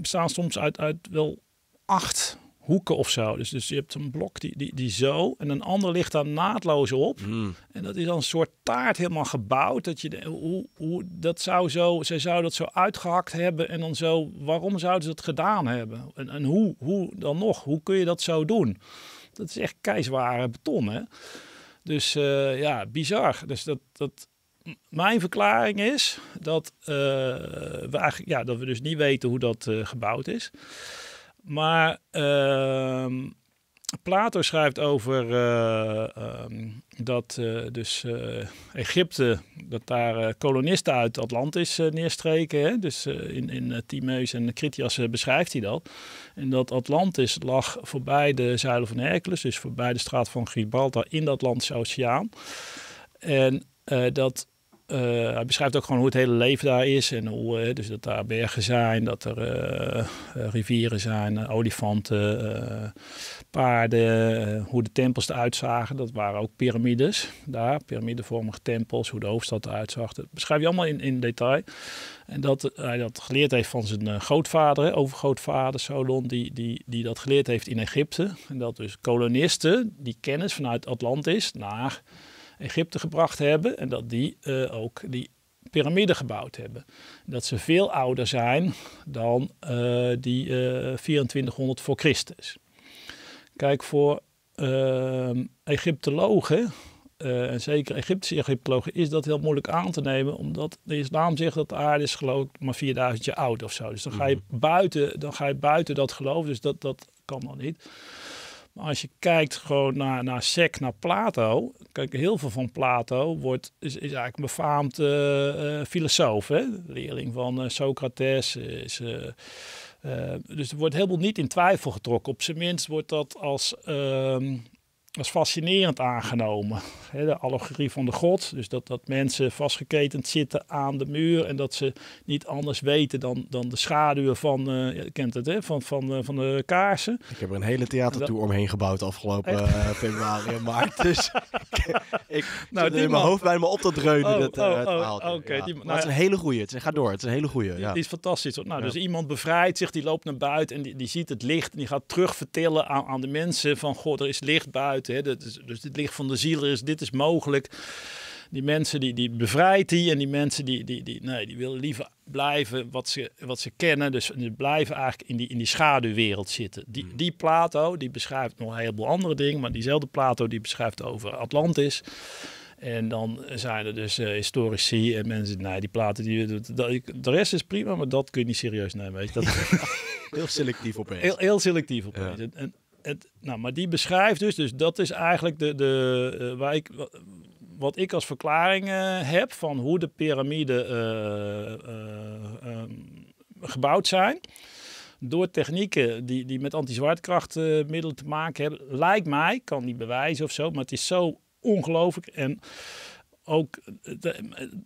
bestaan soms uit, uit wel acht hoeken of zo. Dus, dus je hebt een blok die, die, die zo en een ander ligt daar naadloos op. Hmm. En dat is dan een soort taart helemaal gebouwd. Dat, je, hoe, hoe, dat zou zo, zij zouden dat zo uitgehakt hebben en dan zo, waarom zouden ze dat gedaan hebben? En, en hoe, hoe dan nog? Hoe kun je dat zo doen? Dat is echt keizware beton, hè? Dus eh, ja, bizar. Dus dat, dat, mijn verklaring is dat, uh, we ja, dat we dus niet weten hoe dat eh, gebouwd is. Maar uh, Plato schrijft over eh, ehm, dat eh, dus, eh, Egypte, dat daar kolonisten uit Atlantis neerstreken. Hè? Dus in, in Timeus en Critias beschrijft hij dat. En dat Atlantis lag voorbij de zuilen van Hercules, dus voorbij de straat van Gibraltar in de Atlantische Oceaan. En dat eh, hij beschrijft ook gewoon hoe het hele leven daar is. En hoe, eh, dus dat daar bergen zijn, dat er eh, rivieren zijn, olifanten, paarden. hoe de tempels eruit zagen, dat waren ook piramides daar. Piramidevormige tempels, hoe de hoofdstad eruit Dat beschrijf je allemaal in, in detail. En dat hij dat geleerd heeft van zijn grootvader, overgrootvader Solon, die, die, die dat geleerd heeft in Egypte. En dat dus kolonisten die kennis vanuit Atlantis naar Egypte gebracht hebben en dat die eh, ook die piramide gebouwd hebben. Dat ze veel ouder zijn dan eh, die 2400 eh, voor Christus. Kijk, voor ehm, Egyptologen, en zeker Egyptische Egyptologen, is dat heel moeilijk aan te nemen, omdat de islam zegt dat de aarde is geloof maar 4000 jaar oud of zo. Dus dan ga je mhm. buiten, dan ga je buiten dat geloof, dus dat, dat kan dan niet als je kijkt gewoon naar, naar Sec, naar Plato. Kijk, heel veel van Plato wordt, is, is eigenlijk een befaamd eh, eh, filosoof. Hè? Leerling van eh, Socrates. Is, dus er wordt helemaal niet in twijfel getrokken. Op zijn minst wordt dat als... Ehm, als fascinerend aangenomen. de allegorie van de god, dus dat, dat mensen vastgeketend zitten aan de muur en dat ze niet anders weten dan, dan de schaduwen van, eh, kent het, hè, van, van, eh, van de kaarsen. Ik heb er een hele theatertour omheen gebouwd afgelopen eh, februari en maart, (laughs) dus ik, nou, in mijn hoofd bij me op te dreunen. Oh, dat, oh, oh, nou, het is een hele goeie, het is, ga door, het is een hele goeie. ja. is fantastisch. Nou, Dus iemand bevrijdt zich, die loopt naar buiten en die, die ziet het licht en die gaat terug vertellen aan, aan de mensen van, god, er is licht buiten Hè. dus dit licht van de ziel is, dit is mogelijk. Die mensen die, die bevrijdt hij en die mensen die, die, die, nee, die willen liever blijven wat ze, wat ze kennen. Dus die blijven eigenlijk in die, in die schaduwwereld zitten. Die, hmm. die Plato die beschrijft nog een heleboel andere dingen, maar diezelfde Plato die beschrijft over Atlantis. En dan zijn er dus uh, historici en mensen, nee, die platen, die, de rest is prima, maar dat kun je niet serieus nemen. Weet je. Dat, (laughs) heel selectief op. Heel, heel selectief op. Ja. En, nou, maar die beschrijft dus, dus dat is eigenlijk de, de, eh, waar ik, wat ik als verklaring eh, heb van hoe de piramiden eh, ehm, gebouwd zijn. Door technieken die, die met anti-zwaartekrachtmiddelen te maken hebben, lijkt mij, kan niet bewijzen of zo, maar het is zo ongelooflijk. En ook, eh,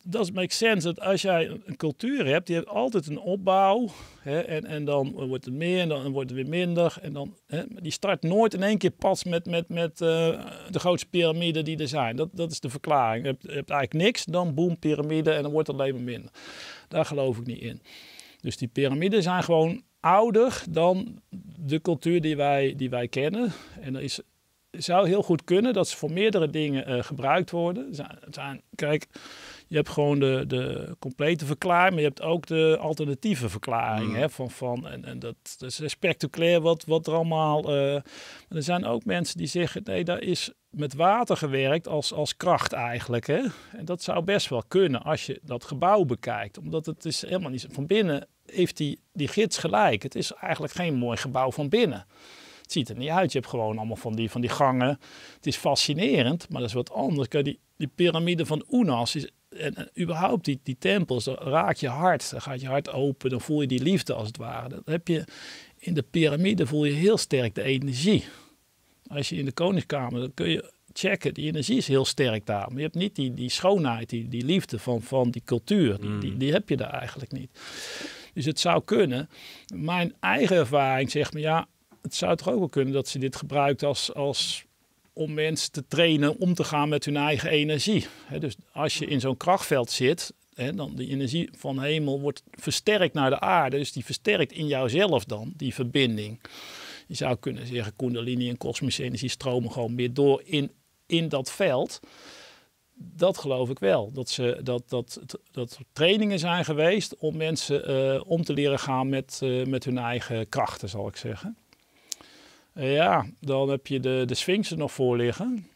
dat makes sense dat als jij een cultuur hebt, die heeft altijd een opbouw. Hè, en, en dan wordt het meer en dan wordt het weer minder. En dan, hè, die start nooit in één keer pas met, met, met eh, de grootste piramide die er zijn. Dat, dat is de verklaring. Je hebt, hebt eigenlijk niks, dan boom, piramide en dan wordt het alleen maar minder. Daar geloof ik niet in. Dus die piramiden zijn gewoon ouder dan de cultuur die wij, die wij kennen. En er is zou heel goed kunnen dat ze voor meerdere dingen eh, gebruikt worden. kijk, je hebt gewoon de, de complete verklaring, maar je hebt ook de alternatieve verklaring. Mm. Hè, van, van, en, en dat, is spectaculair wat, wat er allemaal. Uh, er zijn ook mensen die zeggen: nee, daar is met water gewerkt als, als kracht eigenlijk. Hè? En dat zou best wel kunnen als je dat gebouw bekijkt, omdat het is helemaal niet van binnen. Heeft die, die gids gelijk? Het is eigenlijk geen mooi gebouw van binnen. Het er niet uit. Je hebt gewoon allemaal van die, van die gangen. Het is fascinerend, maar dat is wat anders. die, die piramide van Unas is, en, überhaupt die, die tempels, dan raakt je hart. Dan gaat je hart open, dan voel je die liefde als het ware. Dan heb je, in de piramide voel je heel sterk de energie. Als je in de koningskamer, dan kun je checken. Die energie is heel sterk daar. Maar je hebt niet die, die schoonheid, die, die liefde van, van die cultuur. Die, die, mm. die, heb je daar eigenlijk niet. Dus het zou kunnen. Mijn eigen ervaring zegt me, ja, het zou toch ook wel kunnen dat ze dit gebruikt als, als om mensen te trainen om te gaan met hun eigen energie. dus als je in zo'n krachtveld zit, he, dan de energie van de hemel wordt versterkt naar de aarde. Dus die versterkt in jouzelf dan die verbinding. Je zou kunnen zeggen, kundalini en kosmische energie stromen gewoon meer door in, in dat veld. Dat geloof ik wel. Dat, ze, dat, dat, dat trainingen zijn geweest om mensen eh, om te leren gaan met, eh, met hun eigen krachten, zal ik zeggen. Ja, dan heb je de, de Sphinx er nog voor liggen.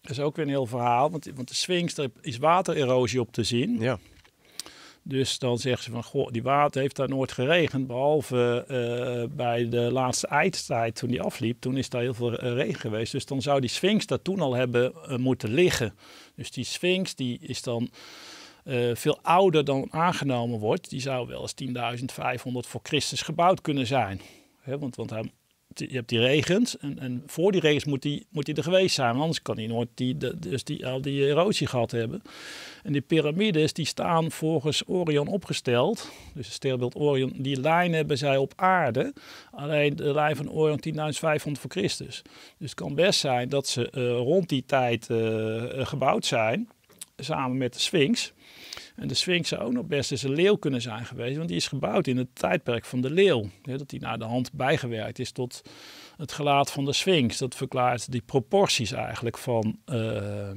Dat is ook weer een heel verhaal, want, want de Sphinx, daar is watererosie op te zien. Ja. Dus dan zeggen ze van, goh, die water heeft daar nooit geregend, behalve eh, bij de laatste ijstijd toen die afliep, toen is daar heel veel regen geweest. Dus dan zou die Sphinx daar toen al hebben eh, moeten liggen. Dus die Sphinx, die is dan eh, veel ouder dan aangenomen wordt. Die zou wel eens 10.500 voor Christus gebouwd kunnen zijn. Want, want je hebt die regens en, en voor die regens moet die, moet er geweest zijn, anders kan hij nooit die, dus die, al die erosie gehad hebben. En die piramides die staan volgens Orion opgesteld, dus het sterrenbeeld Orion, die lijn hebben zij op aarde, alleen de lijn van Orion 10.500 voor Christus. Dus het kan best zijn dat ze eh, rond die tijd eh, gebouwd zijn, samen met de Sphinx. En de Sphinx zou ook nog best eens een leeuw kunnen zijn geweest, want die is gebouwd in het tijdperk van de leeuw. dat die naar de hand bijgewerkt is tot het gelaat van de Sphinx. Dat verklaart die proporties eigenlijk van, eh,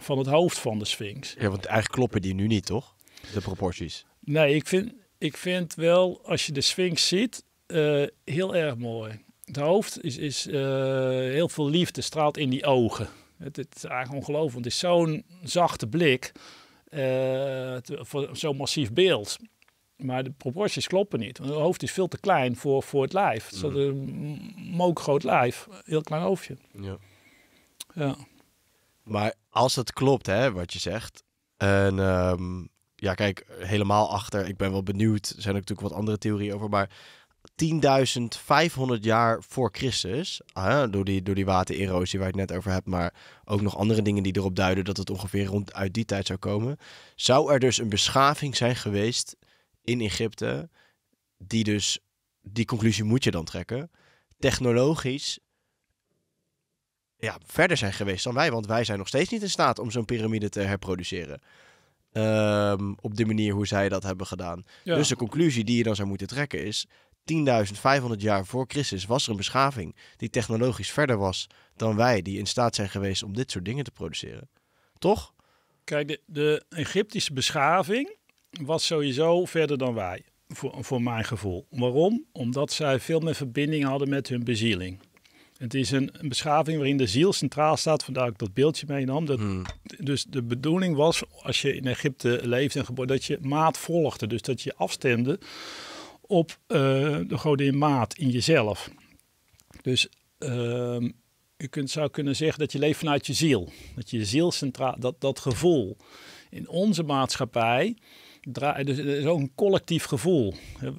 van het hoofd van de Sphinx. Ja, want eigenlijk kloppen die nu niet, toch? De proporties. Nee, ik vind, ik vind wel, als je de Sphinx ziet, eh, heel erg mooi. Het hoofd is, is eh, heel veel liefde, straalt in die ogen. Het, het is eigenlijk ongelooflijk, want het is zo'n zachte blik. Eh, te, zo'n massief beeld. Maar de proporties kloppen niet. Want het hoofd is veel te klein voor, voor het lijf. Het is mm. een lijf, heel klein hoofdje. Ja. ja. Maar als het klopt, hè, wat je zegt. En ehm, ja, kijk, helemaal achter. Ik ben wel benieuwd. Er zijn natuurlijk wat andere theorieën over. Maar 10.500 jaar voor Christus. door die, door die watererosie waar ik het net over heb, maar ook nog andere dingen die erop duiden dat het ongeveer rond uit die tijd zou komen. Zou er dus een beschaving zijn geweest in Egypte, die dus, die conclusie moet je dan trekken, technologisch ja, verder zijn geweest dan wij, want wij zijn nog steeds niet in staat om zo'n piramide te herproduceren. Ehm, op de manier hoe zij dat hebben gedaan. Dus de conclusie die je dan zou moeten trekken is: 10.500 jaar voor Christus was er een beschaving die technologisch verder was dan wij, die in staat zijn geweest om dit soort dingen te produceren. Toch? Kijk, de, de Egyptische beschaving was sowieso verder dan wij, voor, voor mijn gevoel. Waarom? Omdat zij veel meer verbinding hadden met hun bezieling. Het is een, beschaving waarin de ziel centraal staat, vandaar ik dat beeldje meenam. Dat, hmm. Dus de bedoeling was, als je in Egypte leefde en geboren, dat je maat volgde. Dus dat je afstemde op uh, de godin maat in jezelf. Dus je ehm, kunt, zou kunnen zeggen dat je leeft vanuit je ziel. Dat je ziel centraal, dat, dat gevoel. In onze maatschappij dus er is ook een collectief gevoel.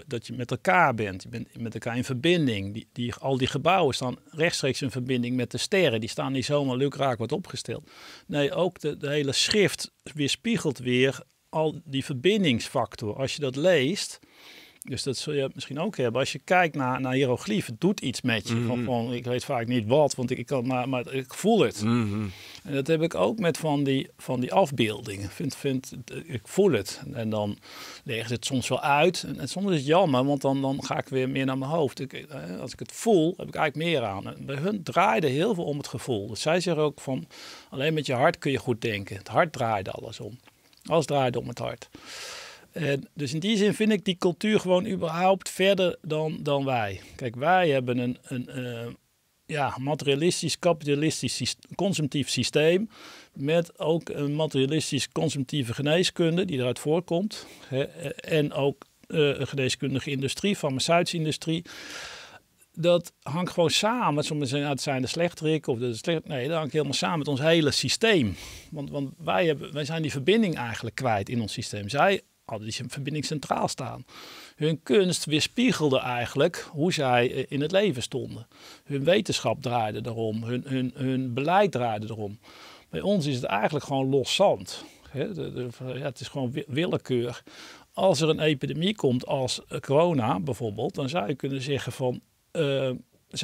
Dat je met elkaar bent. Je bent met elkaar in verbinding. Die, al die gebouwen staan rechtstreeks in verbinding met de sterren. Die staan niet zomaar leuk raak wat opgesteld. Nee, ook de, de hele schrift weerspiegelt weer al die verbindingsfactor. Als je dat leest, dus dat zul je misschien ook hebben. Als je kijkt naar, naar hieroglyf, het doet iets met je. Mm gewoon, ik weet vaak niet wat, want ik, kan, maar, maar ik voel het. Mhm. En dat heb ik ook met van die, van die afbeeldingen. Vind, vind, ik voel het. En dan legt het soms wel uit. En, soms is het jammer, want dan, dan ga ik weer meer naar mijn hoofd. Eh, als ik het voel, heb ik eigenlijk meer aan. bij hun draaide heel veel om het gevoel. Dus zij zeggen ook van, alleen met je hart kun je goed denken. Het hart draaide alles om. Alles draaide om het hart. En dus in die zin vind ik die cultuur gewoon überhaupt verder dan, dan wij. Kijk, wij hebben een, een eh, ja, materialistisch, kapitalistisch, consumptief systeem. Met ook een materialistisch, consumptieve geneeskunde die eruit voorkomt Hè, en ook eh, een geneeskundige industrie, farmaceutische industrie. Dat hangt gewoon samen. Sommigen zeggen, het zijn de slechtrikken of de slecht... Nee, dat hangt helemaal samen met ons hele systeem. Want, want wij, hebben, wij zijn die verbinding eigenlijk kwijt in ons systeem. Zij hadden die verbinding centraal staan. Hun kunst weerspiegelde eigenlijk hoe zij eh, in het leven stonden. Hun wetenschap draaide daarom, hun, hun, hun beleid draaide erom. Bij ons is het eigenlijk gewoon los zand. het is gewoon willekeur. Als er een epidemie komt als eh, corona bijvoorbeeld, dan zou je kunnen zeggen van... Eh,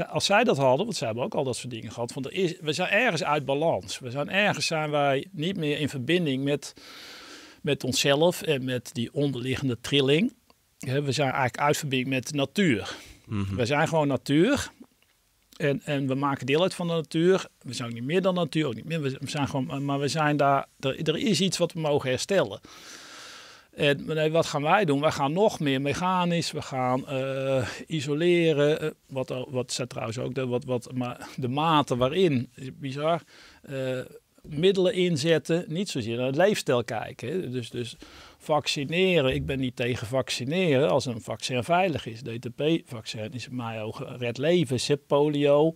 als zij dat hadden, want zij hebben ook al dat soort dingen gehad, van we zijn ergens uit balans. We zijn ergens zijn wij niet meer in verbinding met met onszelf en met die onderliggende trilling. We zijn eigenlijk uitverbinding met de natuur. Mhm. We zijn gewoon natuur. En, en we maken deel uit van de natuur. We zijn niet meer dan natuur, ook niet meer. We zijn gewoon, eh, maar we zijn daar. Er, is iets wat we mogen herstellen. En nee, wat gaan wij doen? Wij gaan nog meer mechanisch, we gaan eh, isoleren. Uh, wat, wat staat trouwens ook, de, wat, wat, maar de mate waarin, is bizar middelen inzetten, niet zozeer naar het leefstijl kijken. Dus, dus vaccineren, ik ben niet tegen vaccineren als een vaccin veilig is. DTP-vaccin is in mijn ogen red leven, zip polio,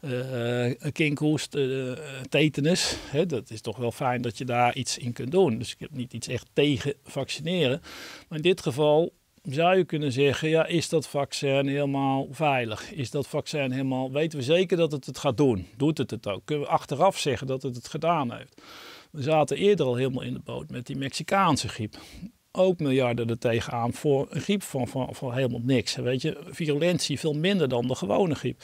uh, kinkhoest, eh, tetanus. dat is toch wel fijn dat je daar iets in kunt doen. Dus ik heb niet iets echt tegen vaccineren. Maar in dit geval zou je kunnen zeggen, ja, is dat vaccin helemaal veilig? Is dat vaccin helemaal, weten we zeker dat het het gaat doen? Doet het het ook? Kunnen we achteraf zeggen dat het het gedaan heeft? We zaten eerder al helemaal in de boot met die Mexicaanse griep. Ook miljarden er tegenaan voor een griep van, van, van helemaal niks. Weet je, violentie veel minder dan de gewone griep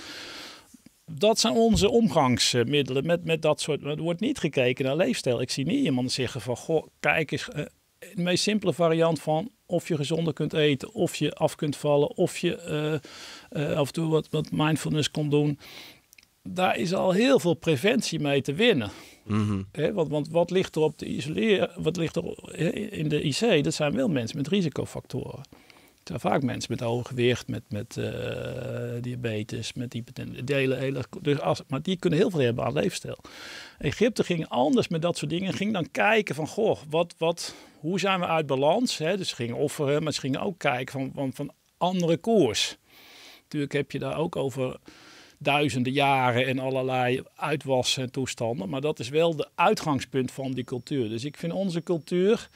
dat zijn onze omgangsmiddelen met, met dat soort. Er wordt niet gekeken naar leefstijl. Ik zie niet iemand zeggen van, goh, kijk eens, eh, de meest simpele variant van of je gezonder kunt eten, of je af kunt vallen, of je eh, eh, af en toe wat, mindfulness kon doen. Daar is al heel veel preventie mee te winnen. Mhm. want, want, wat ligt er op de isoleer, wat ligt er in de IC? Dat zijn wel mensen met risicofactoren zijn vaak mensen met overgewicht, gewicht, met, met eh, diabetes, met hypertensie. delen. hele, dus als, maar die kunnen heel veel hebben aan leefstijl. Egypte ging anders met dat soort dingen. Ging dan kijken van, goh, wat, wat, hoe zijn we uit balans? Hè? Dus ze gingen offeren, maar ze gingen ook kijken van, van, van andere koers. Natuurlijk heb je daar ook over duizenden jaren en allerlei uitwassen en toestanden. Maar dat is wel de uitgangspunt van die cultuur. Dus ik vind onze cultuur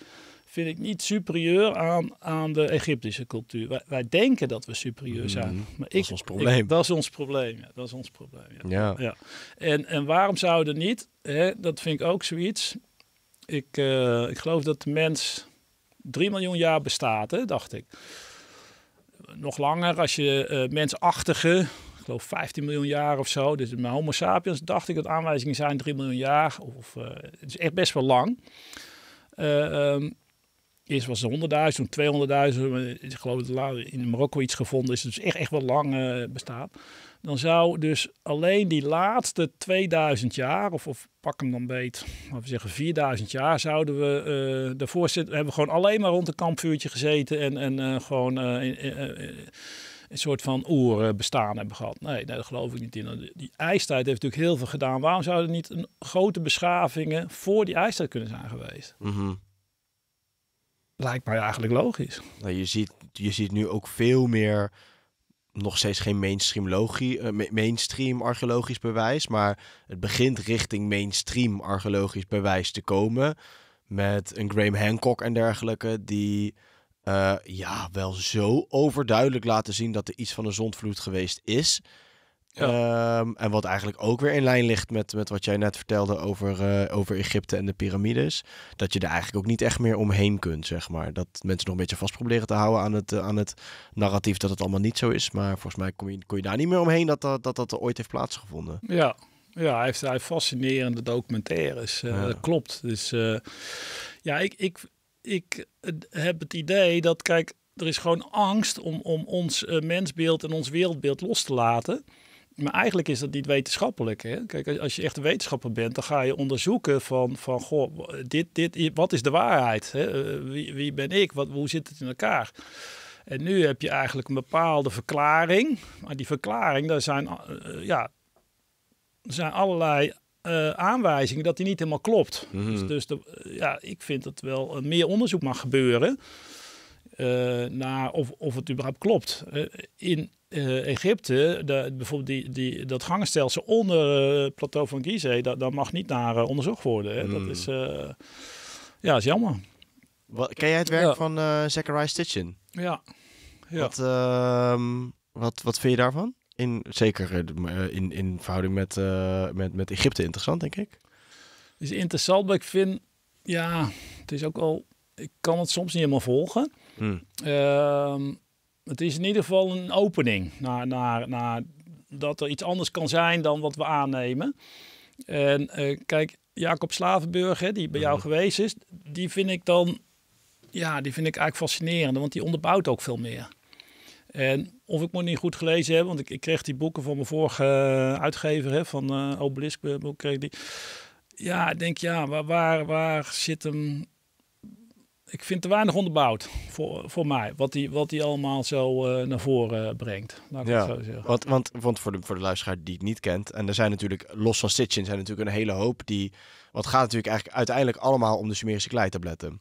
vind ik niet superieur aan, aan de Egyptische cultuur. Wij, wij denken dat we superieur mm, zijn. maar ik, dat is ons probleem. dat is ons probleem, Dat is ons probleem, ja. ja. En, en waarom zouden niet? Hè? Dat vind ik ook zoiets. Ik, eh, ik geloof dat de mens 3 miljoen jaar bestaat, dacht ik. Nog langer, als je uh, mensachtige ik geloof 15 miljoen jaar of zo. Dus mijn Homo sapiens dacht ik dat aanwijzingen zijn 3 miljoen jaar. Of, eh, het is echt best wel lang. Ehm, Eerst was het 100.000, toen 200.000. Ik geloof dat in Marokko iets gevonden is. Dus echt, echt wel lang uh, bestaat. Dan zou dus alleen die laatste 2000 jaar, of, of pak hem dan beet, laten we zeggen 4000 jaar, zouden we uh, eh, daarvoor zitten. Hebben gewoon alleen maar rond een kampvuurtje gezeten en, en eh, gewoon een soort van bestaan hebben gehad. Nee, dat daar geloof ik niet in. Die ijstijd heeft natuurlijk heel veel gedaan. Waarom zouden er niet een grote beschavingen voor die ijstijd kunnen zijn geweest? Mm lijkt mij eigenlijk logisch. Nou, je, ziet, je ziet nu ook veel meer, nog steeds geen mainstream, logie, eh, mainstream archeologisch bewijs, maar het begint richting mainstream archeologisch bewijs te komen. Met een Graham Hancock en dergelijke, die eh, ja, wel zo overduidelijk laten zien dat er iets van een zondvloed geweest is. Ehm, en wat eigenlijk ook weer in lijn ligt met, met wat jij net vertelde over, eh, over Egypte en de piramides. Dat je er eigenlijk ook niet echt meer omheen kunt, zeg maar. Dat mensen nog een beetje vast proberen te houden aan het, aan het narratief dat het allemaal niet zo is. Maar volgens mij kon je, kon je daar niet meer omheen dat dat, dat, dat ooit heeft plaatsgevonden. Ja, ja, hij heeft, hij fascinerende documentaires. Eh, dat klopt. Dus eh, ja, ik, ik, ik heb het idee dat, kijk, er is gewoon angst om, om ons mensbeeld en ons wereldbeeld los te laten maar eigenlijk is dat niet wetenschappelijk. Hè? Kijk, als je echt een wetenschapper bent, dan ga je onderzoeken van, van goh, dit, dit, wat is de waarheid? Hè? Eh, wie, ben ik? Wat, hoe zit het in elkaar? En nu heb je eigenlijk een bepaalde verklaring. Maar die verklaring, daar zijn, eh, eh, ja, zijn allerlei aanwijzingen dat die niet helemaal klopt. Mhm. Dus, dus ja, ik vind dat wel meer onderzoek mag gebeuren. naar of, of het überhaupt klopt. in, eh, Egypte, de, bijvoorbeeld die, die, dat gangenstelsel onder het eh, plateau van Gizeh, dat, dat mag niet naar eh, onderzocht worden. Hè. Dat hmm. is, ja, is jammer. Wat, ken jij het werk van uh, Zachariah Stitchin? Ja. ja. Wat, ehm, wat, wat vind je daarvan? In, zeker in, in verhouding met, met, met Egypte interessant, denk ik. Het is interessant, maar ik vind, ja, het is ook al, ik kan het soms niet helemaal volgen. Hmm. Ehm, het is in ieder geval een opening naar, naar, naar dat er iets anders kan zijn dan wat we aannemen. En eh, kijk, Jacob Slavenburg, hè, die bij jou mhm. geweest is, die vind ik dan, ja, die vind ik eigenlijk fascinerend, want die onderbouwt ook veel meer. En of ik moet niet goed gelezen heb, want ik, ik kreeg die boeken van mijn vorige eh, uitgever, hè, van uh, Obelisk, boek kreeg die. Ja, ik denk, ja, waar, waar, waar zit hem ik vind te weinig onderbouwd voor, voor mij. Wat hij wat die allemaal zo eh, naar voren eh, brengt. Laat ik ja, zo zeggen. Want, want, voor, de, voor de luisteraar die het niet kent. En er zijn natuurlijk, los van Stitchin, zijn natuurlijk een hele hoop die. Wat gaat natuurlijk eigenlijk uiteindelijk allemaal om de Sumerische kleitabletten.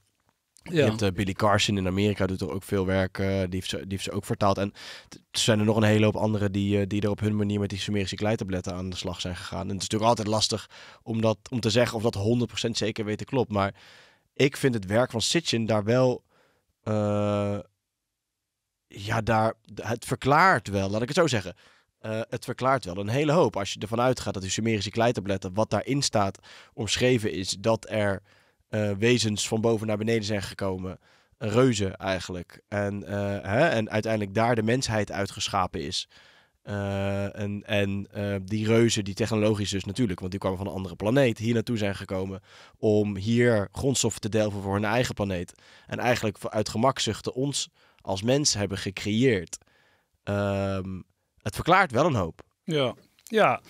Ja. Eh, Billy Carson in Amerika, doet er ook veel werk. die, heeft ze, die heeft ze ook vertaald. En er zijn er nog een hele hoop anderen die, die er op hun manier met die Sumerische kleitabletten aan de slag zijn gegaan. En het is natuurlijk altijd lastig om, dat, om te zeggen of dat 100% zeker weten klopt. Maar ik vind het werk van Sitchin daar wel. Eh, ja, daar, het verklaart wel, laat ik het zo zeggen. Eh, het verklaart wel een hele hoop. Als je ervan uitgaat dat die Sumerische kleitabletten, wat daarin staat, omschreven is dat er eh, wezens van boven naar beneden zijn gekomen. Reuzen eigenlijk. En, hè, en uiteindelijk daar de mensheid uitgeschapen is. Eh, en en eh, die reuzen, die technologisch dus natuurlijk, want die kwamen van een andere planeet, hier naartoe zijn gekomen om hier grondstoffen te delven voor hun eigen planeet. En eigenlijk uit gemakzuchten ons als mens hebben gecreëerd. Ehm, het verklaart wel een hoop. Ja, ja,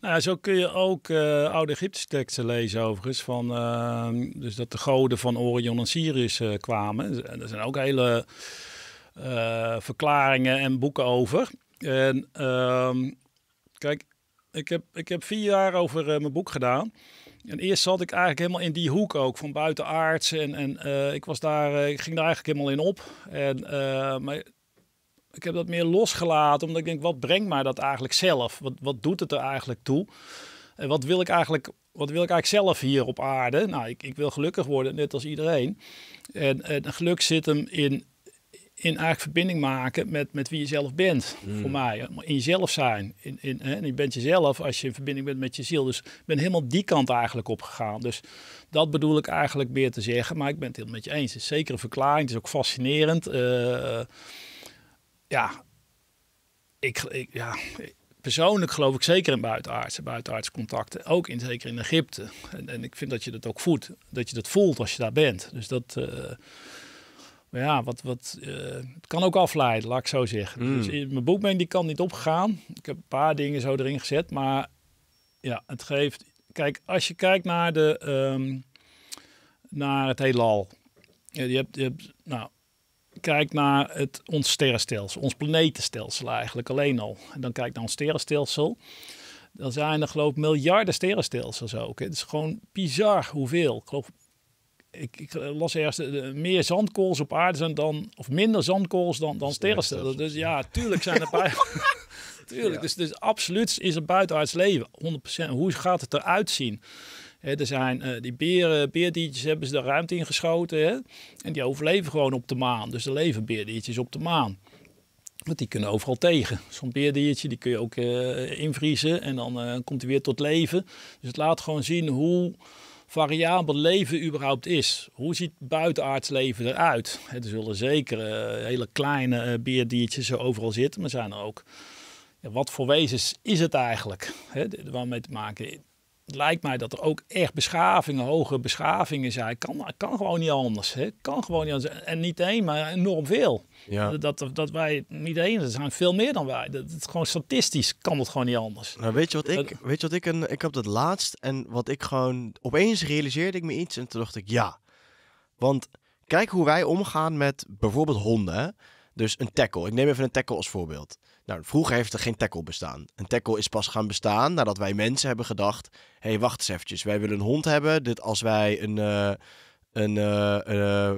nou, zo kun je ook eh, oude Egyptische teksten lezen overigens. Van, ehm, dus dat de goden van Orion en Sirius kwamen. En er zijn ook hele verklaringen en boeken over. En ehm, kijk, ik heb, ik heb vier jaar over eh, mijn boek gedaan. En eerst zat ik eigenlijk helemaal in die hoek ook, van buitenaards. En, en eh, ik, was daar, eh, ik ging daar eigenlijk helemaal in op. En, maar ik heb dat meer losgelaten, omdat ik denk, wat brengt mij dat eigenlijk zelf? Wat, wat doet het er eigenlijk toe? En wat wil ik eigenlijk, wat wil ik eigenlijk zelf hier op aarde? Nou, ik, ik wil gelukkig worden, net als iedereen. En, en geluk zit hem in in eigenlijk verbinding maken met, met wie je zelf bent, hmm. voor mij. In jezelf zijn. In, in, hè, en je bent jezelf als je in verbinding bent met je ziel. Dus ik ben helemaal die kant eigenlijk opgegaan. Dus dat bedoel ik eigenlijk meer te zeggen. Maar ik ben het helemaal met je eens. Het is zeker een verklaring. Het is ook fascinerend. Eh, ja, ik, ik, ja, persoonlijk geloof ik zeker in buitenaardse, buitenaardse contacten. Ook in, zeker in Egypte. En, en ik vind dat je dat ook voelt. Dat je dat voelt als je daar bent. Dus dat... Eh, ja, wat, wat, eh, het kan ook afleiden, laat ik zo zeggen. Mm. Dus eh, mijn boekmeng die kan niet opgegaan. Ik heb een paar dingen zo erin gezet, maar ja, het geeft... Kijk, als je kijkt naar, de, ehm, naar het heelal. Ja, je hebt, je hebt, nou, kijk naar het, ons sterrenstelsel, ons planetenstelsel eigenlijk alleen al. En dan kijk naar ons sterrenstelsel. Dan zijn er geloof ik miljarden sterrenstelsels ook. Hè. Het is gewoon bizar hoeveel. Ik geloof ik, ik, eh, las eerst eh, meer zandkools op aarde zijn dan, of minder zandkools dan, dan sterrenstelsels. Dus ja, tuurlijk zijn er bij. (laughs) tuurlijk, dus, dus absoluut is er buitenaards leven. 100%. Hoe gaat het eruit zien? er zijn eh, die beren, beerdiertjes hebben ze de ruimte ingeschoten En die overleven gewoon op de maan. Dus er leven beerdiertjes op de maan. Want die kunnen overal tegen. Zo'n beerdiertje die kun je ook invriezen en dan komt hij weer tot leven. Dus het laat gewoon zien hoe, variabel leven überhaupt is. Hoe ziet buitenaards leven eruit? Er zullen zeker eh, hele kleine uh, eh, beerdiertjes overal zitten, maar zijn er ook. wat voor wezens is het eigenlijk hè, waarmee te maken? lijkt mij dat er ook echt beschavingen, hoge beschavingen zijn. Kan, kan gewoon niet anders. Hè? Kan gewoon niet anders. En niet één, maar enorm veel. Ja. Dat, dat wij niet één, er zijn veel meer dan wij. Dat, dat, gewoon statistisch kan het gewoon niet anders. Nou, weet je wat ik, weet je wat ik, een, ik heb dat laatst en wat ik gewoon, opeens realiseerde ik me iets en toen dacht ik ja. Want kijk hoe wij omgaan met bijvoorbeeld honden. Dus een tackle. Ik neem even een tackle als voorbeeld. Nou, vroeger heeft er geen tackle bestaan. Een tackle is pas gaan bestaan nadat wij mensen hebben gedacht... hé, hey, wacht eens eventjes, wij willen een hond hebben. Dit als wij een... Eh, een, eh, eh,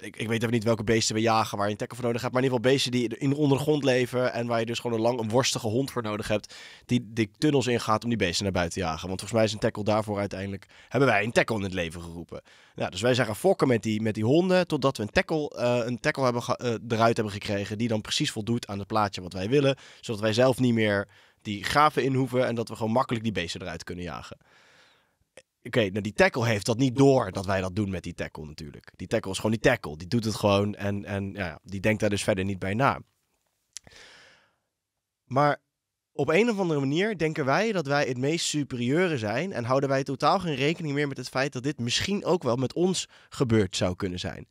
ik, ik weet even niet welke beesten we jagen waar je een tackle voor nodig hebt. Maar in ieder geval beesten die in de ondergrond leven. En waar je dus gewoon een lang, een worstige hond voor nodig hebt. Die, die tunnels ingaat om die beesten naar buiten te jagen. Want volgens mij is een tackle daarvoor uiteindelijk. Hebben wij een tackle in het leven geroepen. Nou, dus wij zijn fokken met die, met die honden. Totdat we een tackle, eh, een tackle hebben eh, eruit hebben gekregen. Die dan precies voldoet aan het plaatje wat wij willen. Zodat wij zelf niet meer die graven in hoeven. En dat we gewoon makkelijk die beesten eruit kunnen jagen. Oké, nou die tackle heeft dat niet door dat wij dat doen met die tackle natuurlijk. Die tackle is gewoon die tackle. Die doet het gewoon en, en ja, die denkt daar dus verder niet bij na. Maar op een of andere manier denken wij dat wij het meest superieure zijn en houden wij totaal geen rekening meer met het feit dat dit misschien ook wel met ons gebeurd zou kunnen zijn.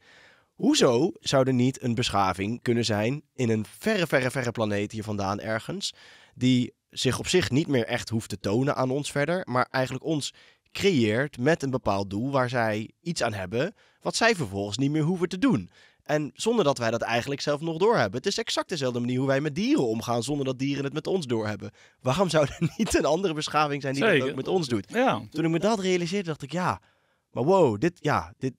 Hoezo zou er niet een beschaving kunnen zijn in een verre, verre, verre planeet hier vandaan ergens, die zich op zich niet meer echt hoeft te tonen aan ons verder, maar eigenlijk ons creëert met een bepaald doel waar zij iets aan hebben, wat zij vervolgens niet meer hoeven te doen. En zonder dat wij dat eigenlijk zelf nog doorhebben. Het is exact dezelfde manier hoe wij met dieren omgaan, zonder dat dieren het met ons doorhebben. Waarom zou er (laughs) niet een andere beschaving zijn die Zeker. dat ook met ons doet? Ja. Toen ik me dat realiseerde, dacht ik, ja, maar wow, dit, ja, dit,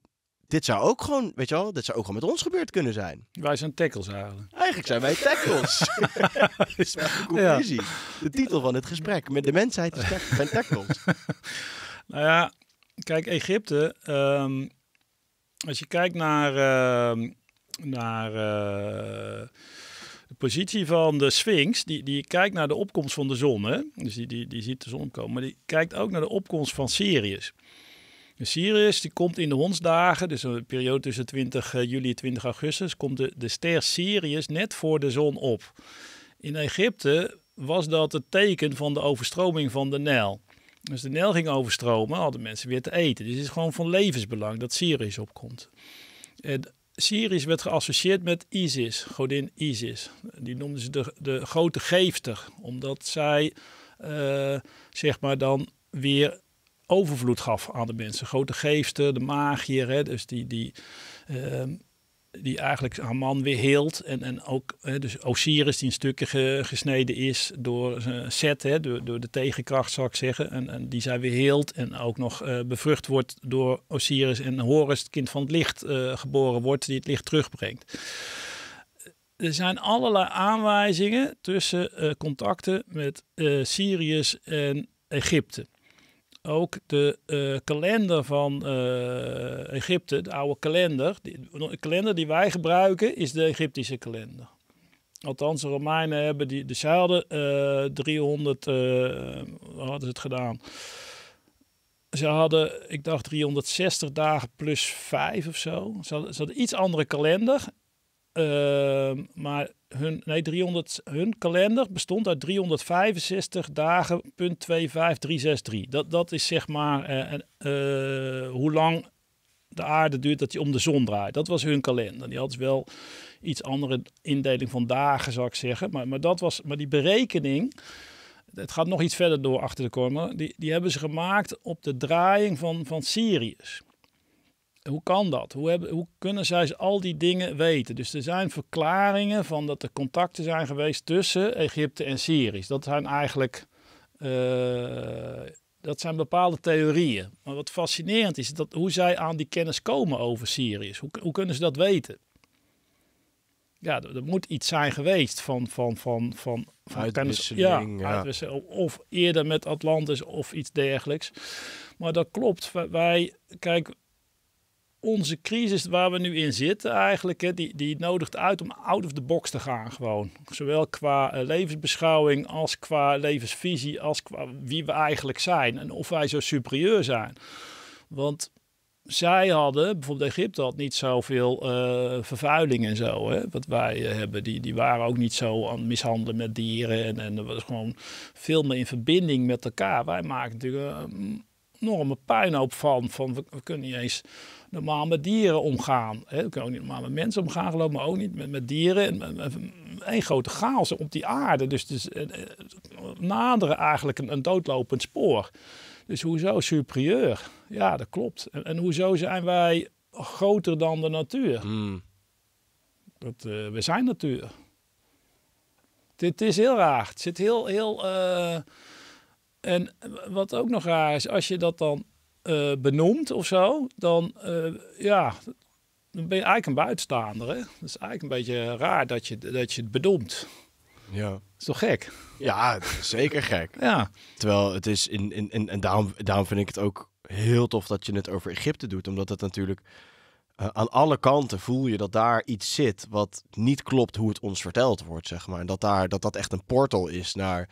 dit zou ook gewoon, weet je wel, dit zou ook gewoon met ons gebeurd kunnen zijn. Wij zijn tackles eigenlijk. Eigenlijk zijn wij tackles. (laughs) is Ja. De titel van het gesprek. Met de mensheid is zijn (laughs) tackles. Nou ja, kijk, Egypte. Ehm, als je kijkt naar, ehm, naar eh, de positie van de Sphinx, die, die kijkt naar de opkomst van de zon. Hè? Dus die, die, die ziet de zon komen. Maar die kijkt ook naar de opkomst van Sirius. De Sirius die komt in de hondsdagen, dus een periode tussen 20 eh, juli en 20 augustus, komt de, de ster Sirius net voor de zon op. In Egypte was dat het teken van de overstroming van de Nijl. Dus de Nel ging overstromen, hadden mensen weer te eten. Dus het is gewoon van levensbelang dat Syrië opkomt. En eh, Syrisch werd geassocieerd met Isis, godin Isis. Die noemden ze de, de grote geefster, omdat zij eh, zeg maar dan weer overvloed gaf aan de mensen. Grote geefte, de magier, hè, dus die, die ehm, die eigenlijk man weer hield. En, en ook hè, dus Osiris, die in stukken gesneden is door uh, zet hè, door, door de tegenkracht zou ik zeggen. En, en die zij weer hield en ook nog eh, bevrucht wordt door Osiris. En Horus, het kind van het licht, eh, geboren wordt, die het licht terugbrengt. Er zijn allerlei aanwijzingen tussen eh, contacten met Sirius en Egypte ook de eh, kalender van eh, Egypte, de oude kalender. De kalender die wij gebruiken is de Egyptische kalender. Althans, de Romeinen hebben die, dezelfde 300, eh, Hoe hadden ze het gedaan? Ze hadden, ik dacht, 360 dagen plus 5 of zo. Ze hadden, ze hadden iets andere kalender. Ehm, maar hun, nee, 300, hun kalender bestond uit 365 dagen, punt 25363. Dat, dat is zeg maar eh, eh, hoe lang de aarde duurt dat hij om de zon draait. Dat was hun kalender. Die had wel iets andere indeling van dagen, zou ik zeggen. Maar, maar, dat was, maar die berekening, het gaat nog iets verder door achter de komen, die, die hebben ze gemaakt op de draaiing van, van Sirius. Hoe kan dat? Hoe, hebben, hoe kunnen zij al die dingen weten? Dus er zijn verklaringen van dat er contacten zijn geweest tussen Egypte en Syrië. Dat zijn eigenlijk eh, dat zijn bepaalde theorieën. Maar wat fascinerend is, dat hoe zij aan die kennis komen over Syrië Hoe, hoe kunnen ze dat weten? Ja, er, moet iets zijn geweest van, van, van, van, van kennis. ja. Of eerder met Atlantis of iets dergelijks. Maar dat klopt. Wij, kijk, onze crisis waar we nu in zitten eigenlijk, hè, die, die nodigt uit om out of the box te gaan gewoon. Zowel qua eh, levensbeschouwing als qua levensvisie, als qua wie we eigenlijk zijn en of wij zo superieur zijn. Want zij hadden, bijvoorbeeld Egypte had niet zoveel uh, vervuiling en zo, hè, wat wij eh, hebben. Die, die waren ook niet zo aan het mishandelen met dieren en, en er was gewoon veel meer in verbinding met elkaar. Wij maken natuurlijk een enorme puinhoop van, van we, we kunnen niet eens normaal met dieren omgaan. He, we ook niet normaal met mensen omgaan, geloof maar ook niet met, met dieren. Een grote chaos op die aarde. Dus, dus naderen eigenlijk een, een doodlopend spoor. Dus hoezo superieur? Ja, dat klopt. En, hoezo zijn wij groter dan de natuur? Hmm. Dat, eh, we zijn natuur. Dit is heel raar. Het zit heel, heel. En wat ook nog raar is, als je dat dan eh, benoemd of zo, dan, eh, ja, dan ben je eigenlijk een buitenstaander. Hè? Dat is eigenlijk een beetje raar dat je, dat je het bedoelt. Ja. Dat is toch gek? Ja, zeker gek. ja. Terwijl het is, in, in, en daarom, daarom vind ik het ook heel tof dat je het over Egypte doet. Omdat het natuurlijk eh, aan alle kanten voel je dat daar iets zit wat niet klopt hoe het ons verteld wordt, zeg maar. En dat daar, dat, dat echt een portal is naar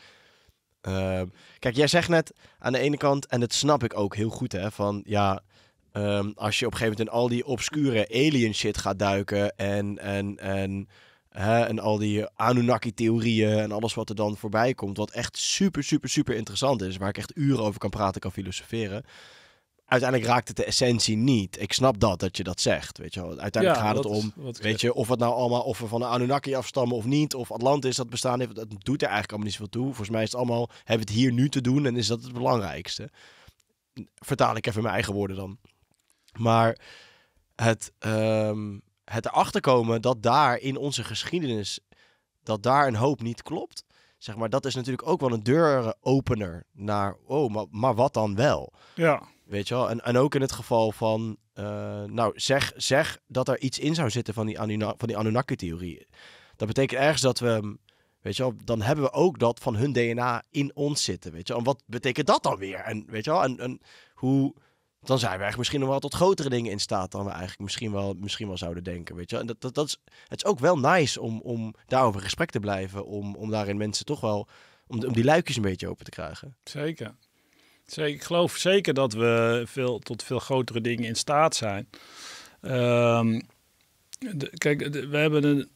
Ehm, kijk, jij zegt net aan de ene kant, en dat snap ik ook heel goed, hè, van ja, ehm, als je op een gegeven moment in al die obscure alien shit gaat duiken en, en, en, hè, en al die Anunnaki-theorieën en alles wat er dan voorbij komt, wat echt super, super, super interessant is, waar ik echt uren over kan praten, kan filosoferen uiteindelijk raakt het de essentie niet. Ik snap dat, dat je dat zegt. Weet je wel. Uiteindelijk gaat het om, weet je, of het nou allemaal, of we van de Anunnaki afstammen of niet, of Atlantis dat bestaan heeft, dat doet er eigenlijk allemaal niet zoveel toe. Volgens mij is het allemaal, hebben we het hier nu te doen en is dat het belangrijkste. Vertaal ik even mijn eigen woorden dan. Maar het, ehm, het erachter komen dat daar in onze geschiedenis, dat daar een hoop niet klopt, zeg maar, dat is natuurlijk ook wel een opener naar, oh, maar, maar wat dan wel? Ja. Weet je wel? En, en ook in het geval van, eh, nou zeg, zeg dat er iets in zou zitten van die, Anuna van die Anunnaki-theorie. Dat betekent ergens dat we, weet je wel, dan hebben we ook dat van hun DNA in ons zitten, weet je En wat betekent dat dan weer? En weet je wel, en, en hoe, dan zijn we eigenlijk misschien nog wel tot grotere dingen in staat dan we eigenlijk misschien wel, misschien wel zouden denken, weet je En dat, dat, dat is, het is ook wel nice om, om daarover in gesprek te blijven, om, om daarin mensen toch wel, om, om die luikjes een beetje open te krijgen. Zeker, ik geloof zeker dat we veel, tot veel grotere dingen in staat zijn. Ehm, kijk, we hebben een.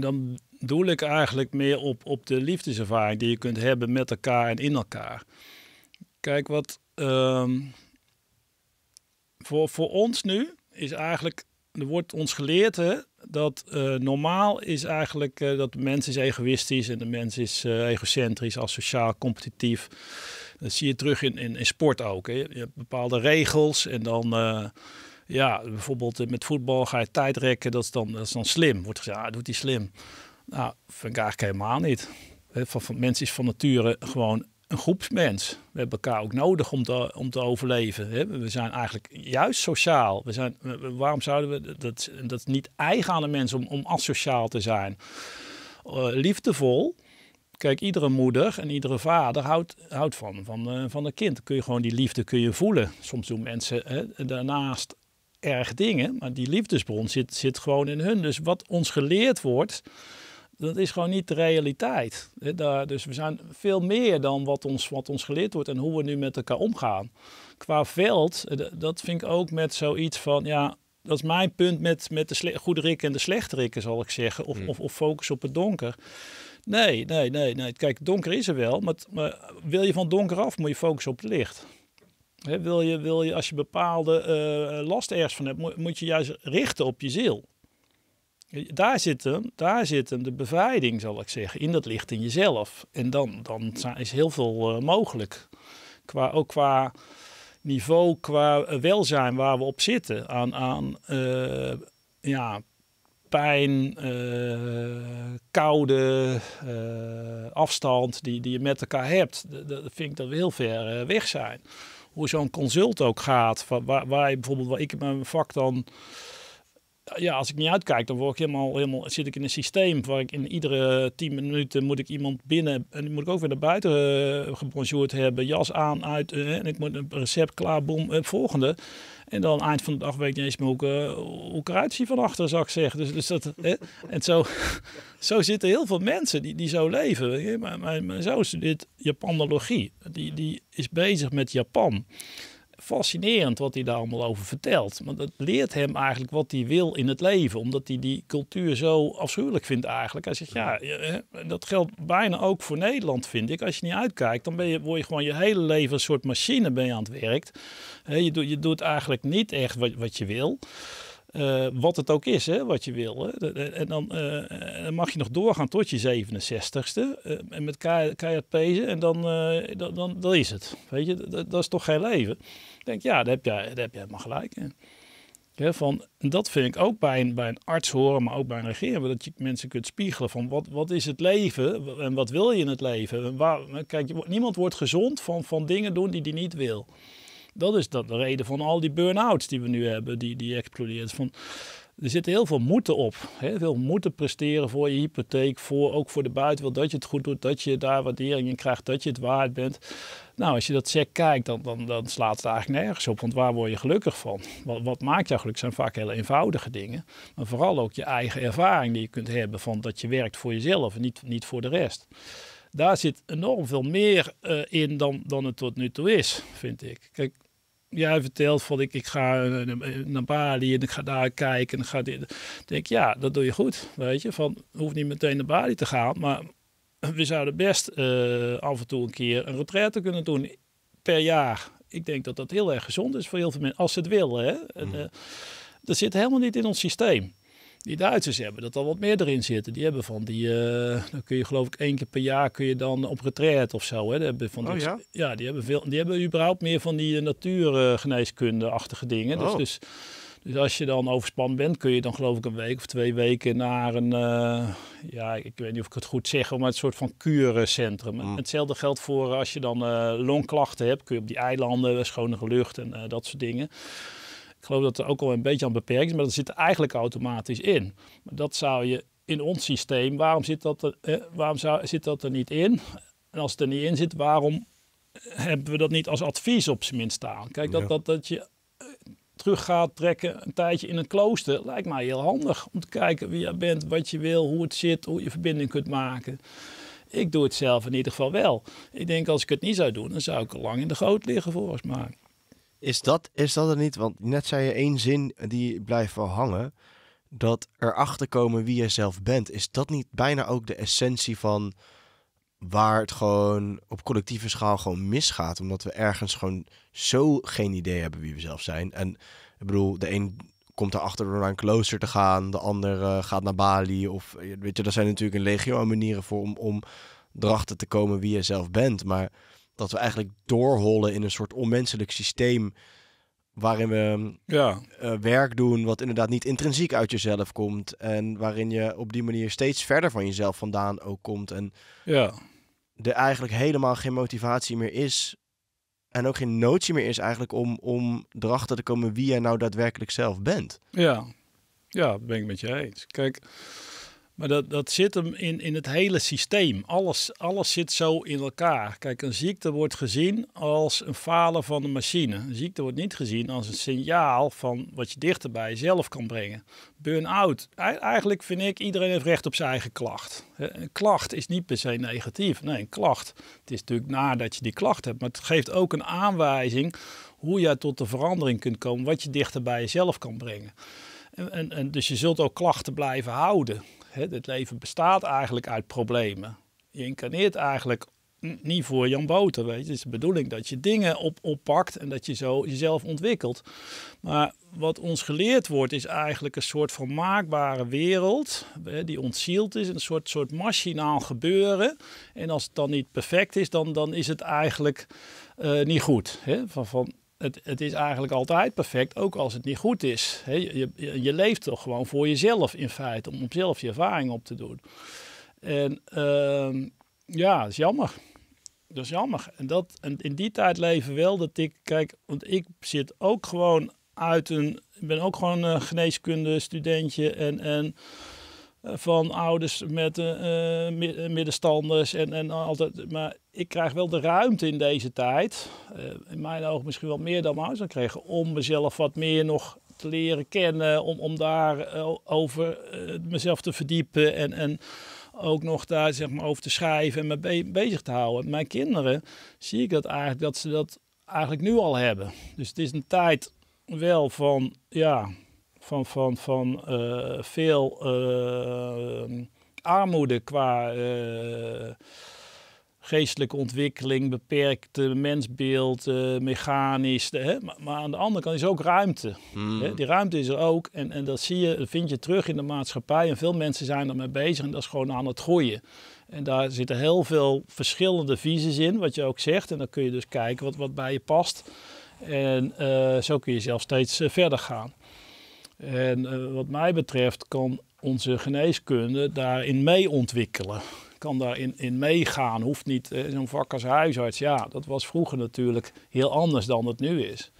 Dan doel ik eigenlijk meer op, op de liefdeservaring die je kunt hebben met elkaar en in elkaar. Kijk, wat. Ehm, voor, voor ons nu is eigenlijk. Er wordt ons geleerd hè, dat eh, normaal is eigenlijk eh, dat de mens is egoïstisch en de mens is eh, egocentrisch, asociaal, competitief. Dat zie je terug in, in, in sport ook. Hè. Je hebt bepaalde regels en dan... Eh, ja, bijvoorbeeld eh, met voetbal ga je tijd rekken, dat is dan, dat is dan slim. Wordt gezegd, ja, doet hij slim. Nou, vind ik eigenlijk helemaal niet. Van, van, mensen is van nature gewoon een groepsmens. We hebben elkaar ook nodig om te, om te overleven. Hè? We zijn eigenlijk juist sociaal. We zijn, waarom zouden we dat, dat niet eigen aan de mens om, om asociaal te zijn? Eh, liefdevol, Kijk, iedere moeder en iedere vader houdt, houdt van, van, de van een kind. Kun je gewoon die liefde kun je voelen. Soms doen mensen hè, daarnaast erg dingen, maar die liefdesbron zit, zit gewoon in hun. Dus wat ons geleerd wordt, dat is gewoon niet de realiteit. daar, dus we zijn veel meer dan wat ons, wat ons geleerd wordt en hoe we nu met elkaar omgaan. Qua veld, eh, dat vind ik ook met zoiets van, ja, dat is mijn punt met, met de goede rikken en de slechte rikken, zal ik zeggen. Of, mm. of, of focus op het donker. Nee, nee, nee, nee. Kijk, donker is er wel, maar, maar wil je van donker af, moet je focussen op het licht. wil, je, wil je, als je bepaalde uh, last ergens van hebt, moet, je juist richten op je ziel. Daar zit hem, daar zit hem de bevrijding, zal ik zeggen, in dat licht in jezelf. En dan, dan is heel veel eh, mogelijk. Qua, ook qua niveau, qua eh, welzijn waar we op zitten, aan, aan ja, pijn, eh, koude, eh, afstand die, die je met elkaar hebt. Dat, vind ik dat we heel ver eh, weg zijn. Hoe zo'n consult ook gaat, waar, waar je bijvoorbeeld, waar ik in mijn vak dan ja, als ik niet uitkijk, dan word ik helemaal, helemaal, zit ik in een systeem waar ik in iedere tien minuten moet ik iemand binnen en moet ik ook weer naar buiten uh, hebben, jas aan, uit eh, en ik moet een recept klaar, het eh, volgende. En dan eind van de dag weet je niet eens meer hoe ik, hoe ik eruit zie van achter, zou ik zeggen. Dus, dus dat, en zo, (laughs) zo zitten heel veel mensen die, die zo leven. Mijn, mijn, mijn zoon Japanologie, die, die is bezig met Japan fascinerend wat hij daar allemaal over vertelt. Want dat leert hem eigenlijk wat hij wil in het leven. Omdat hij die cultuur zo afschuwelijk vindt eigenlijk. Hij zegt, ja, eh, dat geldt bijna ook voor Nederland vind ik. Als je niet uitkijkt, dan ben je, word je gewoon je hele leven een soort machine ben je aan het werk. Je, doet, je doet eigenlijk niet echt wat, wat je wil. Eh, wat het ook is, hè, wat je wil. Hè. En eh, eh, dan, mag je nog doorgaan tot je 67ste. en met keihard pezen. En dan, dan, dan, is het. Weet je, dat, is toch geen leven. Ik denk, ja, daar heb jij, helemaal heb maar gelijk in. van, dat vind ik ook bij een, bij een arts horen, maar ook bij een regering. Dat je mensen kunt spiegelen van wat, wat is het leven en wat wil je in het leven. waar, kijk, niemand wordt gezond van, van dingen doen die hij niet wil. Dat is dat de reden van al die burn-outs die we nu hebben, die, die explodeert. Van, er zit heel veel moeten op. Heel veel moeten presteren voor je hypotheek, voor, ook voor de buitenwereld, dat je het goed doet, dat je daar waardering in krijgt, dat je het waard bent. Nou, als je dat check kijkt, dan, dan, dan slaat het eigenlijk nergens op, want waar word je gelukkig van? Wat, wat maakt jou gelukkig zijn vaak hele eenvoudige dingen, maar vooral ook je eigen ervaring die je kunt hebben van dat je werkt voor jezelf en niet, niet voor de rest daar zit enorm veel meer eh, in dan, dan het tot nu toe is, vind ik. Kijk, jij vertelt van ik, ik ga naar Bali en ik ga daar kijken en ga denk ik, ja, dat doe je goed, weet je. Van, hoeft niet meteen naar Bali te gaan, maar we zouden best eh, af en toe een keer een retraite kunnen doen per jaar. Ik denk dat dat heel erg gezond is voor heel veel mensen, als ze het willen. Hè? Mm. Eh, dat zit helemaal niet in ons systeem. Die Duitsers hebben dat al wat meer erin zitten. Die hebben van die, eh, dan kun je geloof ik één keer per jaar kun je dan op retraite of zo. Hè. Die hebben van oh, ja? ja? die hebben veel, die hebben überhaupt meer van die eh, natuurgeneeskunde-achtige dingen. Dus, oh. dus, dus, als je dan overspannen bent, kun je dan geloof ik een week of twee weken naar een, eh, ja, ik weet niet of ik het goed zeg, maar een soort van kurencentrum. Mm. Hetzelfde geldt voor als je dan longklachten hebt, kun je op die eilanden, schone lucht en dat soort dingen. Ik geloof dat er ook al een beetje aan beperkt is, maar dat zit er eigenlijk automatisch in. dat zou je in ons systeem, waarom zit dat er, eh, waarom zit dat er niet in? En als het er niet in zit, waarom eh, hebben we dat niet als advies op zijn minst staan? Kijk, dat, dat, dat je eh, terug gaat trekken een tijdje in een klooster, lijkt mij heel handig. Om te kijken wie je bent, wat je wil, hoe het zit, hoe je verbinding kunt maken. Ik doe het zelf in ieder geval wel. Ik denk als ik het niet zou doen, dan zou ik al lang in de goot liggen volgens mij. Is dat, is dat het niet? Want net zei je één zin die blijft wel hangen. Dat erachter komen wie je zelf bent. Is dat niet bijna ook de essentie van waar het gewoon op collectieve schaal gewoon misgaat? Omdat we ergens gewoon zo geen idee hebben wie we zelf zijn. En ik bedoel, de een komt erachter door naar een klooster te gaan. De ander eh, gaat naar Bali. Of eh, weet je, daar zijn natuurlijk een legio aan manieren voor om, om erachter te komen wie je zelf bent. Maar dat we eigenlijk doorhollen in een soort onmenselijk systeem waarin we ehm, ja. Eh, werk doen wat inderdaad niet intrinsiek uit jezelf komt en waarin je op die manier steeds verder van jezelf vandaan ook komt en ja. er eigenlijk helemaal geen motivatie meer is en ook geen notie meer is eigenlijk om, om erachter te komen wie jij nou daadwerkelijk zelf bent. Ja, ja, ben ik met je eens. Kijk, maar dat, dat zit hem in, in het hele systeem. Alles, alles zit zo in elkaar. Kijk, een ziekte wordt gezien als een falen van de machine. Een ziekte wordt niet gezien als een signaal van wat je dichter bij jezelf kan brengen. Burn-out. Eigenlijk vind ik, iedereen heeft recht op zijn eigen klacht. Een klacht is niet per se negatief. Nee, een klacht. Het is natuurlijk nadat je die klacht hebt. Maar het geeft ook een aanwijzing hoe je tot de verandering kunt komen. Wat je dichter bij jezelf kan brengen. en, en dus je zult ook klachten blijven houden het leven bestaat eigenlijk uit problemen. Je incarneert eigenlijk niet voor Jan Boter, weet je. Het is de bedoeling dat je dingen op, oppakt en dat je zo jezelf ontwikkelt. Maar wat ons geleerd wordt is eigenlijk een soort van maakbare wereld hè, die ontzield is. Een soort, soort machinaal gebeuren. En als het dan niet perfect is, dan, dan is het eigenlijk eh, niet goed. Hè? Van, van, het, het, is eigenlijk altijd perfect, ook als het niet goed is. je, je, leeft toch gewoon voor jezelf in feite, om zelf je ervaring op te doen. En ehm, ja, dat is jammer. Dat is jammer. En, dat, en in die tijd leven wel dat ik, kijk, want ik zit ook gewoon uit een, ik ben ook gewoon een geneeskunde studentje en, en van ouders met eh, eh, eh, middenstanders. En, en altijd, maar ik krijg wel de ruimte in deze tijd, in mijn ogen misschien wel meer dan mijn ouders krijgen om mezelf wat meer nog te leren kennen, om, om daar over mezelf te verdiepen en, en ook nog daar zeg maar, over te schrijven en me bezig te houden. Mijn kinderen zie ik dat eigenlijk dat ze dat eigenlijk nu al hebben. Dus het is een tijd wel van ja, van, van, van eh, veel eh, armoede qua eh, geestelijke ontwikkeling, beperkte mensbeeld, mechanisch. Hè? Maar, maar, aan de andere kant is ook ruimte. Hmm. Hè? Die ruimte is er ook en, en dat zie je, vind je terug in de maatschappij. En veel mensen zijn ermee bezig en dat is gewoon aan het groeien. En daar zitten heel veel verschillende visies in, wat je ook zegt. En dan kun je dus kijken wat, wat bij je past. En zo kun je zelf steeds verder gaan. En eh, wat mij betreft kan onze geneeskunde daarin mee ontwikkelen. Kan daarin in meegaan, hoeft niet uh, zo'n vak als huisarts. Ja, dat was vroeger natuurlijk heel anders dan het nu is.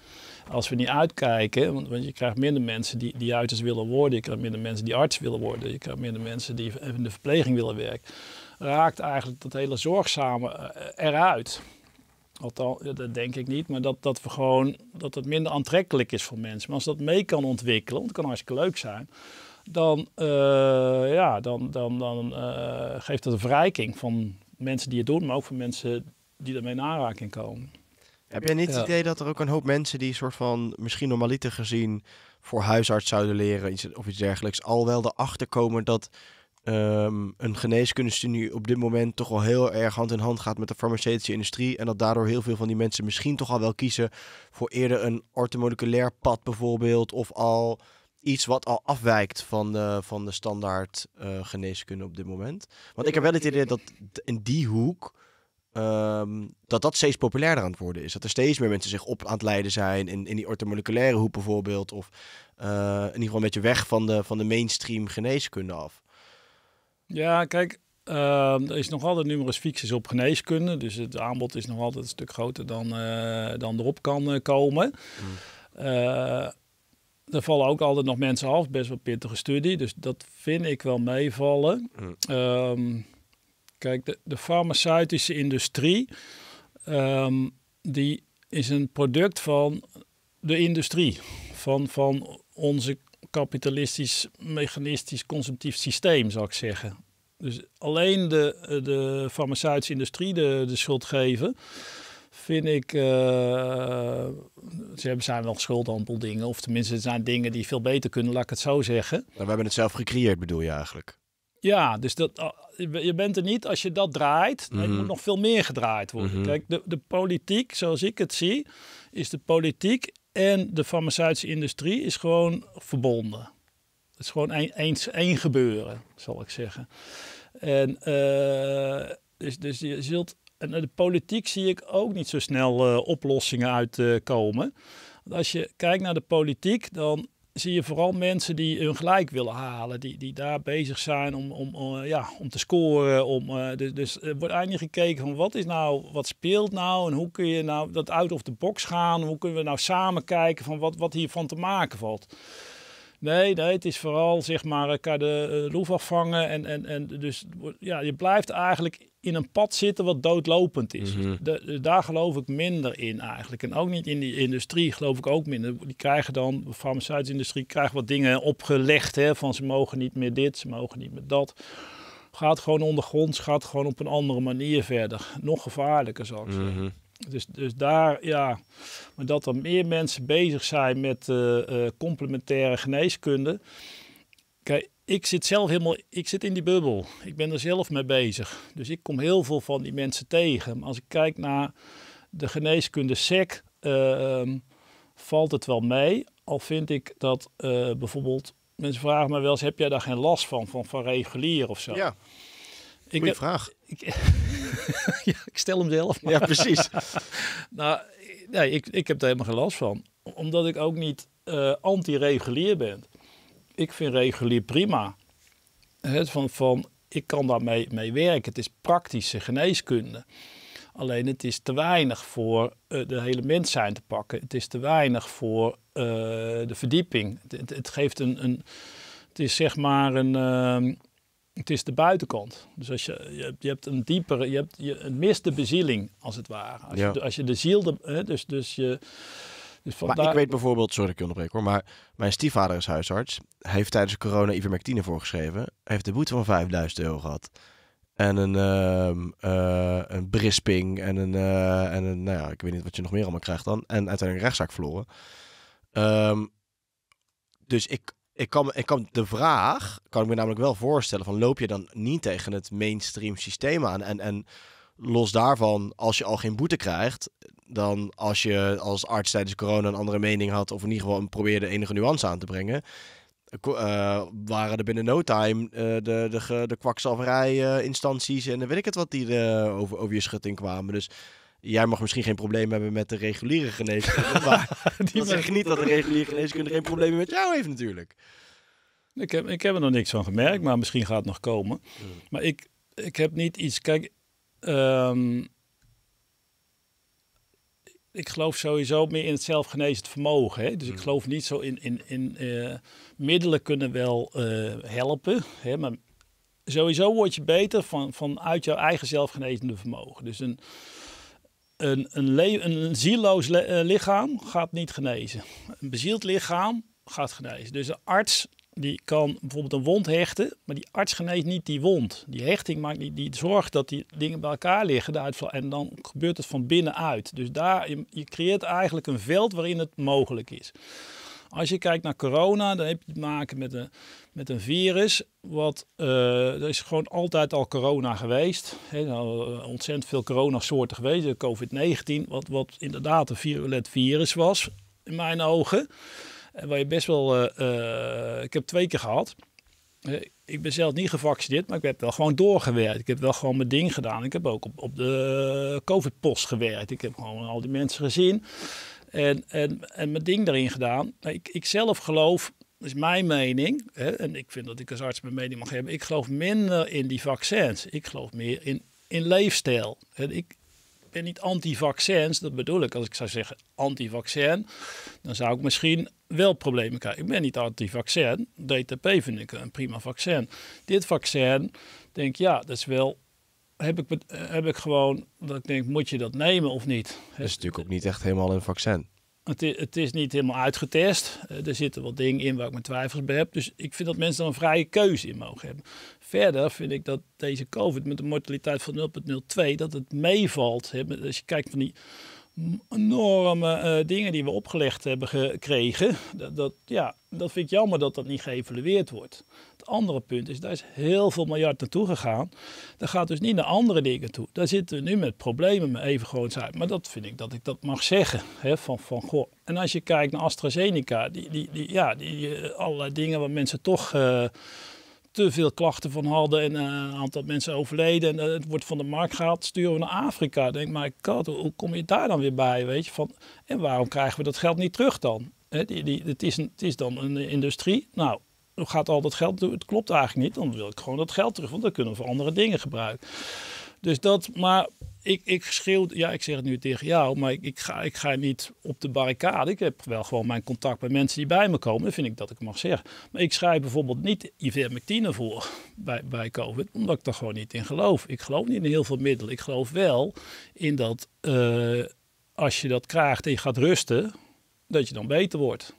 Als we niet uitkijken, want, want je krijgt minder mensen die, die willen worden. Je krijgt minder mensen die arts willen worden. Je krijgt minder mensen die in de verpleging willen werken. Raakt eigenlijk dat hele zorgzame eh, eruit. Althans, dat denk ik niet, maar dat, dat, we gewoon, dat het minder aantrekkelijk is voor mensen. Maar als dat mee kan ontwikkelen, want het kan hartstikke leuk zijn, dan, eh, ja, dan, dan, dan eh, geeft dat een verrijking van mensen die het doen, maar ook van mensen die ermee in aanraking komen. Heb jij niet het idee dat er ook een hoop mensen die soort van misschien normaliter gezien voor huisarts zouden leren of iets dergelijks, al wel erachter komen dat um, een nu op dit moment toch wel heel erg hand in hand gaat met de farmaceutische industrie. En dat daardoor heel veel van die mensen misschien toch al wel kiezen voor eerder een ortomoleculair pad bijvoorbeeld. Of al iets wat al afwijkt van de, van de standaard eh, geneeskunde op dit moment. Want ik heb wel het idee dat in die hoek... Ehm, dat dat steeds populairder aan het worden is. Dat er steeds meer mensen zich op aan het leiden zijn. In, in die ortomoleculaire hoek bijvoorbeeld. Of eh, in ieder geval een beetje weg van de, van de mainstream geneeskunde af. Ja, kijk, ehm, er is nog altijd numerus fixus op geneeskunde. Dus het aanbod is nog altijd een stuk groter dan, eh, dan erop kan eh, komen. Mm. Eh, er vallen ook altijd nog mensen af, best wel pittige studie. Dus dat vind ik wel meevallen. Mm. Ehm, kijk, de, de, farmaceutische industrie, ehm, die is een product van de industrie. Van, van onze kapitalistisch, mechanistisch, consumptief systeem, zou ik zeggen. Dus alleen de, de farmaceutische industrie de, de schuld geven, vind ik. Uh, ze zijn wel schuld aan dingen, of tenminste, zijn dingen die veel beter kunnen, laat ik het zo zeggen. Maar we hebben het zelf gecreëerd, bedoel je eigenlijk? Ja, dus dat, ah, je bent er niet als je dat draait. Er mhm. moet nog veel meer gedraaid worden. Mhm. Kijk, de, de politiek, zoals ik het zie, is de politiek en de farmaceutische industrie is gewoon verbonden. Het is gewoon één, één gebeuren, zal ik zeggen. En eh, dus, dus je zult. En eh, de politiek zie ik ook niet zo snel eh, oplossingen uitkomen. als je kijkt naar de politiek, dan zie je vooral mensen die hun gelijk willen halen. Die, die daar bezig zijn om, om, eh, ja, om te scoren. Om, dus, dus er wordt eigenlijk gekeken van wat is nou, wat speelt nou en hoe kun je nou dat uit of the box gaan? Hoe kunnen we nou samen kijken van wat, wat hiervan te maken valt? Nee, nee, het is vooral zeg maar, eh, de eh, loef afvangen. En, en, en dus ja, je blijft eigenlijk in een pad zitten wat doodlopend is. Mhm. daar geloof ik minder in eigenlijk. En ook niet in die industrie geloof ik ook minder. Die krijgen dan, de farmaceutische industrie krijgt wat dingen opgelegd. Hè, van ze mogen niet meer dit, ze mogen niet meer dat. Gaat gewoon ondergronds, gaat gewoon op een andere manier verder. Nog gevaarlijker zou ik mhm. zeggen. Dus, dus daar, ja, maar dat er meer mensen bezig zijn met eh, eh, complementaire geneeskunde. Kijk, ik zit zelf helemaal, ik zit in die bubbel. Ik ben er zelf mee bezig. Dus ik kom heel veel van die mensen tegen. Maar als ik kijk naar de geneeskunde SEC, ehm, valt het wel mee. Al vind ik dat eh, bijvoorbeeld, mensen vragen me wel eens, heb jij daar geen last van, van, van regulier of zo? Ja, ik vraag. (laughs) Ik, stel hem zelf. Maar. Ja, precies. (laughs) nou, nee, ik, ik heb er helemaal geen last van. Omdat ik ook niet eh, anti-regulier ben. Ik vind regulier prima. He, van, van, ik kan daarmee mee werken. Het is praktische geneeskunde. Alleen het is te weinig voor eh, de hele mens zijn te pakken. Het is te weinig voor eh, de verdieping. Het, het geeft een, een, Het is zeg maar een ehm, het is de buitenkant. Dus als je, je, hebt een diepere, je, hebt, je mist de bezieling als het ware. Als, ja. je, als je de ziel, de, hè, dus, dus je... Dus maar ik weet bijvoorbeeld, sorry dat ik onderbreken hoor, maar mijn stiefvader is huisarts. Hij heeft tijdens corona ivermectine voorgeschreven. Hij heeft de boete van 5000 euro gehad. En een, uh, een brisping en een, eh, en een, nou ja, ik weet niet wat je nog meer allemaal krijgt dan. En uiteindelijk een rechtszaak verloren. Ehm, dus ik ik kan, ik de vraag, kan ik me namelijk wel voorstellen, van loop je dan niet tegen het mainstream systeem aan? En, en los daarvan, als je al geen boete krijgt, dan als je als arts tijdens corona een andere mening had, of in ieder geval probeerde enige nuance aan te brengen, eh, waren er binnen no time eh, de, de, de kwakzalverij eh, instanties en dan weet ik het wat die over, over je schutting kwamen. Dus jij mag misschien geen probleem hebben met de reguliere geneeskunde. (laughs) maar (laughs) die dat zeg niet dat de reguliere geneeskunde geen problemen met jou heeft natuurlijk. Ik heb, ik heb er nog niks van gemerkt, maar misschien gaat het nog komen. Hmm. Maar ik, ik heb niet iets... Kijk, ehm, ik geloof sowieso meer in het zelfgenezend vermogen. Hè? Dus ik hmm. geloof niet zo in... in, in eh, middelen kunnen wel eh, helpen, hè? maar sowieso word je beter van, vanuit jouw eigen zelfgenezende vermogen. Dus een een, een, een zieloos eh, lichaam gaat niet genezen. Een bezield lichaam gaat genezen. Dus een arts die kan bijvoorbeeld een wond hechten, maar die arts geneest niet die wond. Die hechting maakt niet, die zorgt dat die dingen bij elkaar liggen. De uitval, en dan gebeurt het van binnenuit. Dus daar, je creëert eigenlijk een veld waarin het mogelijk is. Als je kijkt naar corona, dan heb je te maken met een, met een virus. Wat, eh, er is gewoon altijd al corona geweest. He, nou, eh, ontzettend veel coronasoorten geweest. COVID-19, wat, wat inderdaad een virulent virus was, in mijn ogen. En waar je best wel... Eh, ik heb twee keer gehad. Ik ben zelf niet gevaccineerd, maar ik heb wel gewoon doorgewerkt. Ik heb wel gewoon mijn ding gedaan. Ik heb ook op, op de COVID-post gewerkt. Ik heb gewoon al die mensen gezien. En, en, en mijn ding daarin gedaan. Nou, ik, ik zelf geloof, dat is mijn mening, hè, en ik vind dat ik als arts mijn mening mag hebben. Ik geloof minder in die vaccins. Ik geloof meer in, in leefstijl. ik, ben niet anti-vaccins, dat bedoel ik. Als ik zou zeggen anti-vaccin, dan zou ik misschien wel problemen krijgen. Ik ben niet anti-vaccin. DTP vind ik een prima vaccin. Dit vaccin, denk ik ja, dat is wel heb ik, eh, heb ik gewoon dat ik denk, moet je dat nemen of niet? Dat is natuurlijk ook niet echt helemaal een vaccin. Het is, het is niet helemaal uitgetest. Eh, er zitten wat dingen in waar ik mijn twijfels bij heb. Dus ik vind dat mensen dan een vrije keuze in mogen hebben. Verder vind ik dat deze COVID met een mortaliteit van 0,02, dat het meevalt. Als je kijkt van die enorme eh, dingen die we opgelegd hebben gekregen. Dat, dat, ja, dat vind ik jammer dat dat niet geëvalueerd wordt. Het andere punt is, daar is heel veel miljard naartoe gegaan. Dat gaat dus niet naar andere dingen toe. Daar zitten we nu met problemen mee, even gewoon zijn. Maar dat vind ik dat ik dat mag zeggen. Hè, van, van, goh. En als je kijkt naar AstraZeneca, die, die, die ja, die, eh, allerlei dingen waar mensen toch... Eh, te veel klachten van hadden en eh, een aantal mensen overleden en eh, het wordt van de markt gehaald, sturen we naar Afrika. Denk maar, god, hoe kom je daar dan weer bij, weet je? Van, en waarom krijgen we dat geld niet terug dan? He, die, die, het, is een, het is dan een industrie. Nou, hoe gaat al dat geld doen? Het klopt eigenlijk niet. Dan wil ik gewoon dat geld terug, want dan kunnen we voor andere dingen gebruiken. Dus dat, maar ik, ik schreeuw, ja, ik zeg het nu tegen jou, maar ik, ik, ga, ik ga niet op de barricade. Ik heb wel gewoon mijn contact met mensen die bij me komen. dat vind ik dat ik mag zeggen. Maar ik schrijf bijvoorbeeld niet ivermectine voor bij, bij COVID, omdat ik daar gewoon niet in geloof. Ik geloof niet in heel veel middelen. Ik geloof wel in dat eh, als je dat krijgt en je gaat rusten, dat je dan beter wordt.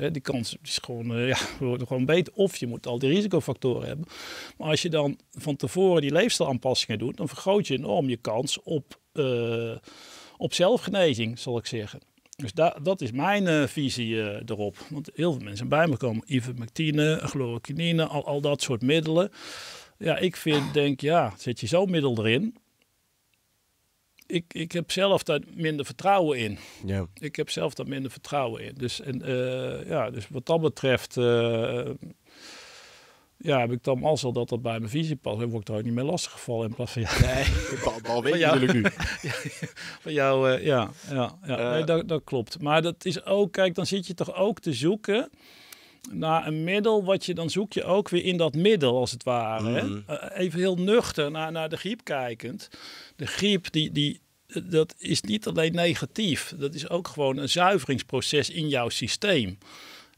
Eh, die kans is gewoon, eh, ja, wordt gewoon beter. Of je moet al die risicofactoren hebben. Maar als je dan van tevoren die leefstijlaanpassingen doet, dan vergroot je enorm je kans op, eh, op zelfgenezing, zal ik zeggen. Dus dat is mijn visie erop. Want heel veel mensen bij me komen, ivermectine, chloroquinine, al, al dat soort middelen. Ja, ik vind, denk, ja, zet je zo'n middel erin, ik, ik heb zelf daar minder vertrouwen in. Ja. Ik heb zelf daar minder vertrouwen in. Dus, en, eh, ja, dus wat dat betreft eh, ja, heb ik dan als al dat dat bij mijn visie past. Dan word ik daar ook niet meer lastig gevallen in plaats van ja. Nee, (laughs) al wel weet natuurlijk nu. (laughs) van jou, eh, ja, ja, ja. Nee, dat, dat klopt. Maar dat is ook, kijk, dan zit je toch ook te zoeken naar een middel, wat je, dan zoek je ook weer in dat middel, als het ware. Mm. Eh, even heel nuchter naar, naar de griep kijkend. De griep, die, die, dat is niet alleen negatief. Dat is ook gewoon een zuiveringsproces in jouw systeem.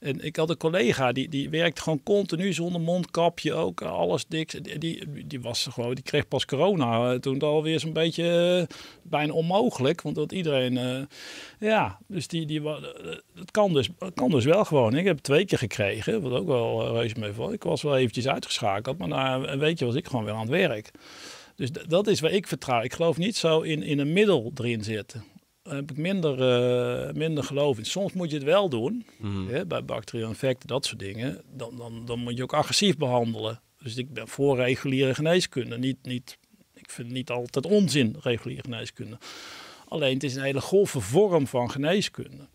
En ik had een collega die, die werkte gewoon continu zonder mondkapje ook, alles diks. Die, die, was gewoon, die kreeg pas corona eh, toen het alweer zo'n beetje eh, bijna onmogelijk. Want dat iedereen, eh, ja, dus die, die, uh, dat, kan dus, kan dus wel gewoon. Ik heb het twee keer gekregen, wat ook wel reuze mee valt. Ik was wel eventjes uitgeschakeld, maar na een weekje was ik gewoon weer aan het werk. Dus dat is waar ik vertrouw. Ik geloof niet zo in, in een middel erin zitten heb ik minder, uh, minder geloof in. Soms moet je het wel doen, mhm. hè, bij bacteriële infecten, dat soort dingen. Dan, dan, dan moet je ook agressief behandelen. Dus ik ben voor reguliere geneeskunde. Niet, niet, ik vind het niet altijd onzin, reguliere geneeskunde. Alleen het is een hele golven vorm van geneeskunde.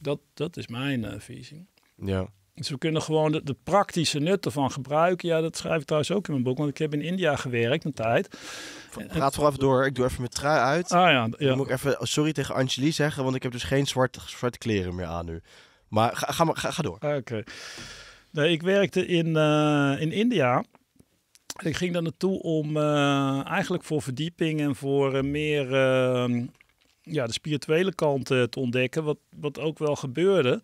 Dat, dat is mijn eh, visie. Ja. Dus we kunnen gewoon de, praktische nutten van gebruiken. Ja, dat schrijf ik trouwens ook in mijn boek, want ik heb in India gewerkt een tijd. Praat vooraf door, ik doe even mijn trui uit. Ah ja, ja. moet ik even oh, sorry tegen Angelie zeggen, want ik heb dus geen zwarte, zwarte kleren meer aan nu. Maar ga, ga, ga, ga door. Ah, oké. Nee, ik werkte in, uh, in India. Ik ging daar naartoe om eh, eigenlijk voor verdieping en voor eh, meer ja, de spirituele kant eh, te ontdekken, wat, wat ook wel gebeurde.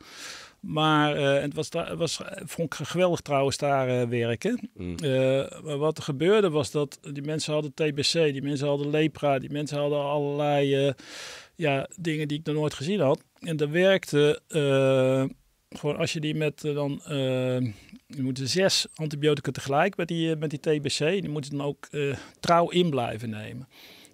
Maar uh, het was, was, vond ik geweldig trouwens daar eh, werken. Mm. maar wat er gebeurde was dat die mensen hadden TBC, die mensen hadden lepra, die mensen hadden allerlei ja, dingen die ik nog nooit gezien had. En daar werkte gewoon als je die met dan, je moet zes antibiotica tegelijk met die, met die TBC, die moet dan ook trouw in blijven nemen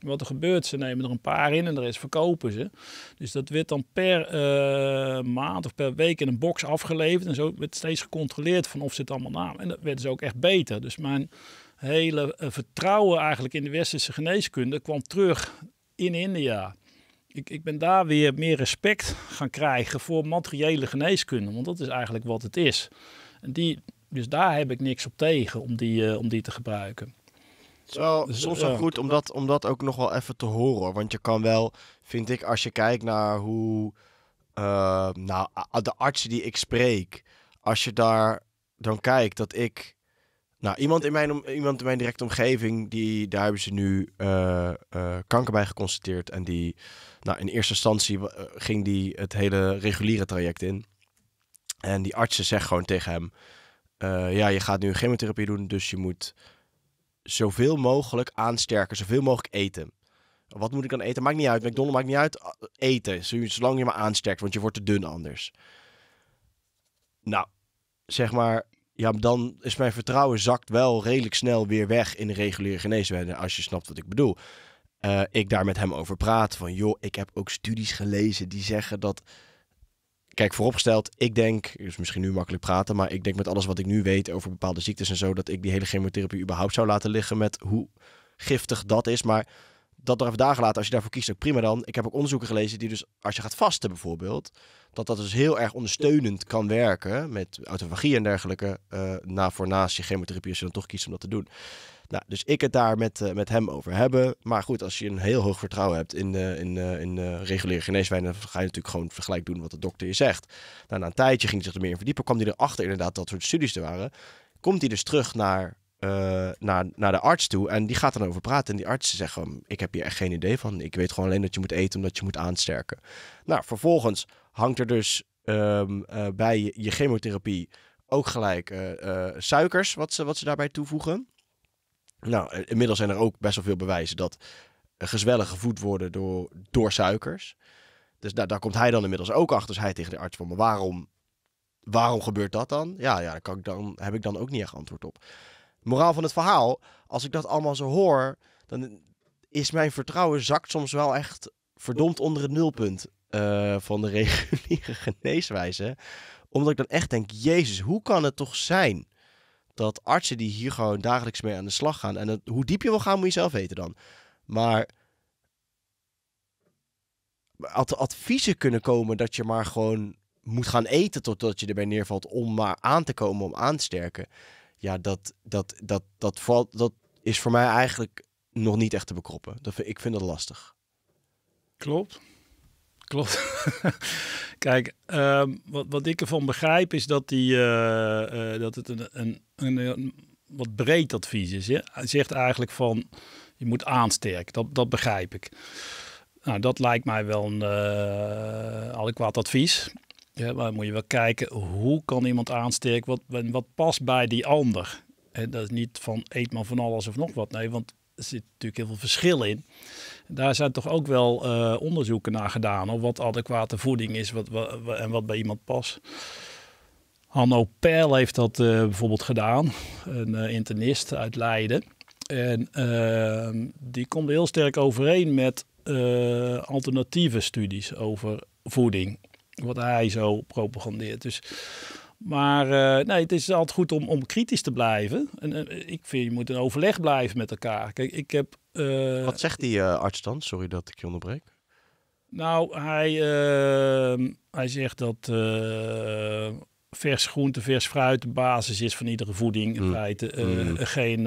wat er gebeurt, ze nemen er een paar in en er is verkopen ze. Dus dat werd dan per eh, maand of per week in een box afgeleverd. En zo werd steeds gecontroleerd van of ze het allemaal namen. En dat werd dus ook echt beter. Dus mijn hele eh, vertrouwen eigenlijk in de westerse geneeskunde kwam terug in India. Ik, ik ben daar weer meer respect gaan krijgen voor materiële geneeskunde. Want dat is eigenlijk wat het is. En die, dus daar heb ik niks op tegen om die, eh, om die te gebruiken. Het soms wel goed om dat, om dat ook nog wel even te horen. Want je kan wel, vind ik, als je kijkt naar hoe. Eh, nou, de artsen die ik spreek. Als je daar dan kijkt dat ik. Nou, iemand in mijn, iemand in mijn directe omgeving, die, daar hebben ze nu eh, eh, kanker bij geconstateerd. En die, nou, in eerste instantie ging die het hele reguliere traject in. En die artsen zeggen gewoon tegen hem: Ja, je gaat nu chemotherapie doen, dus je moet zoveel mogelijk aansterken, zoveel mogelijk eten. Wat moet ik dan eten? Maakt niet uit. McDonald's maakt niet uit. Eten, zolang je maar aansterkt, want je wordt te dun anders. Nou, zeg maar, ja, dan is mijn vertrouwen zakt wel redelijk snel weer weg in de reguliere geneeswijden, als je snapt wat ik bedoel. Eh, ik daar met hem over praat van, joh, ik heb ook studies gelezen die zeggen dat kijk, vooropgesteld, ik denk, is misschien nu makkelijk praten, maar ik denk met alles wat ik nu weet over bepaalde ziektes en zo, dat ik die hele chemotherapie überhaupt zou laten liggen met hoe giftig dat is. Maar dat er even dagen later, als je daarvoor kiest, ook prima dan. Ik heb ook onderzoeken gelezen die dus, als je gaat vasten bijvoorbeeld, dat dat dus heel erg ondersteunend kan werken met autofagie en dergelijke, eh, na voor naast je chemotherapie als je dan toch kiest om dat te doen. Nou, dus ik het daar met, eh, met hem over hebben. Maar goed, als je een heel hoog vertrouwen hebt in, in, in reguliere geneeswijnen, dan ga je natuurlijk gewoon vergelijk doen wat de dokter je zegt. Nou, na een tijdje ging hij zich er meer in verdiepen, kwam hij erachter inderdaad dat soort studies er waren. Komt hij dus terug naar, eh, naar, naar de arts toe en die gaat dan over praten. En die arts zegt ik heb hier echt geen idee van. Ik weet gewoon alleen dat je moet eten omdat je moet aansterken. Nou, vervolgens hangt er dus ehm, eh, bij je chemotherapie ook gelijk suikers, wat ze, wat ze daarbij toevoegen. Nou, eh, inmiddels zijn er ook best wel veel bewijzen dat gezwellen gevoed worden door, door suikers. Dus daar, daar komt hij dan inmiddels ook achter. Dus hij tegen de arts van, maar waarom, waarom gebeurt dat dan? Ja, ja daar, kan ik dan, heb ik dan ook niet echt antwoord op. Moraal van het verhaal, als ik dat allemaal zo hoor, dan is mijn vertrouwen zakt soms wel echt verdomd onder het nulpunt eh, van de (laughs) reguliere geneeswijze. Omdat ik dan echt denk, jezus, hoe kan het toch zijn dat artsen die hier gewoon dagelijks mee aan de slag gaan. En dat, hoe diep je wil gaan, moet je zelf weten dan. Maar ad adviezen kunnen komen dat je maar gewoon moet gaan eten totdat je erbij neervalt om maar aan te komen, om aan te sterken. Ja, dat, dat, dat, dat, valt, dat is voor mij eigenlijk nog niet echt te bekroppen. Dat ik vind dat lastig. Klopt klopt. (laughs) Kijk, ehm, wat, wat ik ervan begrijp is dat, die, eh, eh, dat het een, een, een, wat breed advies is. Hè? Hij zegt eigenlijk van je moet aansterken, dat, dat begrijp ik. Nou, dat lijkt mij wel een eh, adequaat advies. Ja, maar dan moet je wel kijken hoe kan iemand aansterken, wat, wat past bij die ander. En dat is niet van eet maar van alles of nog wat. Nee, want er zit natuurlijk heel veel verschil in. Daar zijn toch ook wel eh, onderzoeken naar gedaan. over wat adequate voeding is wat, en wat bij iemand past. Hanno Perl heeft dat eh, bijvoorbeeld gedaan. Een eh, internist uit Leiden. En ehm, die komt heel sterk overeen met alternatieve studies over voeding. Wat hij zo propagandeert. Dus maar eh, nee, het is altijd goed om, om kritisch te blijven. En, eh, ik vind, je moet in overleg blijven met elkaar. Kijk, ik heb... Eh, Wat zegt die arts dan? Sorry dat ik je onderbreek. Nou, hij, ehm, hij zegt dat vers groente, vers fruit de basis is van iedere voeding. Mm. Mm. geen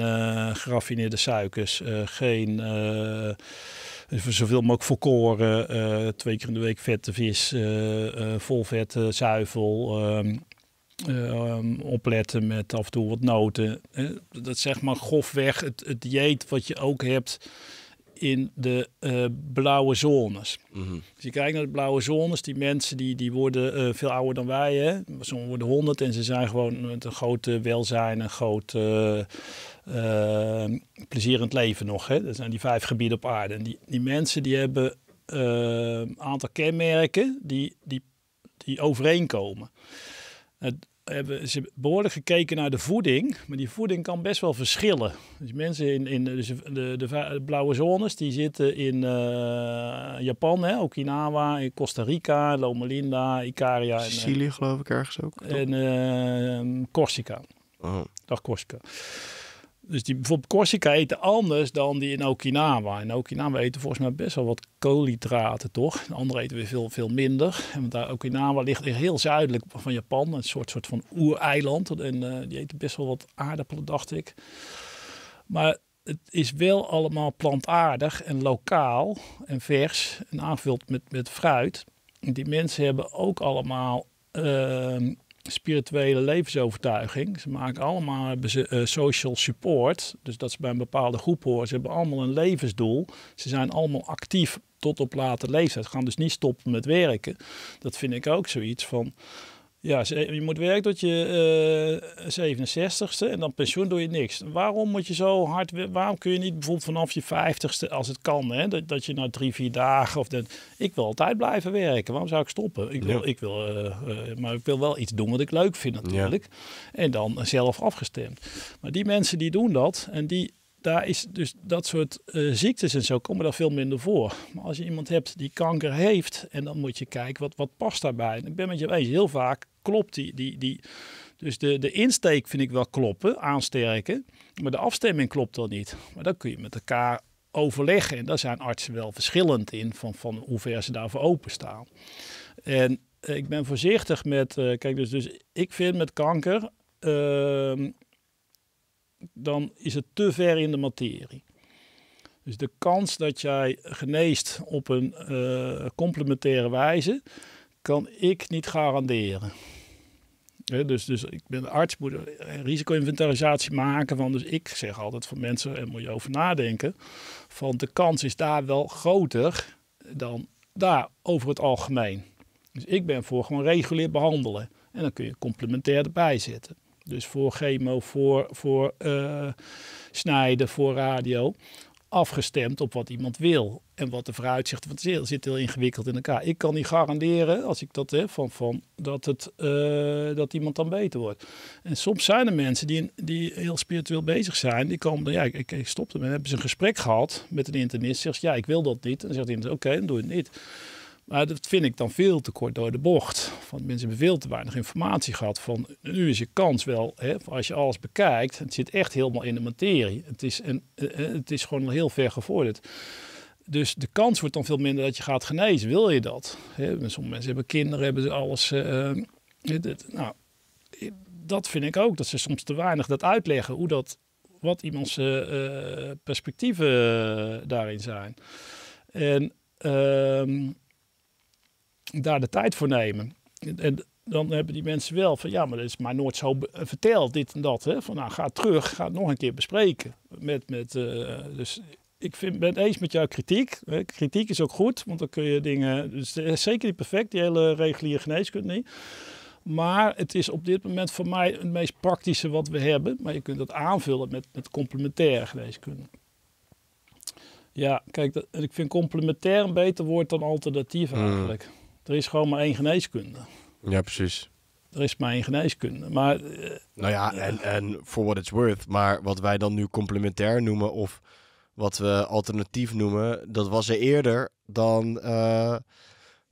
geraffineerde suikers, geen zoveel mogelijk volkoren, uh, twee keer in de week vette vis, uh, vol vetten, zuivel, ehm, Ehm, opletten met af en toe wat noten. Uh, dat zeg maar grofweg het, het dieet wat je ook hebt in de eh, blauwe zones. Mm Dus je kijkt naar de blauwe zones. Die mensen die, die worden eh, veel ouder dan wij. Hè? Sommigen worden honderd en ze zijn gewoon met een grote welzijn, een groot eh, ehm, plezierend leven nog. Hè? Dat zijn die vijf gebieden op aarde. En die, die mensen die hebben een ehm, aantal kenmerken die, die, die overeenkomen. Het, hebben ze behoorlijk gekeken naar de voeding, maar die voeding kan best wel verschillen. Dus mensen in, in dus de, de, de, blauwe zones, die zitten in eh, Japan, hè, Okinawa, in Costa Rica, Loma Linda, Icaria. Sicilië en, geloof ik ergens ook. Eh, en eh, Corsica. Oh. Dag Corsica. Dus die, bijvoorbeeld Corsica eten anders dan die in Okinawa. In Okinawa eten volgens mij best wel wat koolhydraten, toch? De anderen eten weer veel, veel minder. Want daar, Okinawa ligt heel zuidelijk van Japan. Een soort, soort van oereiland. En eh, die eten best wel wat aardappelen, dacht ik. Maar het is wel allemaal plantaardig en lokaal en vers. En aangevuld met, met fruit. die mensen hebben ook allemaal... Ehm, spirituele levensovertuiging. Ze maken allemaal eh, social support, dus dat ze bij een bepaalde groep horen. Ze hebben allemaal een levensdoel. Ze zijn allemaal actief tot op late leeftijd. Ze gaan dus niet stoppen met werken. Dat vind ik ook zoiets van ja, je moet werken tot je 67ste eh, en dan pensioen doe je niks. Waarom moet je zo hard, waarom kun je niet bijvoorbeeld vanaf je 50ste, als het kan, hè, dat, dat je na drie, vier dagen of dat. Ik wil altijd blijven werken, waarom zou ik stoppen? Ik wil, ik wil, eh, eh, maar ik wil wel iets doen wat ik leuk vind natuurlijk. En dan zelf afgestemd. Maar die mensen die doen dat en die daar is dus dat soort ziektes en zo komen daar veel minder voor. Maar als je iemand hebt die kanker heeft, en dan moet je kijken wat, wat past daarbij. ik ben met je eens, heel vaak klopt. Die, die, die, dus de, de insteek vind ik wel kloppen, aansterken. Maar de afstemming klopt dan niet. Maar dan kun je met elkaar overleggen. En daar zijn artsen wel verschillend in van, van hoe ver ze daarvoor openstaan. En eh, ik ben voorzichtig met. Eh, kijk, dus, dus ik vind met kanker. Ehm, dan is het te ver in de materie. Dus de kans dat jij geneest op een eh, complementaire wijze. kan ik niet garanderen dus, dus ik ben arts, moet risico-inventarisatie maken. Van, dus ik zeg altijd voor mensen, en moet je over nadenken, van de kans is daar wel groter dan daar over het algemeen. Dus ik ben voor gewoon regulier behandelen. En dan kun je complementair erbij zetten. Dus voor chemo, voor, voor eh, snijden, voor radio afgestemd op wat iemand wil en wat de vooruitzichten. Want het zit heel ingewikkeld in elkaar. Ik kan niet garanderen, als ik dat heb, van, van, dat, het, eh, dat iemand dan beter wordt. En soms zijn er mensen die, die heel spiritueel bezig zijn. Die komen dan, ja, ik, ik stop ermee. hebben ze een gesprek gehad met een internist. Zegt, ja, ik wil dat niet. En dan zegt hij oké, dan doe je het niet. Maar dat vind ik dan veel te kort door de bocht. Want mensen hebben veel te weinig informatie gehad van nu is je kans wel, hè, als je alles bekijkt, het zit echt helemaal in de materie. Het is, een, eh, eh, het is gewoon heel ver gevorderd. Dus de kans wordt dan veel minder dat je gaat genezen. Wil je dat? Hè? Sommige mensen hebben kinderen, hebben ze alles. Eh, nou, dat vind ik ook, dat ze soms te weinig dat uitleggen hoe dat, wat iemands perspectieven daarin zijn. En ehm, daar de tijd voor nemen. En dan hebben die mensen wel van ja, maar dat is maar nooit zo eh, verteld, dit en dat. Hè? Van nou, ga terug, ga het nog een keer bespreken. Met, met, eh, dus ik vind, ben eens met jouw kritiek. Hè? Kritiek is ook goed, want dan kun je dingen. Dus zeker niet perfect, die hele reguliere geneeskunde niet. Maar het is op dit moment voor mij het meest praktische wat we hebben. Maar je kunt dat aanvullen met, met complementaire geneeskunde. Ja, kijk, dat, ik vind complementair een beter woord dan alternatief mm. eigenlijk. Er is gewoon maar één geneeskunde. Ja, precies. Er is maar één geneeskunde. Maar, eh, nou ja, en, en for what it's worth. Maar wat wij dan nu complementair noemen of wat we alternatief noemen, dat was er eerder dan, eh,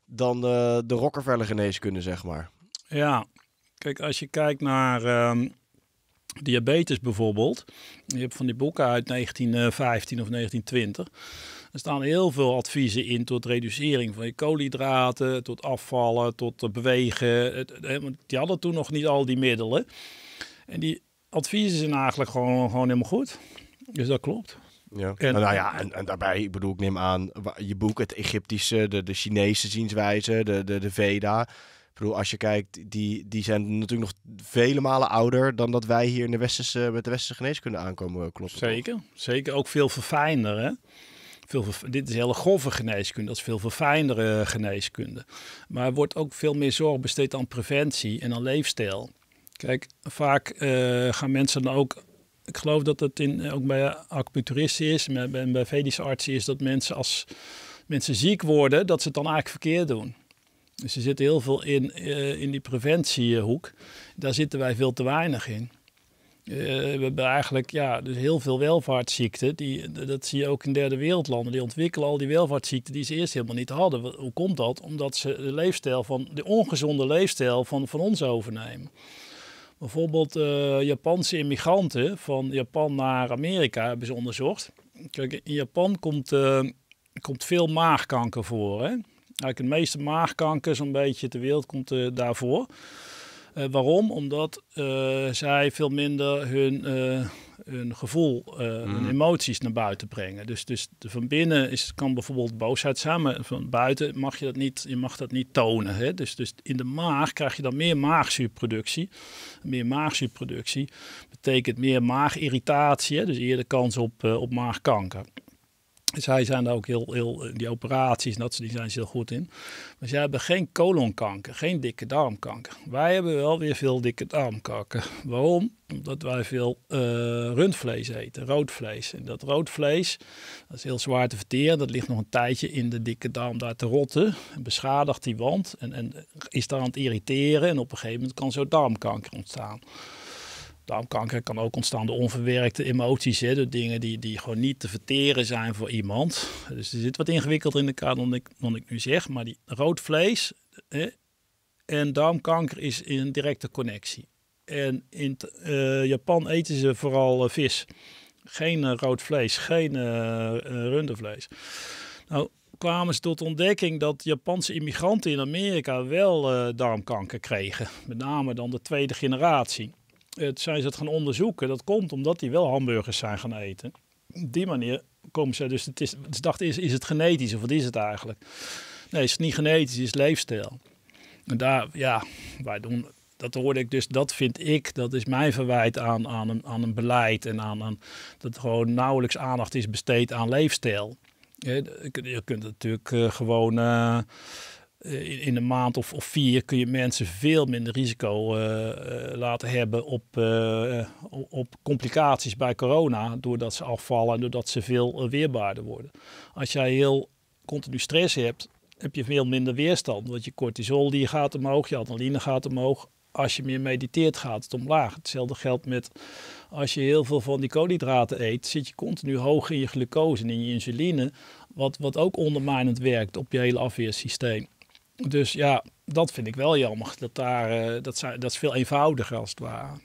dan de Rockefeller geneeskunde, zeg maar. Ja, kijk, als je kijkt naar ehm, diabetes bijvoorbeeld. Je hebt van die boeken uit 1915 eh, of 1920. Er staan heel veel adviezen in tot reducering van je koolhydraten, tot afvallen, tot eh, bewegen. die hadden toen nog niet al die middelen. En die adviezen zijn eigenlijk gewoon, gewoon helemaal goed. Dus dat klopt. Ja. En, nou ja, en, en, daarbij, ik bedoel, ik neem aan, je boek, het Egyptische, de, Chinese zienswijze, de, de, de Veda. Ik bedoel, als je kijkt, die, die zijn natuurlijk nog vele malen ouder dan dat wij hier in de westerse, met de westerse geneeskunde aankomen, klopt Zeker, zeker. Ook veel verfijnder, hè? dit is hele grove geneeskunde, dat is veel verfijndere geneeskunde. Maar er wordt ook veel meer zorg besteed aan preventie en aan leefstijl. Kijk, vaak eh, gaan mensen dan ook ik geloof dat het in, eh, ook bij acupuncturisten is en bij Vedische artsen is dat mensen als mensen ziek worden, dat ze het dan eigenlijk verkeerd doen. Dus er zit heel veel in, eh, in die preventiehoek. Daar zitten wij veel te weinig in. Eh, we hebben eigenlijk ja, dus heel veel welvaartsziekten. Die, dat zie je ook in derde wereldlanden. Die ontwikkelen al die welvaartsziekten die ze eerst helemaal niet hadden. Hoe komt dat? Omdat ze de, leefstijl van, de ongezonde leefstijl van, van ons overnemen. Bijvoorbeeld eh, Japanse immigranten van Japan naar Amerika hebben ze onderzocht. Kijk, in Japan komt, eh, komt veel maagkanker voor. Hè? Eigenlijk de meeste maagkanker zo'n beetje ter wereld komt daarvoor. Eh, waarom? Omdat eh, zij veel minder hun, eh, hun gevoel, hun mhm. emoties naar buiten brengen. Dus, dus van binnen is, kan bijvoorbeeld boosheid zijn, maar van buiten mag je dat niet, je mag dat niet tonen. Hè? Dus, dus in de maag krijg je dan meer maagzuurproductie. Meer maagzuurproductie betekent meer maagirritatie, hè? dus eerder kans op, op maagkanker. Zij zijn daar ook heel, heel, eh, die operaties en dat ze zijn ze heel goed in. Maar zij hebben geen kolonkanker, geen dikke darmkanker. Wij hebben wel weer veel dikke darmkanker. Waarom? Omdat wij veel eh, rundvlees eten, rood vlees. En dat rood vlees, dat is heel zwaar te verteren. Dat ligt nog een tijdje in de dikke darm daar te rotten. beschadigt die wand en, en is daar aan het irriteren. En op een gegeven moment kan zo darmkanker ontstaan. Darmkanker kan ook ontstaan door onverwerkte emoties. Hè, door dingen die, die gewoon niet te verteren zijn voor iemand. Dus er zit wat ingewikkelder in elkaar dan ik, ik nu zeg. Maar die rood vlees hè, en darmkanker is in een directe connectie. En in eh, Japan eten ze vooral eh, vis. Geen eh, rood vlees, geen rundervlees. Nou, kwamen ze tot ontdekking dat Japanse immigranten in Amerika wel darmkanker kregen. Met name dan de tweede generatie het zijn ze het gaan onderzoeken. Dat komt omdat die wel hamburgers zijn gaan eten. Op die manier komen ze. Dus het is, ze dachten, is, is het genetisch of wat is het eigenlijk? Nee, het is niet genetisch, het is leefstijl. En daar, ja, wij doen dat hoorde ik dus, dat vind ik, dat is mijn verwijt aan, aan, een, aan een beleid en aan, aan dat gewoon nauwelijks aandacht is besteed aan leefstijl. Je, je kunt natuurlijk eh, gewoon eh, eh, in, een maand of, of, vier kun je mensen veel minder risico eh, eh, laten hebben op, op complicaties bij corona. Doordat ze afvallen en doordat ze veel weerbaarder worden. Als jij heel continu stress hebt, heb je veel minder weerstand. Want je cortisol die gaat omhoog, je adrenaline gaat omhoog. Als je meer mediteert gaat het omlaag. Hetzelfde geldt met als je heel veel van die koolhydraten eet, zit je continu hoog in je glucose en in je insuline. Wat, wat ook ondermijnend werkt op je hele afweersysteem. Dus ja, dat vind ik wel jammer. Dat, daar, uh, dat, dat is veel eenvoudiger als het ware.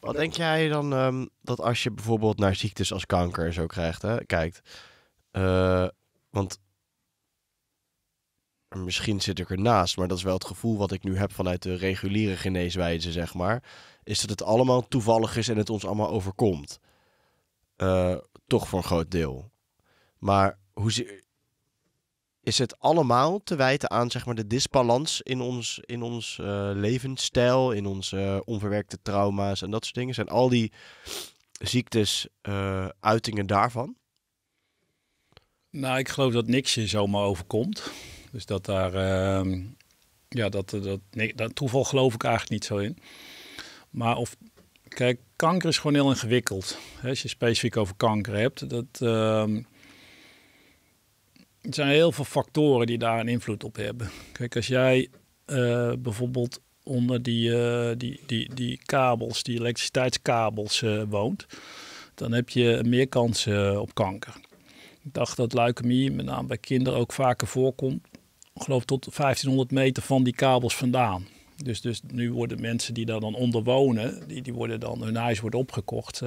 Wat denk jij dan ehm, dat als je bijvoorbeeld naar ziektes als kanker en zo krijgt, hè, kijkt? Eh, want misschien zit ik ernaast, maar dat is wel het gevoel wat ik nu heb vanuit de reguliere geneeswijze, zeg maar. Is dat het allemaal toevallig is en het ons allemaal overkomt. Eh, toch voor een groot deel. Maar hoe, zie is het allemaal te wijten aan zeg maar, de disbalans in ons, in ons eh, levensstijl, in onze eh, onverwerkte trauma's en dat soort dingen. Zijn al die ziektes eh, uitingen daarvan? Nou, ik geloof dat niks je zomaar overkomt. Dus dat daar, ehm, ja, dat, dat, nee, dat toeval geloof ik eigenlijk niet zo in. Maar of, kijk, kanker is gewoon heel ingewikkeld. Hè? Als je specifiek over kanker hebt, dat ehm, er zijn heel veel factoren die daar een invloed op hebben. Kijk, als jij eh, bijvoorbeeld onder die, eh, die, die, die kabels, die elektriciteitskabels eh, woont, dan heb je meer kans op kanker. Ik dacht dat leukemie, met name bij kinderen, ook vaker voorkomt. Ik geloof tot 1500 meter van die kabels vandaan. Dus, dus nu worden mensen die daar dan onder wonen, die, die worden dan, hun huis wordt opgekocht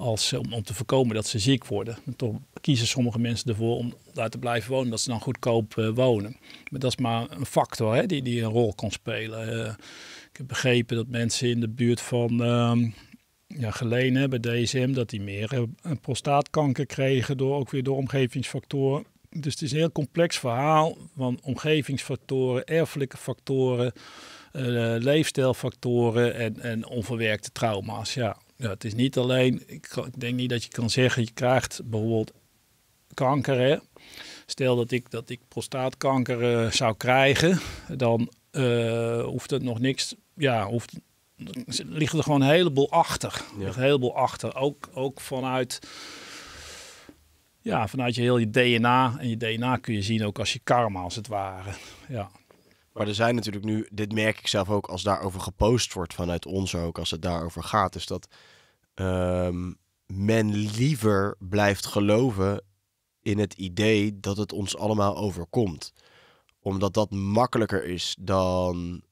als, eh, om, om, te voorkomen dat ze ziek worden. toch kiezen sommige mensen ervoor om daar te blijven wonen, dat ze dan goedkoop eh, wonen. Maar dat is maar een factor hè, die, die een rol kan spelen. Eh, ik heb begrepen dat mensen in de buurt van uh, ja, Gelenen, bij DSM, dat die meer prostaatkanker kregen, door, ook weer door omgevingsfactoren. Dus het is een heel complex verhaal van omgevingsfactoren, erfelijke factoren, leefstijlfactoren en, en onverwerkte trauma's. Ja, ja, het is niet alleen, ik, denk niet dat je kan zeggen, je krijgt bijvoorbeeld kanker. Hè? Stel dat ik, dat ik prostaatkanker eh, zou krijgen, dan eh, hoeft het nog niks, ja, hoeft, ligt er gewoon een heleboel achter. Ja. Een heleboel achter, ook, ook vanuit... Ja, vanuit je heel je DNA. En je DNA kun je zien ook als je karma, als het ware. Ja. Maar er zijn natuurlijk nu, dit merk ik zelf ook, als daarover gepost wordt vanuit ons ook, als het daarover gaat, is dat ehm, men liever blijft geloven in het idee dat het ons allemaal overkomt. Omdat dat makkelijker is dan.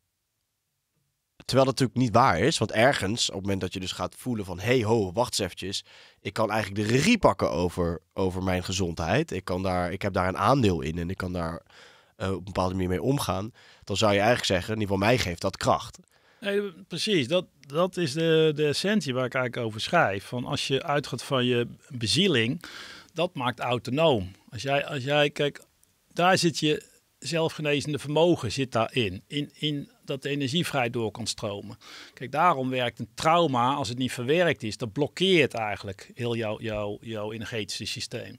Terwijl dat natuurlijk niet waar is, want ergens, op het moment dat je dus gaat voelen van, hey ho, wacht eens eventjes, ik kan eigenlijk de regie pakken over, over mijn gezondheid. Ik, kan daar, ik heb daar een aandeel in en ik kan daar eh, op een bepaalde manier mee omgaan, dan zou je eigenlijk zeggen, in ieder geval mij geeft dat kracht. Nee, precies. Dat, dat is de, de essentie waar ik eigenlijk over schrijf. Van als je uitgaat van je bezieling, dat maakt autonoom. Als jij, als jij kijk, daar zit je zelfgenezende vermogen zit daarin. In, in dat de energie vrij door kan stromen. Kijk, daarom werkt een trauma, als het niet verwerkt is, dat blokkeert eigenlijk heel jouw jouw jouw energetische systeem.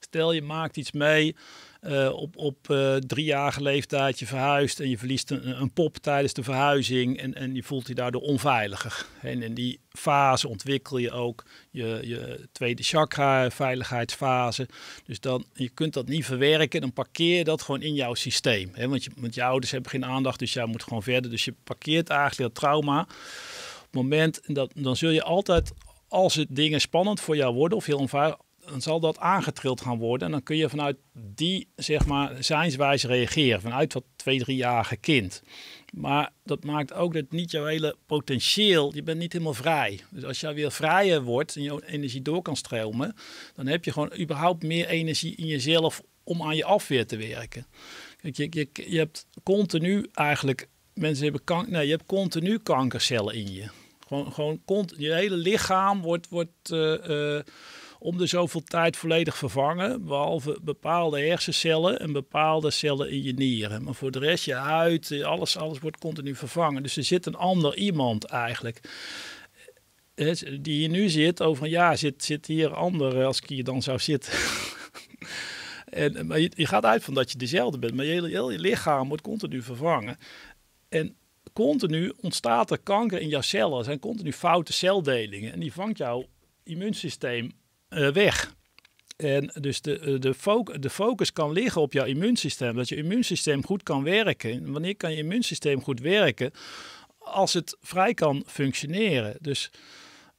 Stel je maakt iets mee eh, op, op eh, driejarige leeftijd je verhuist en je verliest een, een, pop tijdens de verhuizing en, en je voelt je daardoor onveiliger. En in die fase ontwikkel je ook je, je tweede chakra, veiligheidsfase. Dus dan, je kunt dat niet verwerken, dan parkeer je dat gewoon in jouw systeem. Hè? Want, je, je ouders hebben geen aandacht, dus jij moet gewoon verder. Dus je parkeert eigenlijk dat trauma. Op het moment, dat, dan zul je altijd, als het dingen spannend voor jou worden of heel onveilig, dan zal dat aangetrild gaan worden. En dan kun je vanuit die, zeg maar, zijnswijze reageren. Vanuit dat twee, driejarige kind. Maar dat maakt ook dat niet jouw hele potentieel, je bent niet helemaal vrij. Dus als jij weer vrijer wordt en je energie door kan stromen, dan heb je gewoon überhaupt meer energie in jezelf om aan je afweer te werken. Kijk, je, je, je hebt continu eigenlijk, mensen hebben kanker, nee, je hebt continu kankercellen in je. Gewoon, gewoon je hele lichaam wordt, wordt eh, eh, om de zoveel tijd volledig vervangen. Behalve bepaalde hersencellen en bepaalde cellen in je nieren. Maar voor de rest, je huid, alles, alles wordt continu vervangen. Dus er zit een ander iemand eigenlijk eh, die hier nu zit, over een jaar zit, zit hier ander eh, als ik hier dan zou zitten. (laughs) en, maar je, gaat uit van dat je dezelfde bent, maar je hele, heel je lichaam wordt continu vervangen. En continu ontstaat er kanker in jouw cellen. Er zijn continu foute celdelingen en die vangt jouw immuunsysteem eh, weg. En dus de, eh, de, focus, de focus kan liggen op jouw immuunsysteem. Dat je immuunsysteem goed kan werken. wanneer kan je immuunsysteem goed werken? Als het vrij kan functioneren. Dus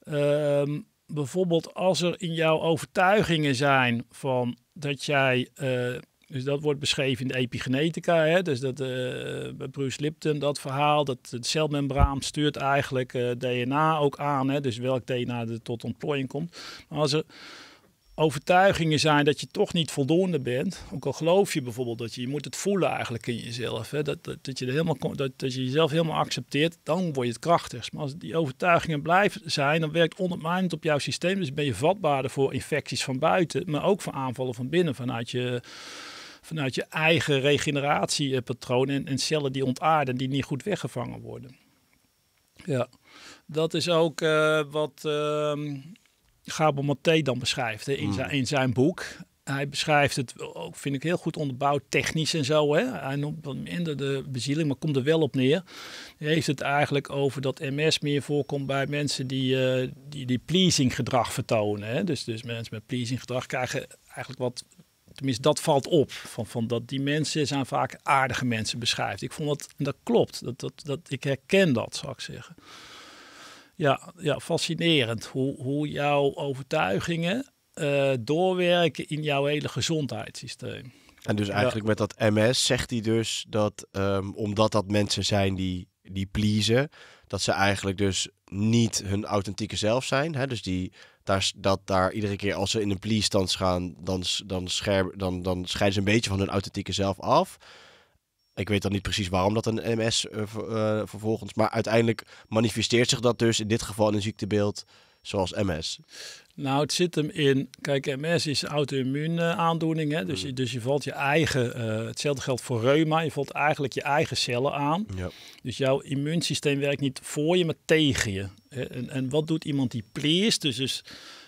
ehm, bijvoorbeeld als er in jouw overtuigingen zijn van dat jij eh, dus dat wordt beschreven in de epigenetica. Hè? Dus dat, uh, Bruce Lipton, dat verhaal, dat het celmembraan stuurt eigenlijk eh, DNA ook aan. Hè? Dus welk DNA er tot ontplooiing komt. Maar als er overtuigingen zijn dat je toch niet voldoende bent, ook al geloof je bijvoorbeeld dat je, je moet het voelen eigenlijk in jezelf, hè? Dat, dat, je er helemaal, dat, dat je jezelf helemaal accepteert, dan word je het krachtigst. Maar als die overtuigingen blijven zijn, dan werkt ondermijnend op jouw systeem, dus ben je vatbaarder voor infecties van buiten, maar ook voor aanvallen van binnen vanuit je vanuit je eigen regeneratiepatroon en, cellen die ontaarden, die niet goed weggevangen worden. Ja, dat is ook eh, wat uh, ehm, Gabo Maté dan beschrijft in, hmm. zijn, in zijn boek. Hij beschrijft het ook, vind ik, heel goed onderbouwd, technisch en zo. Hè. Hij noemt wat minder de bezieling, maar komt er wel op neer. Hij heeft het eigenlijk over dat MS meer voorkomt bij mensen die, uh, die, die pleasing gedrag vertonen. Hè. Dus, dus mensen met pleasing gedrag krijgen eigenlijk wat tenminste, dat valt op. Van, van dat die mensen zijn vaak aardige mensen beschrijft. Ik vond dat, dat klopt. Dat, dat, dat, ik herken dat, zou ik zeggen. Ja, ja fascinerend hoe, hoe jouw overtuigingen eh, doorwerken in jouw hele gezondheidssysteem. En dus eigenlijk met dat MS zegt hij dus dat ehm, omdat dat mensen zijn die, die pleasen, dat ze eigenlijk dus niet hun authentieke zelf zijn. Hè? Dus die dat daar iedere keer als ze in een plea-stand gaan, dan, dan, scher dan, dan scheiden ze een beetje van hun authentieke zelf af. Ik weet dan niet precies waarom dat een MS eh, eh, vervolgens. Maar uiteindelijk manifesteert zich dat dus in dit geval in een ziektebeeld zoals MS. Nou, het zit hem in. Kijk, MS is auto-immuun aandoening. Hè? Dus, je, mm. dus je valt je eigen. Eh, hetzelfde geldt voor reuma. Je valt eigenlijk je eigen cellen aan. Ja. Dus jouw immuunsysteem werkt niet voor je, maar tegen je. Eh, en, en wat doet iemand die pleest? Dus. dus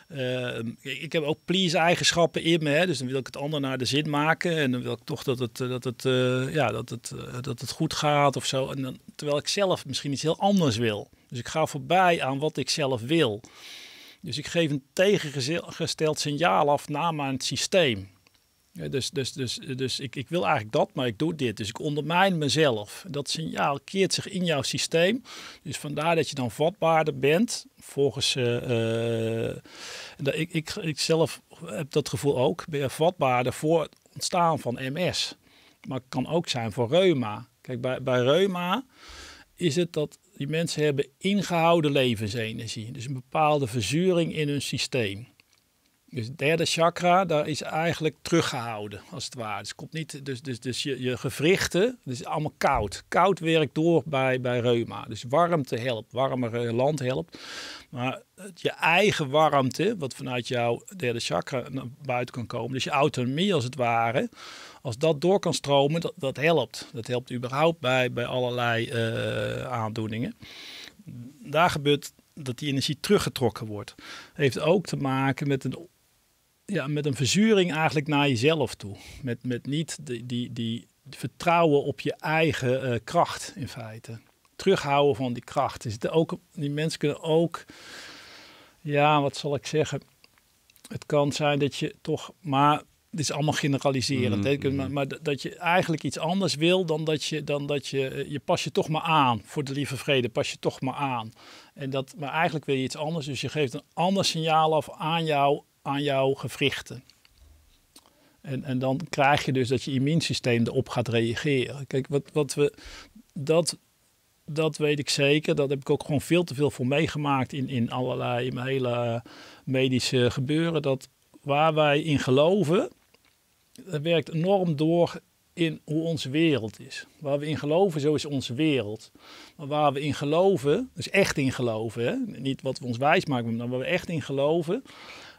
eh, ik heb ook please-eigenschappen in me. Hè? Dus dan wil ik het ander naar de zin maken. En dan wil ik toch dat het, dat het, ja, dat het, dat het goed gaat of zo. En dan, terwijl ik zelf misschien iets heel anders wil. Dus ik ga voorbij aan wat ik zelf wil. Dus ik geef een tegengesteld signaal af naar mijn systeem. dus dus, dus, dus ik, ik wil eigenlijk dat, maar ik doe dit. Dus ik ondermijn mezelf. Dat signaal keert zich in jouw systeem. Dus vandaar dat je dan vatbaarder bent. Volgens. Eh, eh, ik, ik, ik zelf heb dat gevoel ook. Ben je vatbaarder voor het ontstaan van MS. Maar het kan ook zijn voor reuma. Kijk, bij, bij reuma is het dat die mensen hebben ingehouden levensenergie, dus een bepaalde verzuring in hun systeem. Dus het derde chakra, daar is eigenlijk teruggehouden, als het ware. Dus, komt niet, dus, dus, dus je, je gewrichten, dat is allemaal koud. Koud werkt door bij, bij reuma. Dus warmte helpt, warmer land helpt. Maar je eigen warmte, wat vanuit jouw derde chakra naar buiten kan komen. Dus je autonomie, als het ware, als dat door kan stromen, dat, dat helpt. Dat helpt überhaupt bij, bij allerlei eh, aandoeningen. Daar gebeurt dat die energie teruggetrokken wordt. Heeft ook te maken met een, ja, met een verzuring eigenlijk naar jezelf toe. Met, met niet die, die, die vertrouwen op je eigen eh, kracht in feite. Terughouden van die kracht. Is ook, die mensen kunnen ook, ja, wat zal ik zeggen. Het kan zijn dat je toch maar dit is allemaal generaliserend, mm, mm. Maar, dat je eigenlijk iets anders wil dan dat je, dan dat je, eh, je pas je toch maar aan voor de lieve vrede, pas je toch maar aan. En dat, maar eigenlijk wil je iets anders, dus je geeft een ander signaal af aan, jou, aan jouw gewrichten. En, en dan krijg je dus dat je immuunsysteem erop gaat reageren. Kijk, wat, wat we, dat, dat weet ik zeker. Dat heb ik ook gewoon veel te veel voor meegemaakt in, in allerlei in mijn hele eh, medische gebeuren. Dat waar wij in geloven, dat werkt enorm door in hoe onze wereld is. Waar we in geloven, zo is onze wereld. Maar waar we in geloven, dus echt in geloven, hè? niet wat we ons wijs maken, maar waar we echt in geloven,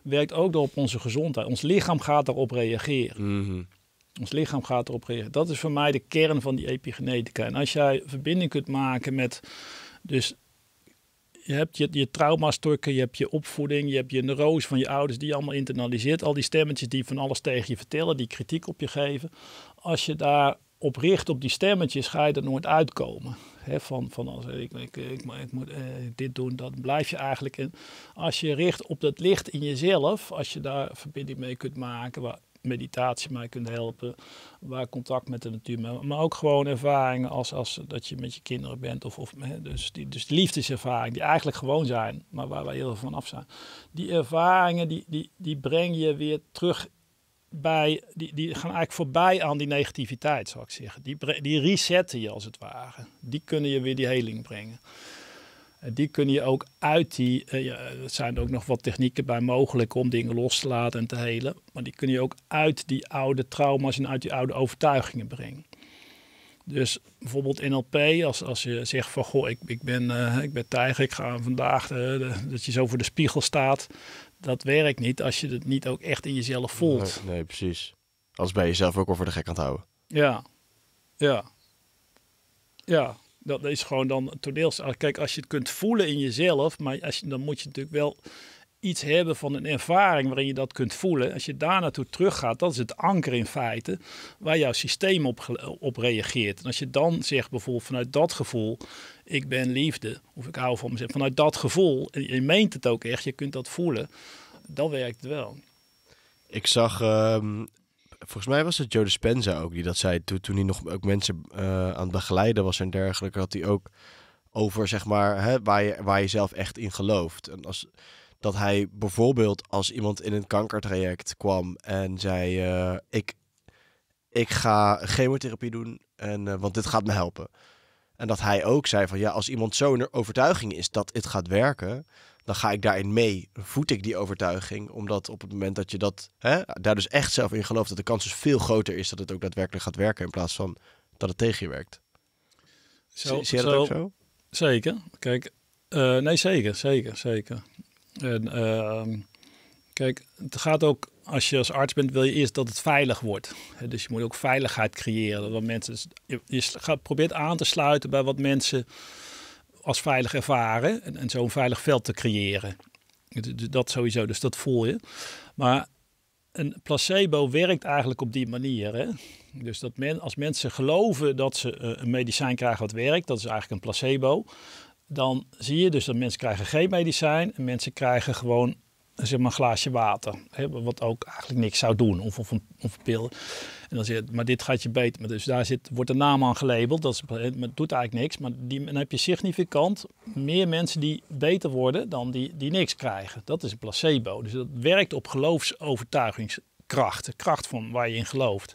werkt ook door op onze gezondheid. Ons lichaam gaat daarop reageren. Mhm. Ons lichaam gaat erop reageren. Dat is voor mij de kern van die epigenetica. En als jij verbinding kunt maken met dus je hebt je, je trauma's je hebt je opvoeding, je hebt je neurose van je ouders die je allemaal internaliseert. Al die stemmetjes die van alles tegen je vertellen, die kritiek op je geven. Als je daar op richt op die stemmetjes, ga je er nooit uitkomen. He, van, van als eh, ik, ik, ik, ik moet eh, dit doen, dan blijf je eigenlijk in. Als je richt op dat licht in jezelf, als je daar verbinding mee kunt maken, waar meditatie mij kunnen helpen. Waar contact met de natuur, maar ook gewoon ervaringen als, als dat je met je kinderen bent. Of, of, dus, die, dus die liefdeservaring, die eigenlijk gewoon zijn, maar waar wij heel veel van af zijn. Die ervaringen, die, die, die breng je weer terug bij, die, die gaan eigenlijk voorbij aan die negativiteit, zou ik zeggen. Die, die resetten je als het ware. Die kunnen je weer die heling brengen. Eh, die kun je ook uit die, eh, ja, er zijn ook nog wat technieken bij mogelijk om dingen los te laten en te helen. Maar die kun je ook uit die oude trauma's en uit die oude overtuigingen brengen. Dus bijvoorbeeld NLP, als, als je zegt van goh, ik, ik, ben, uh, ik ben tijger, ik ga vandaag dat je zo voor de spiegel staat. Dat werkt niet als je het niet ook echt in jezelf voelt. Nee, precies. Als bij jezelf ook al voor de gek aan het houden. Ja, ja, ja. Dat is gewoon dan toneels. Ah, kijk, als je het kunt voelen in jezelf, maar als je, dan moet je natuurlijk wel iets hebben van een ervaring waarin je dat kunt voelen. Als je daar naartoe teruggaat, dat is het anker in feite waar jouw systeem op, op reageert. En als je dan zegt bijvoorbeeld vanuit dat gevoel, ik ben liefde, of ik hou van mezelf, vanuit dat gevoel, en je meent het ook echt, je kunt dat voelen, dan werkt het wel. Ik zag ehm, volgens mij was het Joe Dispenza ook die dat zei. Toen, hij nog ook mensen uh, aan het begeleiden was en dergelijke, had hij ook over zeg maar hè, waar, je, waar je zelf echt in gelooft. En als, dat hij bijvoorbeeld als iemand in een kankertraject kwam en zei: eh, ik, ik ga chemotherapie doen, en, eh, want dit gaat me helpen. En dat hij ook zei van ja, als iemand zo in overtuiging is dat het gaat werken, dan ga ik daarin mee, voed ik die overtuiging. Omdat op het moment dat je dat, hè, daar dus echt zelf in gelooft, dat de kans dus veel groter is dat het ook daadwerkelijk gaat werken, in plaats van dat het tegen je werkt. Zo, Zie je dat zo, ook zo? Zeker. Kijk, eh, nee, zeker, zeker, zeker. En, ehm, kijk, het gaat ook, als je als arts bent, wil je eerst dat het veilig wordt. Dus je moet ook veiligheid creëren. dat mensen, je, gaat, probeert aan te sluiten bij wat mensen als veilig ervaren en, zo'n veilig veld te creëren. Dat sowieso, dus dat voel je. Maar een placebo werkt eigenlijk op die manier. Hè? Dus dat men, als mensen geloven dat ze eh, een medicijn krijgen wat werkt, dat is eigenlijk een placebo. Dan zie je dus dat mensen krijgen geen medicijn en mensen krijgen gewoon zeg maar, een glaasje water. wat ook eigenlijk niks zou doen. Of, of, een, pil. En dan zit, maar dit gaat je beter. Maar dus daar zit, wordt de naam aan gelabeld. Dat het doet eigenlijk niks. Maar die, dan heb je significant meer mensen die beter worden dan die, die niks krijgen. Dat is een placebo. Dus dat werkt op geloofsovertuigingskracht. De kracht van waar je in gelooft.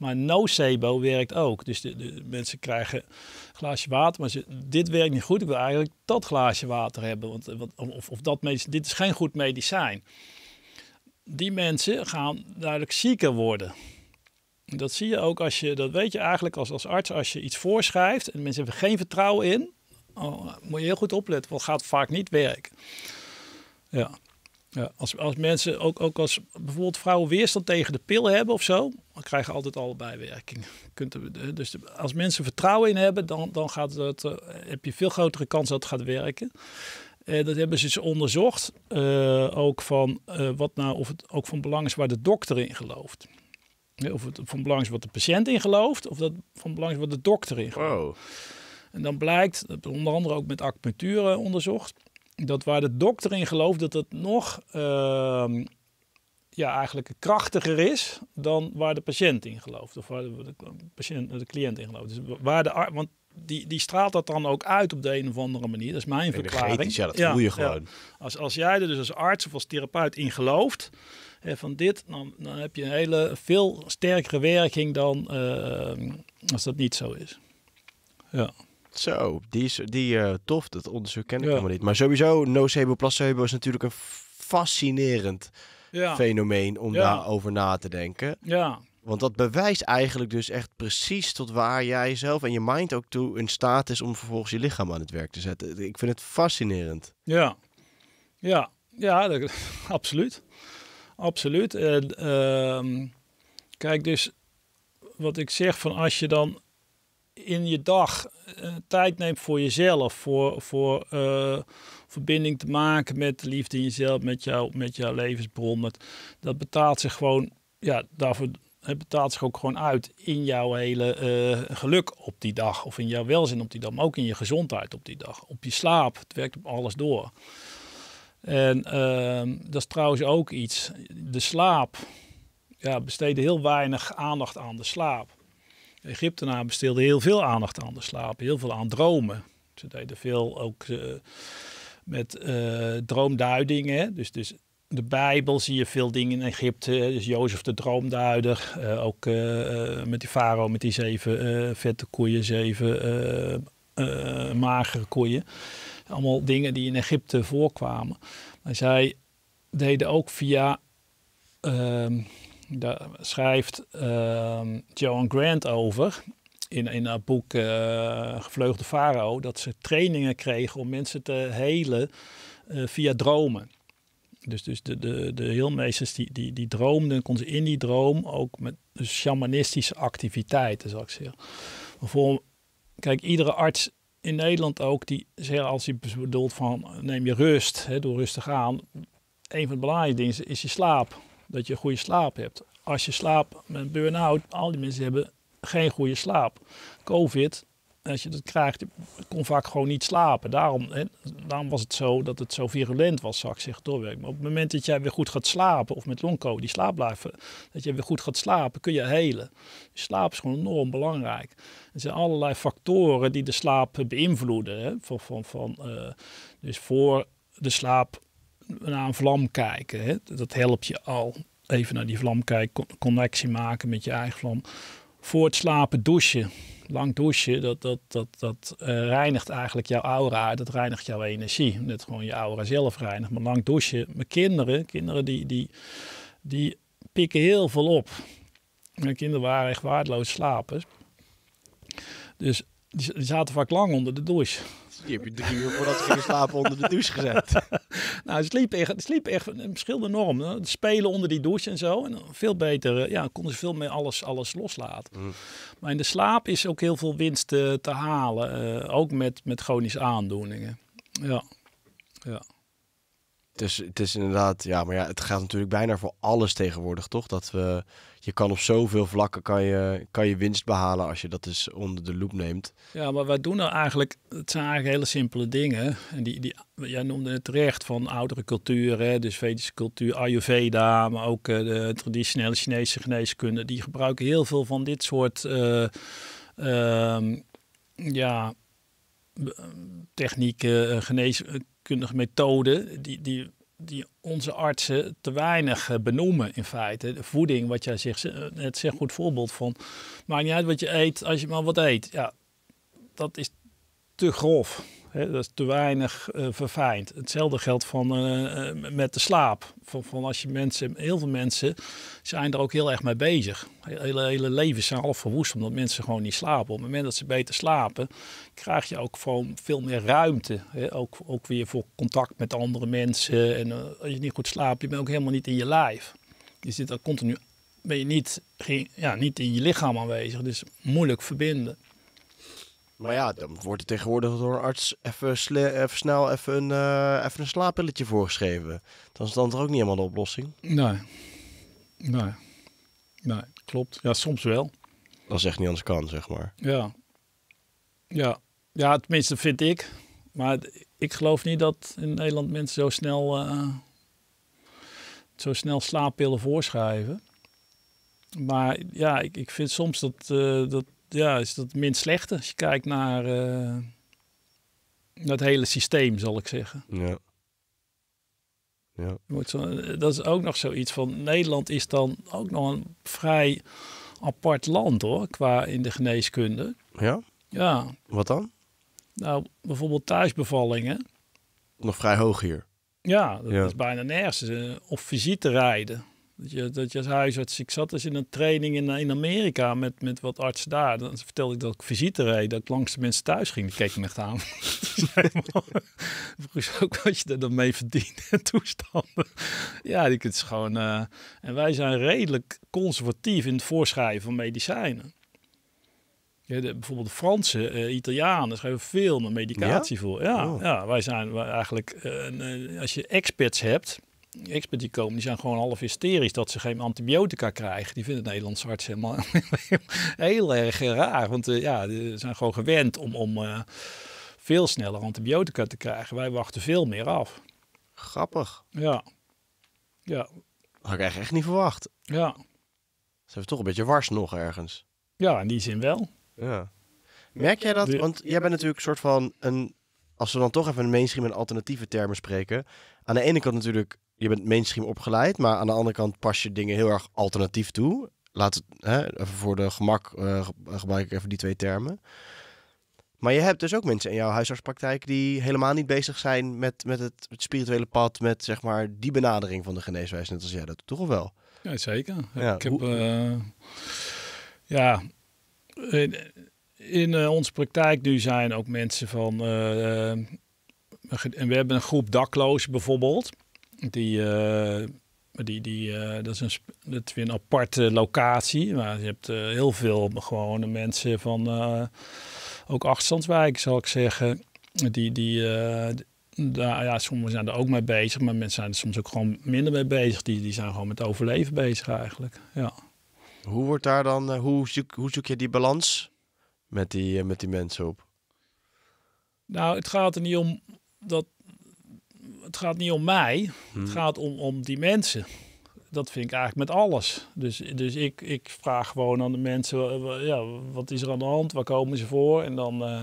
Maar nocebo werkt ook. Dus de, de mensen krijgen een glaasje water, maar ze, dit werkt niet goed. Ik wil eigenlijk dat glaasje water hebben. Want, of, of dat dit is geen goed medicijn. Die mensen gaan duidelijk zieker worden. Dat zie je ook als je, dat weet je eigenlijk als, als arts, als je iets voorschrijft en mensen hebben geen vertrouwen in, oh, moet je heel goed opletten, want gaat vaak niet werken. Ja. Ja, als, als mensen, ook, ook als bijvoorbeeld vrouwen weerstand tegen de pil hebben of zo, dan krijgen altijd alle bijwerkingen. (laughs) dus als mensen vertrouwen in hebben, dan, dan gaat het, eh, heb je veel grotere kans dat het gaat werken. En eh, dat hebben ze dus onderzocht, eh, ook van wat nou, of het ook van belang is waar de dokter in gelooft. Of het van belang is wat de patiënt in gelooft, of dat van belang is wat de dokter in gelooft. Wow. En dan blijkt, dat onder andere ook met acupunctuur onderzocht, dat waar de dokter in gelooft, dat het nog ehm, ja, eigenlijk krachtiger is dan waar de patiënt in gelooft. Of waar de, patiënt, de cliënt in gelooft. Dus waar de, want die, die straalt dat dan ook uit op de een of andere manier. Dat is mijn verklaring. Ja, dat voel je gewoon. Als, als jij er dus als arts of als therapeut in gelooft, van dit, dan, dan heb je een hele veel sterkere werking dan ehm, als dat niet zo is. Ja. Zo, die die, eh, tof. Dat onderzoek ken ik ja. helemaal niet. Maar sowieso, nocebo placebo is natuurlijk een fascinerend fenomeen om ja. daarover na te denken. Ja. Want dat bewijst eigenlijk dus echt precies tot waar jij zelf en je mind ook toe in staat is om vervolgens je lichaam aan het werk te zetten. Ik vind het fascinerend. Ja, ja, ja, (laughs) dat, absoluut. Absoluut. En, ehm, kijk, dus wat ik zeg van als je dan in je dag eh, tijd neemt voor jezelf, voor, voor eh, verbinding te maken met de liefde in jezelf, met, jou, met jouw levensbron. Met, dat betaalt zich gewoon, ja, daarvoor het betaalt zich ook gewoon uit in jouw hele eh, geluk op die dag. Of in jouw welzijn op die dag, maar ook in je gezondheid op die dag. Op je slaap, het werkt op alles door. En ehm, dat is trouwens ook iets. De slaap, ja, besteden heel weinig aandacht aan de slaap. De Egyptenaren besteelden heel veel aandacht aan de slaap, heel veel aan dromen. Ze deden veel ook eh, met eh, droomduidingen. Dus, dus de Bijbel zie je veel dingen in Egypte. Dus Jozef de droomduider. Eh, ook met die farao met die zeven vette koeien, zeven magere koeien. Allemaal dingen die in Egypte voorkwamen. Maar zij deden ook via ehm, daar schrijft uh, ehm, Joan Grant over in, in haar boek uh, eh, Gevleugde Farao dat ze trainingen kregen om mensen te helen eh, via dromen. Dus, dus de, de, de heelmeesters die, die, die droomden, konden ze in die droom ook met shamanistische activiteiten, zal ik zeggen. Bijvoorbeeld, kijk, iedere arts in Nederland ook, die zeggen als hij bedoelt van neem je rust, hè, doe rustig aan. Een van de belangrijkste dingen is je slaap dat je goede slaap hebt. Als je slaap met burn-out, al die mensen hebben geen goede slaap. Covid, als je dat krijgt, kon vaak gewoon niet slapen. Daarom, hè, daarom was het zo dat het zo virulent was, zag ik zeggen, doorwerken. Maar op het moment dat jij weer goed gaat slapen, of met longco, die slaap blijven, dat je weer goed gaat slapen, kun je helen. Dus slaap is gewoon enorm belangrijk. Er zijn allerlei factoren die de slaap beïnvloeden. Hè, van, van, van, eh, dus voor de slaap naar een vlam kijken. Hè? Dat helpt je al. Even naar die vlam kijken, connectie maken met je eigen vlam. Voor het slapen douchen. Lang douchen, dat, dat, dat, dat eh, reinigt eigenlijk jouw aura, dat reinigt jouw energie. Net gewoon je aura zelf reinigt. Maar lang douchen, mijn kinderen, kinderen die, die, die pikken heel veel op. Mijn kinderen waren echt waardeloos slapers. Dus die zaten vaak lang onder de douche. Die heb je drie uur voordat je gingen slapen onder de douche gezet. (laughs) nou, ze echt, sliep echt een verschil norm. Hè? Spelen onder die douche en zo. En veel beter, eh, ja, konden ze veel meer alles, alles loslaten. Mm. Maar in de slaap is ook heel veel winst te, eh, te halen. Eh, ook met, met chronische aandoeningen. Ja, ja. Dus het is inderdaad, ja, maar ja, het gaat natuurlijk bijna voor alles tegenwoordig, toch? Dat we, je kan op zoveel vlakken kan je, kan je winst behalen als je dat dus onder de loep neemt. Ja, maar wij doen er nou eigenlijk, het zijn eigenlijk hele simpele dingen. En die, die, jij noemde het terecht van oudere culturen, dus Vedische cultuur, Ayurveda, maar ook eh, de traditionele Chinese geneeskunde. Die gebruiken heel veel van dit soort, eh, ehm, ja, technieken, eh, geneeskunde geneeskundige methoden die, die, die onze artsen te weinig eh, benoemen in feite. De voeding, wat jij zegt, eh, het is een goed voorbeeld van. Maakt niet uit wat je eet, als je maar wat eet. Ja, dat is te grof dat is te weinig eh, verfijnd. Hetzelfde geldt van, eh, eh, met de slaap. Van, van, als je mensen, heel veel mensen zijn er ook heel erg mee bezig. Hele, hele levens zijn half verwoest omdat mensen gewoon niet slapen. Op het moment dat ze beter slapen, krijg je ook veel meer ruimte. ook, ook weer voor contact met andere mensen. En als je niet goed slaapt, je bent ook helemaal niet in je lijf. Je zit dan continu, ben je niet, ja, niet in je lichaam aanwezig. Dus moeilijk verbinden. Maar ja, dan wordt er tegenwoordig door een arts even, snel even een, uh, even een slaappilletje voorgeschreven. Dan is dan toch ook niet helemaal de oplossing. Nee. Nee. Nee, klopt. Ja, soms wel. Als echt niet anders kan, zeg maar. Ja. Ja. Ja, tenminste vind ik. Maar ik geloof niet dat in Nederland mensen zo snel, eh, zo snel slaappillen voorschrijven. Maar ja, ik, ik vind soms dat, eh, dat ja, is dat minst slechte als je kijkt naar, uh, naar het hele systeem, zal ik zeggen. Ja. ja. Eh, dat is ook nog zoiets van Nederland is dan ook nog een vrij apart land hoor, qua in de geneeskunde. Ja? Ja. Wat dan? Nou, bijvoorbeeld thuisbevallingen. Nog vrij hoog hier. Ja, dat is bijna nergens. Eh, of visite rijden. Dat je, dat je als huisarts, ik zat dus in een training in, in Amerika met, met wat artsen daar. Dan vertelde ik dat ik visite reed, dat ik langs de mensen thuis ging. Die keken me echt aan. Vroeg ze ook wat je er dan mee verdient en (laughs) toestanden. Ja, die kunt gewoon... Eh, en wij zijn redelijk conservatief in het voorschrijven van medicijnen. Ja, de, bijvoorbeeld de Fransen, eh, Italianen schrijven veel meer medicatie voor. Ja, oh. ja, wij zijn eigenlijk, eh, als je experts hebt, die die komen, die zijn gewoon half hysterisch dat ze geen antibiotica krijgen. Die vinden Nederlandse zwart helemaal (laughs) heel erg raar. Want eh, ja, ze zijn gewoon gewend om, om eh, veel sneller antibiotica te krijgen. Wij wachten veel meer af. Grappig. Ja. Ja. Had ik echt niet verwacht. Ja. Ze hebben toch een beetje wars nog ergens. Ja, in die zin wel. Ja. Merk jij dat? Want jij bent natuurlijk een soort van een als we dan toch even een mainstream en alternatieve termen spreken. Aan de ene kant natuurlijk je bent mainstream opgeleid, maar aan de andere kant pas je dingen heel erg alternatief toe. Laat het, hè, even voor de gemak eh, eh, gebruik ik even die twee termen. Maar je hebt dus ook mensen in jouw huisartspraktijk die helemaal niet bezig zijn met, met het, spirituele pad, met zeg maar die benadering van de geneeswijze, net als jij dat toch of wel? Ja, zeker. Ja, ik heb, eh, ja, in, onze praktijk nu zijn ook mensen van, en we hebben een groep daklozen bijvoorbeeld. Eh, die, die, die, eh, dat, is een, dat is een aparte locatie. Maar je hebt eh, heel veel gewone mensen van ook achterstandswijken, zal ik zeggen. Die, die, daar, ja, sommigen zijn er ook mee bezig, maar mensen zijn er soms ook gewoon minder mee bezig. Die, die zijn gewoon met overleven bezig eigenlijk. Ja. Hoe wordt daar dan, hoe zoek, hoe zoek je die balans met die, met die mensen op? Nou, het gaat er niet om dat het gaat niet om mij, het hmm. gaat om, om die mensen. Dat vind ik eigenlijk met alles. Dus, dus ik, ik vraag gewoon aan de mensen, ja, wat is er aan de hand, waar komen ze voor? En dan eh,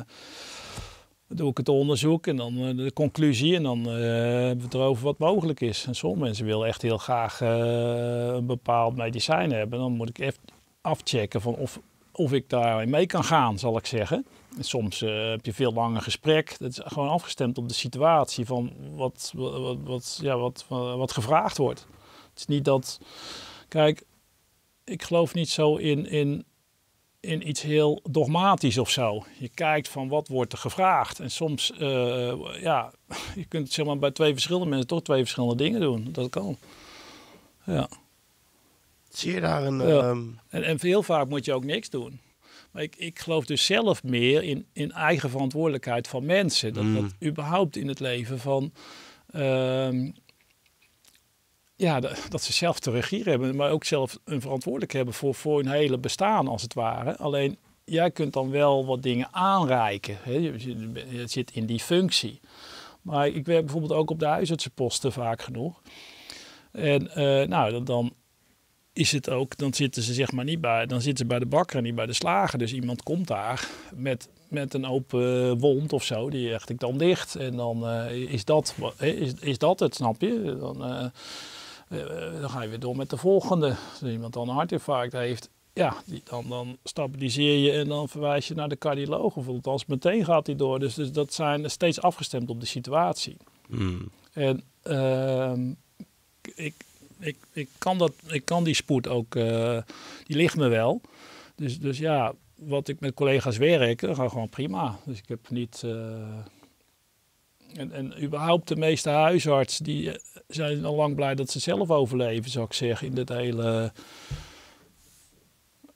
doe ik het onderzoek en dan eh, de conclusie en dan eh, hebben we het erover wat mogelijk is. En sommige mensen willen echt heel graag een bepaald medicijn hebben. Dan moet ik even afchecken van of, of ik daarin mee kan gaan, zal ik zeggen. Soms eh, heb je veel langer gesprek. Dat is gewoon afgestemd op de situatie van wat, wat, wat, ja, wat, wat gevraagd wordt. Het is niet dat. Kijk, ik geloof niet zo in, in, in iets heel dogmatisch of zo. Je kijkt van wat wordt er gevraagd. En soms, uh, ja, (laughs) je kunt zeg maar, bij twee verschillende mensen toch twee verschillende dingen doen. Dat kan. Ja. Zie je daar een. Ehm, en, en heel vaak moet je ook niks doen ik, ik geloof dus zelf meer in, in eigen verantwoordelijkheid van mensen. Dat, mm. dat überhaupt in het leven van. Ehm, ja, dat, ze zelf te regeren hebben, maar ook zelf een verantwoordelijkheid hebben voor, voor hun hele bestaan, als het ware. Alleen jij kunt dan wel wat dingen aanreiken. Hè? Je, zit in die functie. Maar ik werk bijvoorbeeld ook op de huisartsenposten vaak genoeg. En eh, nou, dan, dan is het ook, dan zitten ze zeg maar niet bij, dan zitten ze bij de bakker en niet bij de slager. Dus iemand komt daar met, met een open wond of zo, die echt ik dan dicht. En dan eh, is, dat, eh, is, is dat het, snap je? Dan, eh, dan ga je weer door met de volgende. Als iemand dan een hartinfarct heeft, ja, die, dan, dan stabiliseer je en dan verwijs je naar de cardioloog. Of als meteen gaat die door. Dus, dus dat zijn steeds afgestemd op de situatie. Hmm. En ehm, ik, ik, ik, kan dat, ik kan die spoed ook, eh, die ligt me wel. Dus, dus ja, wat ik met collega's werk, dat gaat gewoon prima. Dus ik heb niet... Eh, en, en überhaupt de meeste huisartsen, die eh, zijn al lang blij dat ze zelf overleven, zou ik zeggen, in dit hele...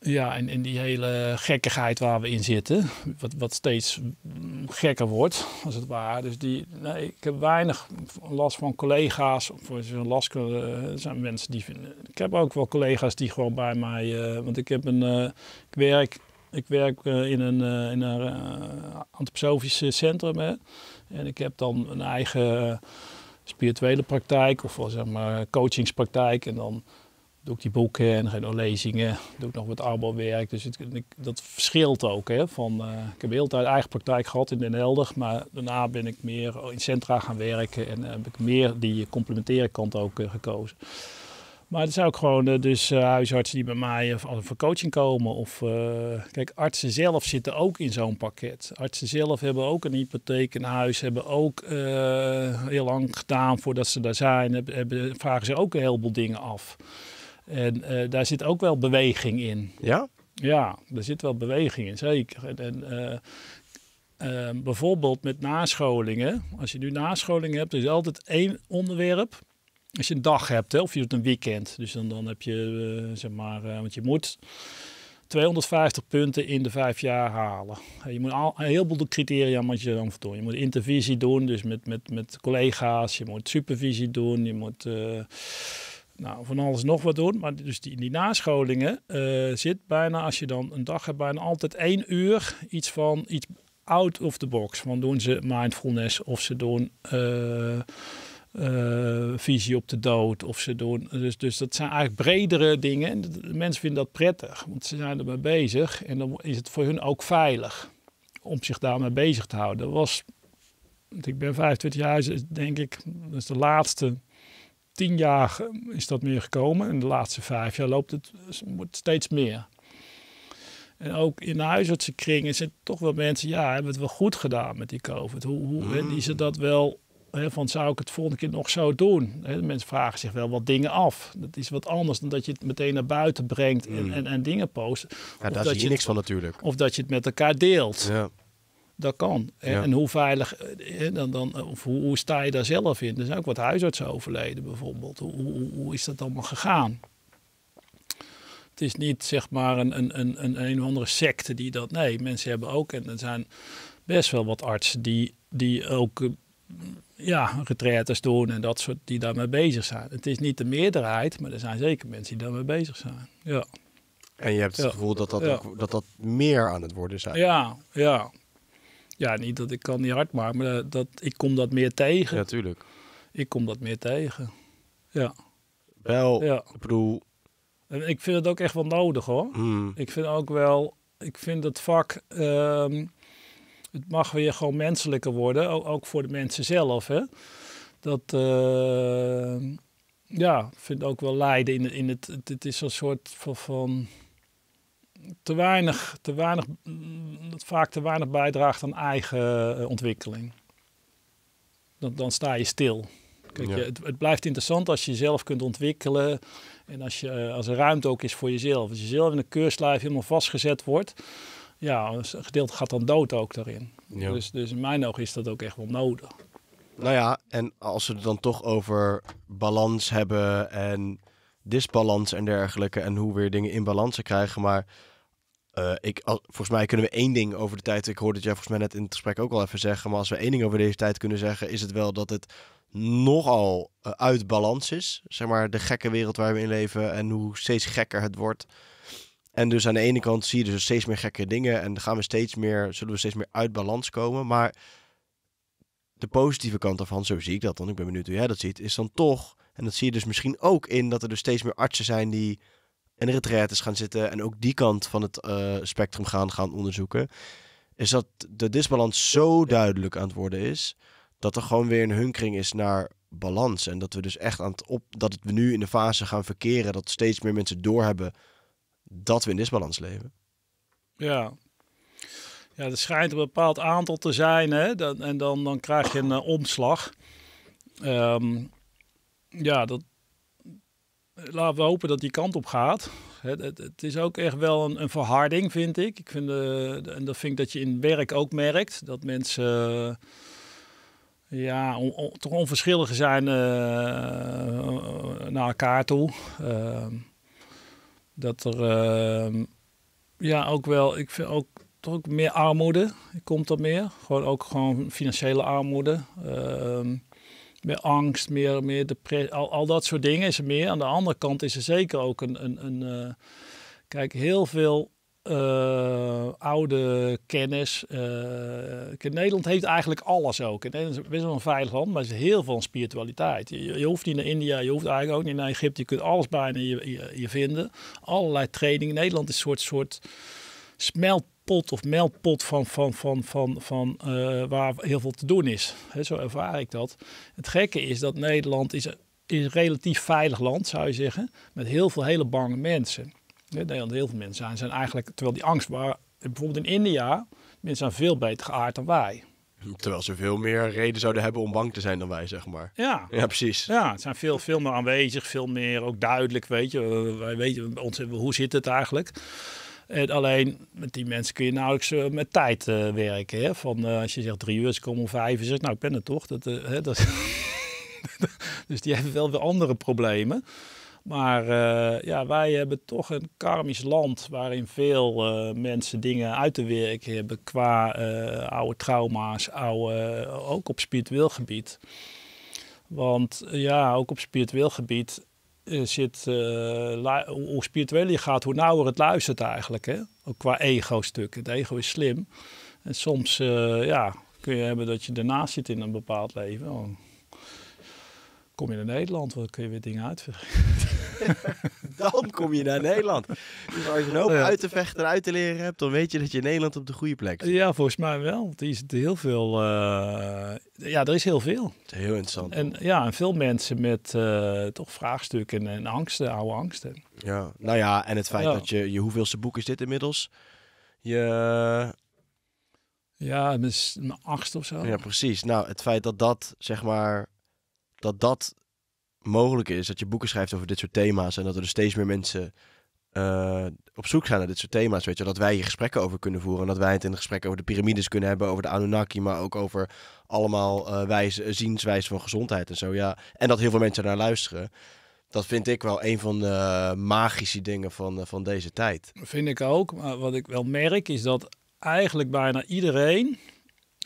Ja, en, en die hele gekkigheid waar we in zitten, wat, wat steeds mm, gekker wordt, als het ware. Dus die, nee, ik heb weinig last van collega's. Of last, uh, eh, zijn mensen die vinden. Ik heb ook wel collega's die gewoon bij mij. Eh, want ik heb een. Eh, ik werk, ik werk in een, in een antroposofisch centrum. Hè? En ik heb dan een eigen spirituele praktijk, of zeg maar coachingspraktijk. En dan doe ik die boeken en geen lezingen, doe ik nog wat arbowerk, Dus het, dat verschilt ook. Hè, van, eh, ik heb de hele tijd eigen praktijk gehad in Den Helder, maar daarna ben ik meer in centra gaan werken en eh, heb ik meer die complementaire kant ook eh, gekozen. Maar het zijn ook gewoon uh, huisartsen die bij mij voor coaching komen. Of kijk, artsen zelf zitten ook in zo'n pakket. Artsen zelf hebben ook een hypotheek, in huis, hebben ook heel lang gedaan voordat ze daar zijn. Hebben, vragen ze ook een heleboel dingen af. En eh, daar zit ook wel beweging in. Ja? Ja, daar zit wel beweging in, zeker. En, eh, eh, bijvoorbeeld met nascholingen. Als je nu nascholing hebt, is altijd één onderwerp. Als je een dag hebt, hè, of je doet een weekend. Dus dan, dan heb je, zeg maar, want je moet 250 punten in de vijf jaar halen. Je moet al, een heleboel criteria moet je dan doen. Je moet intervisie doen, dus met, met, met collega's. Je moet supervisie doen. Je moet nou, van alles nog wat doen. Maar dus die, in die nascholingen uh, zit bijna, als je dan een dag hebt, bijna altijd één uur iets van iets out of the box. Van doen ze mindfulness of ze doen eh, eh, visie op de dood of ze doen. Dus, dus dat zijn eigenlijk bredere dingen. En de mensen vinden dat prettig, want ze zijn ermee bezig en dan is het voor hun ook veilig om zich daarmee bezig te houden. Dat was, ik ben 25 jaar, denk ik, dat is de laatste tien jaar eh, is dat meer gekomen. En de laatste vijf jaar loopt het eh, wordt steeds meer. En ook in de huisartsenkringen zitten toch wel mensen... ja, hebben we het wel goed gedaan met die COVID? Hoe, hoe mm. die ze dat wel... Hè, van zou ik het volgende keer nog zo doen? Hè, de mensen vragen zich wel wat dingen af. Dat is wat anders dan dat je het meteen naar buiten brengt... en, mm. en, dingen post. Ja, daar zie je niks van natuurlijk. Of dat je het met elkaar deelt. Ja dat kan. En, hoe veilig, eh, eh, dan, dan, eh, of hoe, hoe, sta je daar zelf in? Er zijn ook wat huisartsen overleden bijvoorbeeld. Hoe, hoe, hoe is dat allemaal gegaan? Het is niet zeg maar een, een, een, een, een of andere secte die dat. Nee, mensen hebben ook. En er zijn best wel wat artsen die, die ook ja, retraites doen en dat soort die daarmee bezig zijn. Het is niet de meerderheid, maar er zijn zeker mensen die daarmee bezig zijn. Ja. En je hebt het gevoel dat dat, ook, dat dat meer aan het worden zijn. Ja, ja, ja, niet dat ik kan niet hard maken, maar dat, ik kom dat meer tegen. Ja, tuurlijk. Ik kom dat meer tegen. Ja. Wel, ja. ik bedoel... En ik vind het ook echt wel nodig, hoor. Hmm. Ik vind ook wel... Ik vind het vak... Ehm, het mag weer gewoon menselijker worden, ook, voor de mensen zelf, hè. Dat... Uh, ja, vind ook wel lijden in, in het, het... Het is een soort van, van te weinig, te weinig, mm, dat vaak te weinig bijdraagt aan eigen eh, ontwikkeling. Dan, dan, sta je stil. Kijk, je, het, blijft interessant als je jezelf kunt ontwikkelen en als, je, eh, als er ruimte ook is voor jezelf. Als je zelf in een keurslijf helemaal vastgezet wordt, ja, een gedeelte gaat dan dood ook daarin. Dus, dus in mijn ogen is dat ook echt wel nodig. Nou ja, en als we het dan toch over balans hebben en disbalans en dergelijke en hoe we weer dingen in balans krijgen, maar uh, ik, volgens mij kunnen we één ding over de tijd. Ik hoorde het jij volgens mij net in het gesprek ook al even zeggen. Maar als we één ding over deze tijd kunnen zeggen, is het wel dat het nogal eh, uit balans is. Zeg maar de gekke wereld waar we in leven en hoe steeds gekker het wordt. En dus aan de ene kant zie je dus steeds meer gekke dingen en gaan we steeds meer, zullen we steeds meer uit balans komen. Maar de positieve kant daarvan, zo zie ik dat dan, ik ben benieuwd hoe jij dat ziet, is dan toch, en dat zie je dus misschien ook in dat er dus steeds meer artsen zijn die en retraites gaan zitten en ook die kant van het eh, spectrum gaan, gaan onderzoeken, is dat de disbalans zo duidelijk aan het worden is dat er gewoon weer een hunkering is naar balans. En dat we dus echt aan het op dat we nu in de fase gaan verkeren dat steeds meer mensen doorhebben dat we in disbalans leven. Ja, ja, er schijnt een bepaald aantal te zijn hè? Dan, en dan, dan krijg je een eh, omslag. Ehm, ja, dat, laten we hopen dat die kant op gaat. Het, het, is ook echt wel een, een, verharding, vind ik. ik vind, eh, en dat vind ik dat je in werk ook merkt. Dat mensen ja, toch onverschilliger zijn eh, naar elkaar toe. Ehm, dat er ehm, ja, ook wel, ik vind ook toch ook meer armoede. Komt dat meer? Gewoon ook gewoon financiële armoede. Ehm, meer angst, meer, meer depressie, al, al dat soort dingen is er meer. Aan de andere kant is er zeker ook een, een, een eh, kijk, heel veel eh, oude kennis. Eh, Nederland heeft eigenlijk alles ook. En Nederland is best wel een veilig land, maar er is heel veel spiritualiteit. Je, hoeft niet naar India, je hoeft eigenlijk ook niet naar Egypte. Je kunt alles bijna je, je, vinden. Allerlei trainingen. Nederland is een soort, soort smeltpunt pot of meldpot van, van, van, van, van eh, waar heel veel te doen is. zo ervaar ik dat. Het gekke is dat Nederland is, is een relatief veilig land, zou je zeggen, met heel veel hele bange mensen. He, Nederland, heel veel mensen zijn, zijn eigenlijk, terwijl die angst waar, bijvoorbeeld in India, mensen zijn veel beter geaard dan wij. Terwijl ze veel meer reden zouden hebben om bang te zijn dan wij, zeg maar. Ja, ja precies. Ja, het zijn veel, veel meer aanwezig, veel meer ook duidelijk, weet je. Eh, wij weten ons, hoe zit het eigenlijk. En alleen met die mensen kun je nauwelijks eh, met tijd eh, werken. Hè? Van, eh, als je zegt drie uur, ze komen om vijf uur, ik, nou ik ben er toch. Dat, hè, dat (laughs) dus die hebben wel weer andere problemen. Maar ja, wij hebben toch een karmisch land waarin veel mensen dingen uit te werken hebben qua oude trauma's, oude, ook op spiritueel gebied. Want ja, ook op spiritueel gebied eh, zit, eh, hoe spiritueel je gaat, hoe nauwer het luistert eigenlijk. Hè? Ook qua ego-stuk. Het ego is slim. En soms eh, ja, kun je hebben dat je ernaast zit in een bepaald leven kom je naar Nederland, dan kun je weer dingen uitvechten. (laughs) dan kom je naar Nederland. Dus als je een hoop uit te vechten en uit te leren hebt, dan weet je dat je Nederland op de goede plek zit. Ja, volgens mij wel. Er is heel veel. Eh, ja, er is heel veel. Is heel interessant. En ja, en veel mensen met eh, toch vraagstukken en, angsten, oude angsten. Ja, nou ja, en het feit dat je, je hoeveelste boek is dit inmiddels? Je. Ja, mijn achtste of zo. Ja, precies. Nou, het feit dat dat, zeg maar, dat dat mogelijk is. Dat je boeken schrijft over dit soort thema's. En dat er dus steeds meer mensen eh, op zoek zijn naar dit soort thema's. Weet je, dat wij hier gesprekken over kunnen voeren. En dat wij het in gesprekken over de piramides kunnen hebben, over de Anunnaki, maar ook over allemaal uh, eh, wijze, eh, zienswijze van gezondheid en zo. Ja. En dat heel veel mensen naar luisteren. Dat vind ik wel een van de magische dingen van, van deze tijd. Vind ik ook. Maar wat ik wel merk is dat eigenlijk bijna iedereen,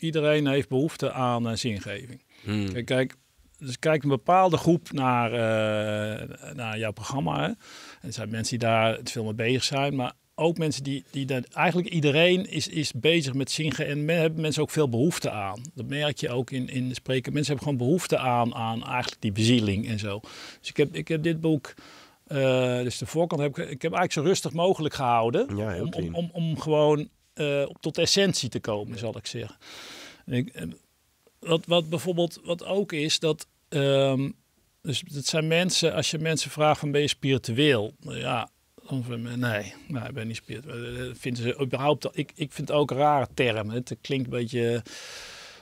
iedereen heeft behoefte aan zingeving. Hmm. kijk, dus kijkt een bepaalde groep naar, eh, naar jouw programma. En er zijn mensen die daar het veel mee bezig zijn. Maar ook mensen die, die dat, eigenlijk iedereen is, is bezig met zingen en hebben mensen ook veel behoefte aan. Dat merk je ook in, in spreken. Mensen hebben gewoon behoefte aan, aan eigenlijk die bezieling en zo. Dus ik heb, ik heb dit boek, eh, dus de voorkant heb ik, ik heb eigenlijk zo rustig mogelijk gehouden. om, om, om, gewoon eh, tot essentie te komen, zal ik zeggen. ik, wat, wat bijvoorbeeld wat ook is, dat. Ehm, dus dat zijn mensen, als je mensen vraagt van ben je spiritueel? Nou ja, nee, nee, nou, ik ben niet spiritueel. Eh, eh, vinden ze überhaupt, ik, ik vind het ook een rare term. Het klinkt een beetje...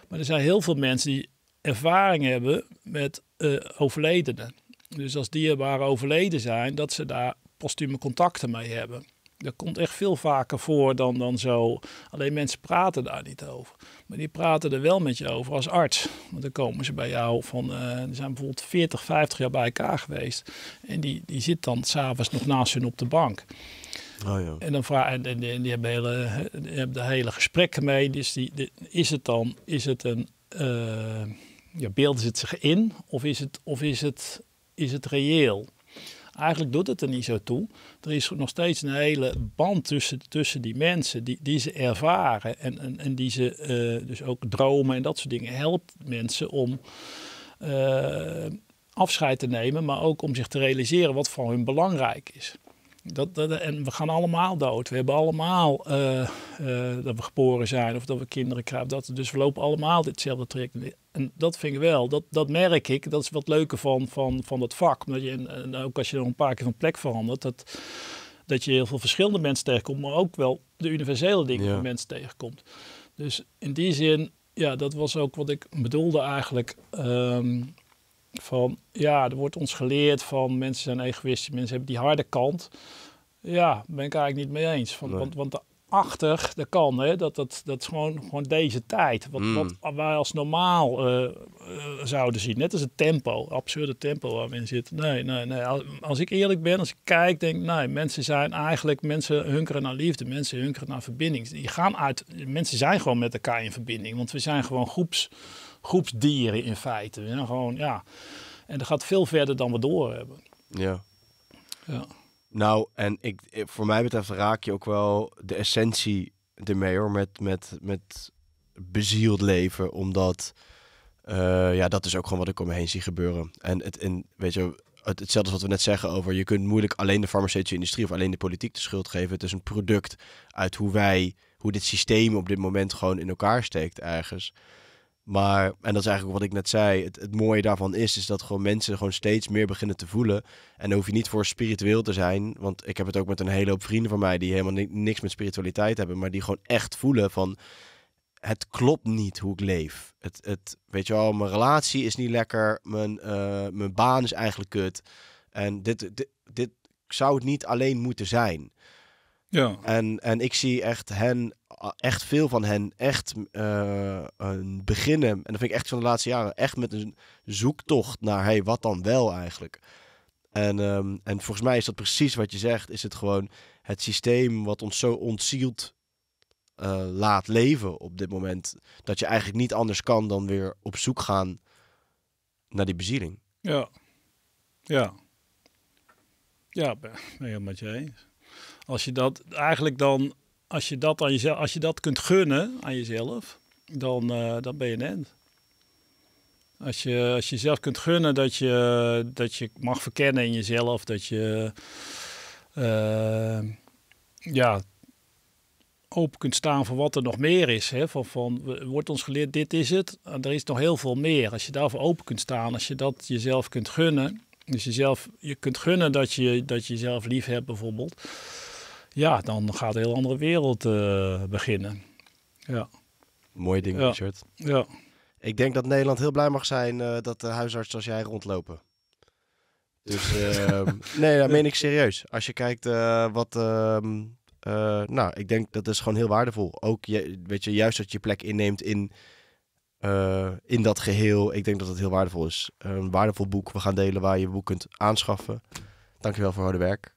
Maar er zijn heel veel mensen die ervaring hebben met uh, overledenen. Dus als dierbaren overleden zijn, dat ze daar postume contacten mee hebben. Dat komt echt veel vaker voor dan, dan zo. Alleen mensen praten daar niet over. Maar die praten er wel met je over als arts. Want dan komen ze bij jou van, die eh, zijn bijvoorbeeld 40, 50 jaar bij elkaar geweest. En die, die zit dan s'avonds nog naast hun op de bank. Oh ja. En dan vraag, en, die, hebben, hele, die hebben de hele gesprekken mee. Dus die, is het dan, is het een, uh, ja, beelden ze het zich in? Of is het, of is het, is het reëel? Eigenlijk doet het er niet zo toe. Er is nog steeds een hele band tussen, tussen die mensen die, die ze ervaren en, en, en die ze eh, dus ook dromen en dat soort dingen helpt mensen om eh, afscheid te nemen, maar ook om zich te realiseren wat voor hun belangrijk is. Dat, dat, en we gaan allemaal dood. We hebben allemaal eh, dat we geboren zijn of dat we kinderen krijgen. Dat, dus we lopen allemaal ditzelfde traject. En dat vind ik wel, dat, dat merk ik. Dat is wat leuke van, van, van dat vak. Omdat je, en ook als je nog een paar keer van plek verandert, dat, dat je heel veel verschillende mensen tegenkomt, maar ook wel de universele dingen die van mensen tegenkomt. Dus in die zin, ja, dat was ook wat ik bedoelde eigenlijk. Ehm, van ja, er wordt ons geleerd van mensen zijn egoïstisch, mensen hebben die harde kant. Ja, ben ik eigenlijk niet mee eens. Van, Want, want 80, dat kan, hè? Dat, dat, dat is gewoon, gewoon deze tijd. Wat, hmm. wat wij als normaal eh, eh, zouden zien. Net als het tempo, absurde tempo waar we in zitten. Nee, nee, nee. Als, ik eerlijk ben, als ik kijk, denk nee, mensen zijn eigenlijk, mensen hunkeren naar liefde, mensen hunkeren naar verbinding. Die gaan uit, mensen zijn gewoon met elkaar in verbinding, want we zijn gewoon groeps, groepsdieren in feite. We zijn gewoon, ja. En dat gaat veel verder dan we door hebben. Ja. Ja. Nou, en ik, eh, voor mij betreft raak je ook wel de essentie ermee hoor, met, met, met bezield leven. Omdat, eh, ja, dat is ook gewoon wat ik om me heen zie gebeuren. En, het, en weet je, het, hetzelfde wat we net zeggen over, je kunt moeilijk alleen de farmaceutische industrie of alleen de politiek de schuld geven. Het is een product uit hoe wij, hoe dit systeem op dit moment gewoon in elkaar steekt ergens. Maar, en dat is eigenlijk wat ik net zei, het, het mooie daarvan is, is dat gewoon mensen gewoon steeds meer beginnen te voelen. En dan hoef je niet voor spiritueel te zijn, want ik heb het ook met een hele hoop vrienden van mij die helemaal niks met spiritualiteit hebben, maar die gewoon echt voelen van, het klopt niet hoe ik leef. Het, het, weet je wel, mijn relatie is niet lekker, mijn, eh, mijn baan is eigenlijk kut. En dit, dit, dit zou het niet alleen moeten zijn. Ja. En, en ik zie echt hen, echt veel van hen, echt eh, beginnen. En dat vind ik echt van de laatste jaren, echt met een zoektocht naar, hey, wat dan wel eigenlijk? En, ehm, en volgens mij is dat precies wat je zegt, is het gewoon het systeem wat ons zo ontzielt eh, laat leven op dit moment. Dat je eigenlijk niet anders kan dan weer op zoek gaan naar die bezieling. Ja, ja. Ja, ben ik helemaal met je eens. Als je dat eigenlijk dan, als je dat, aan jezelf, als je dat kunt gunnen aan jezelf, dan, eh, dan ben je een end. Als je, als je zelf kunt gunnen dat je, dat je mag verkennen in jezelf, dat je eh, ja, open kunt staan voor wat er nog meer is. Hè? Van, van, wordt ons geleerd, dit is het, er is nog heel veel meer. Als je daarvoor open kunt staan, als je dat jezelf kunt gunnen. Dus jezelf, je kunt gunnen dat je, dat je jezelf lief hebt bijvoorbeeld ja, dan gaat een heel andere wereld eh, beginnen. Ja. Mooi ding, ja. Richard. Ja. Ik denk dat Nederland heel blij mag zijn eh, dat de huisartsen als jij rondlopen. Dus (laughs) ehm, nee, dat meen ik serieus. Als je kijkt eh, wat. Ehm, nou, ik denk dat is gewoon heel waardevol. Ook je, weet je, juist dat je plek inneemt in, in dat geheel. Ik denk dat het heel waardevol is. Een waardevol boek. We gaan delen waar je boek kunt aanschaffen. Dankjewel voor harde werk.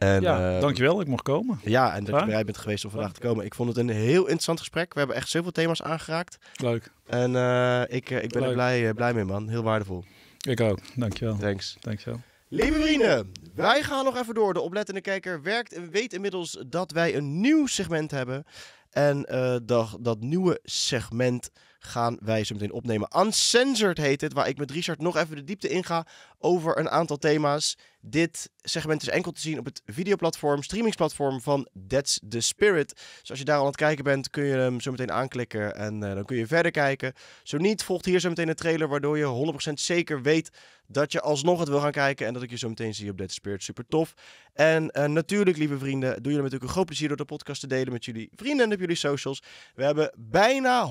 En, ja, eh, dankjewel, ik mocht komen. Ja, en dat je bereid bent geweest om vandaag te komen. Ik vond het een heel interessant gesprek. We hebben echt zoveel thema's aangeraakt. Leuk. En eh, ik, eh, ik ben er blij, blij mee, man. Heel waardevol. Ik ook, dankjewel. Thanks. Dankjewel. Lieve vrienden, wij gaan nog even door. De oplettende kijker werkt en weet inmiddels dat wij een nieuw segment hebben. En dat, dat nieuwe segment gaan wij zo meteen opnemen. Uncensored heet het, waar ik met Richard nog even de diepte in ga over een aantal thema's. Dit segment is enkel te zien op het videoplatform, streamingsplatform van That's the Spirit. Dus als je daar al aan het kijken bent, kun je hem zo meteen aanklikken en eh, dan kun je verder kijken. Zo niet, volgt hier zo meteen een trailer waardoor je 100% zeker weet dat je alsnog het wil gaan kijken en dat ik je zo meteen zie op That's the Spirit. Super tof. En eh, natuurlijk, lieve vrienden, doe jullie natuurlijk een groot plezier door de podcast te delen met jullie vrienden en op jullie socials. We hebben bijna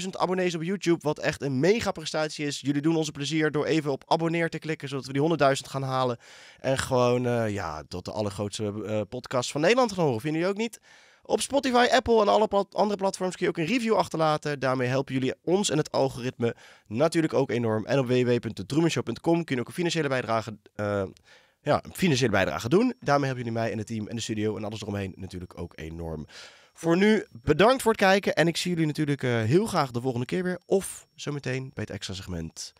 100.000 abonnees op YouTube, wat echt een mega prestatie is. Jullie doen onze plezier door even op abonneren neer te klikken, zodat we die 100.000 gaan halen. En gewoon eh, ja, tot de allergrootste uh, podcast van Nederland gaan horen. Vinden jullie ook niet? Op Spotify, Apple en alle andere platforms kun je ook een review achterlaten. Daarmee helpen jullie ons en het algoritme natuurlijk ook enorm. En op www.droemenshow.com kun je ook een financiële bijdrage, eh, ja, een financiële bijdrage doen. Daarmee helpen jullie mij en het team en de studio en alles eromheen natuurlijk ook enorm. Voor nu bedankt voor het kijken en ik zie jullie natuurlijk heel graag de volgende keer weer. Of zometeen bij het extra segment.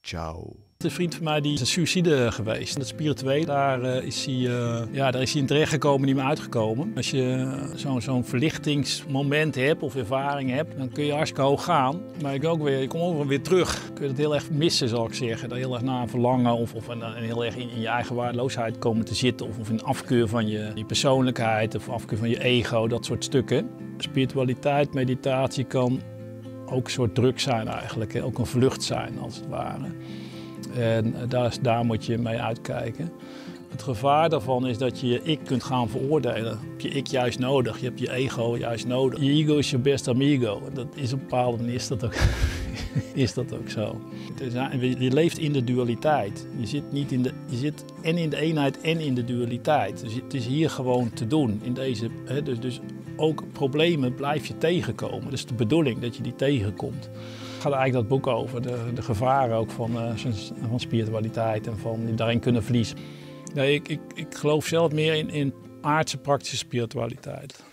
Ciao. Een vriend van mij die is een suïcide geweest. Dat spiritueel, daar, eh, is hij, eh, ja, daar is hij in terecht gekomen, niet meer uitgekomen. Als je eh, zo'n verlichtingsmoment hebt of ervaring hebt, dan kun je hartstikke hoog gaan. Maar ik ook weer, ik kom overal weer terug. Kun je het heel erg missen, zal ik zeggen. Daar heel erg naar verlangen of, of een, heel erg in, je eigen waardeloosheid komen te zitten. Of, of in afkeur van je, je persoonlijkheid of afkeur van je ego, dat soort stukken. Spiritualiteit, meditatie kan ook een soort druk zijn eigenlijk. Ook een vlucht zijn, als het ware. En daar, daar moet je mee uitkijken. Het gevaar daarvan is dat je je ik kunt gaan veroordelen. Heb je ik juist nodig, je hebt je ego juist nodig. Je ego is je best amigo. Dat is op een bepaalde manier is dat ook, (laughs) is dat ook zo. Je leeft in de dualiteit. Je zit, niet in de, je zit en in de eenheid en in de dualiteit. Dus het is hier gewoon te doen. In deze, dus, dus ook problemen blijf je tegenkomen. Dat is de bedoeling dat je die tegenkomt gaat eigenlijk dat boek over. De, de gevaren ook van, eh, van spiritualiteit en van daarin kunnen verliezen. Nee, ik, ik, ik geloof zelf meer in, in aardse praktische spiritualiteit.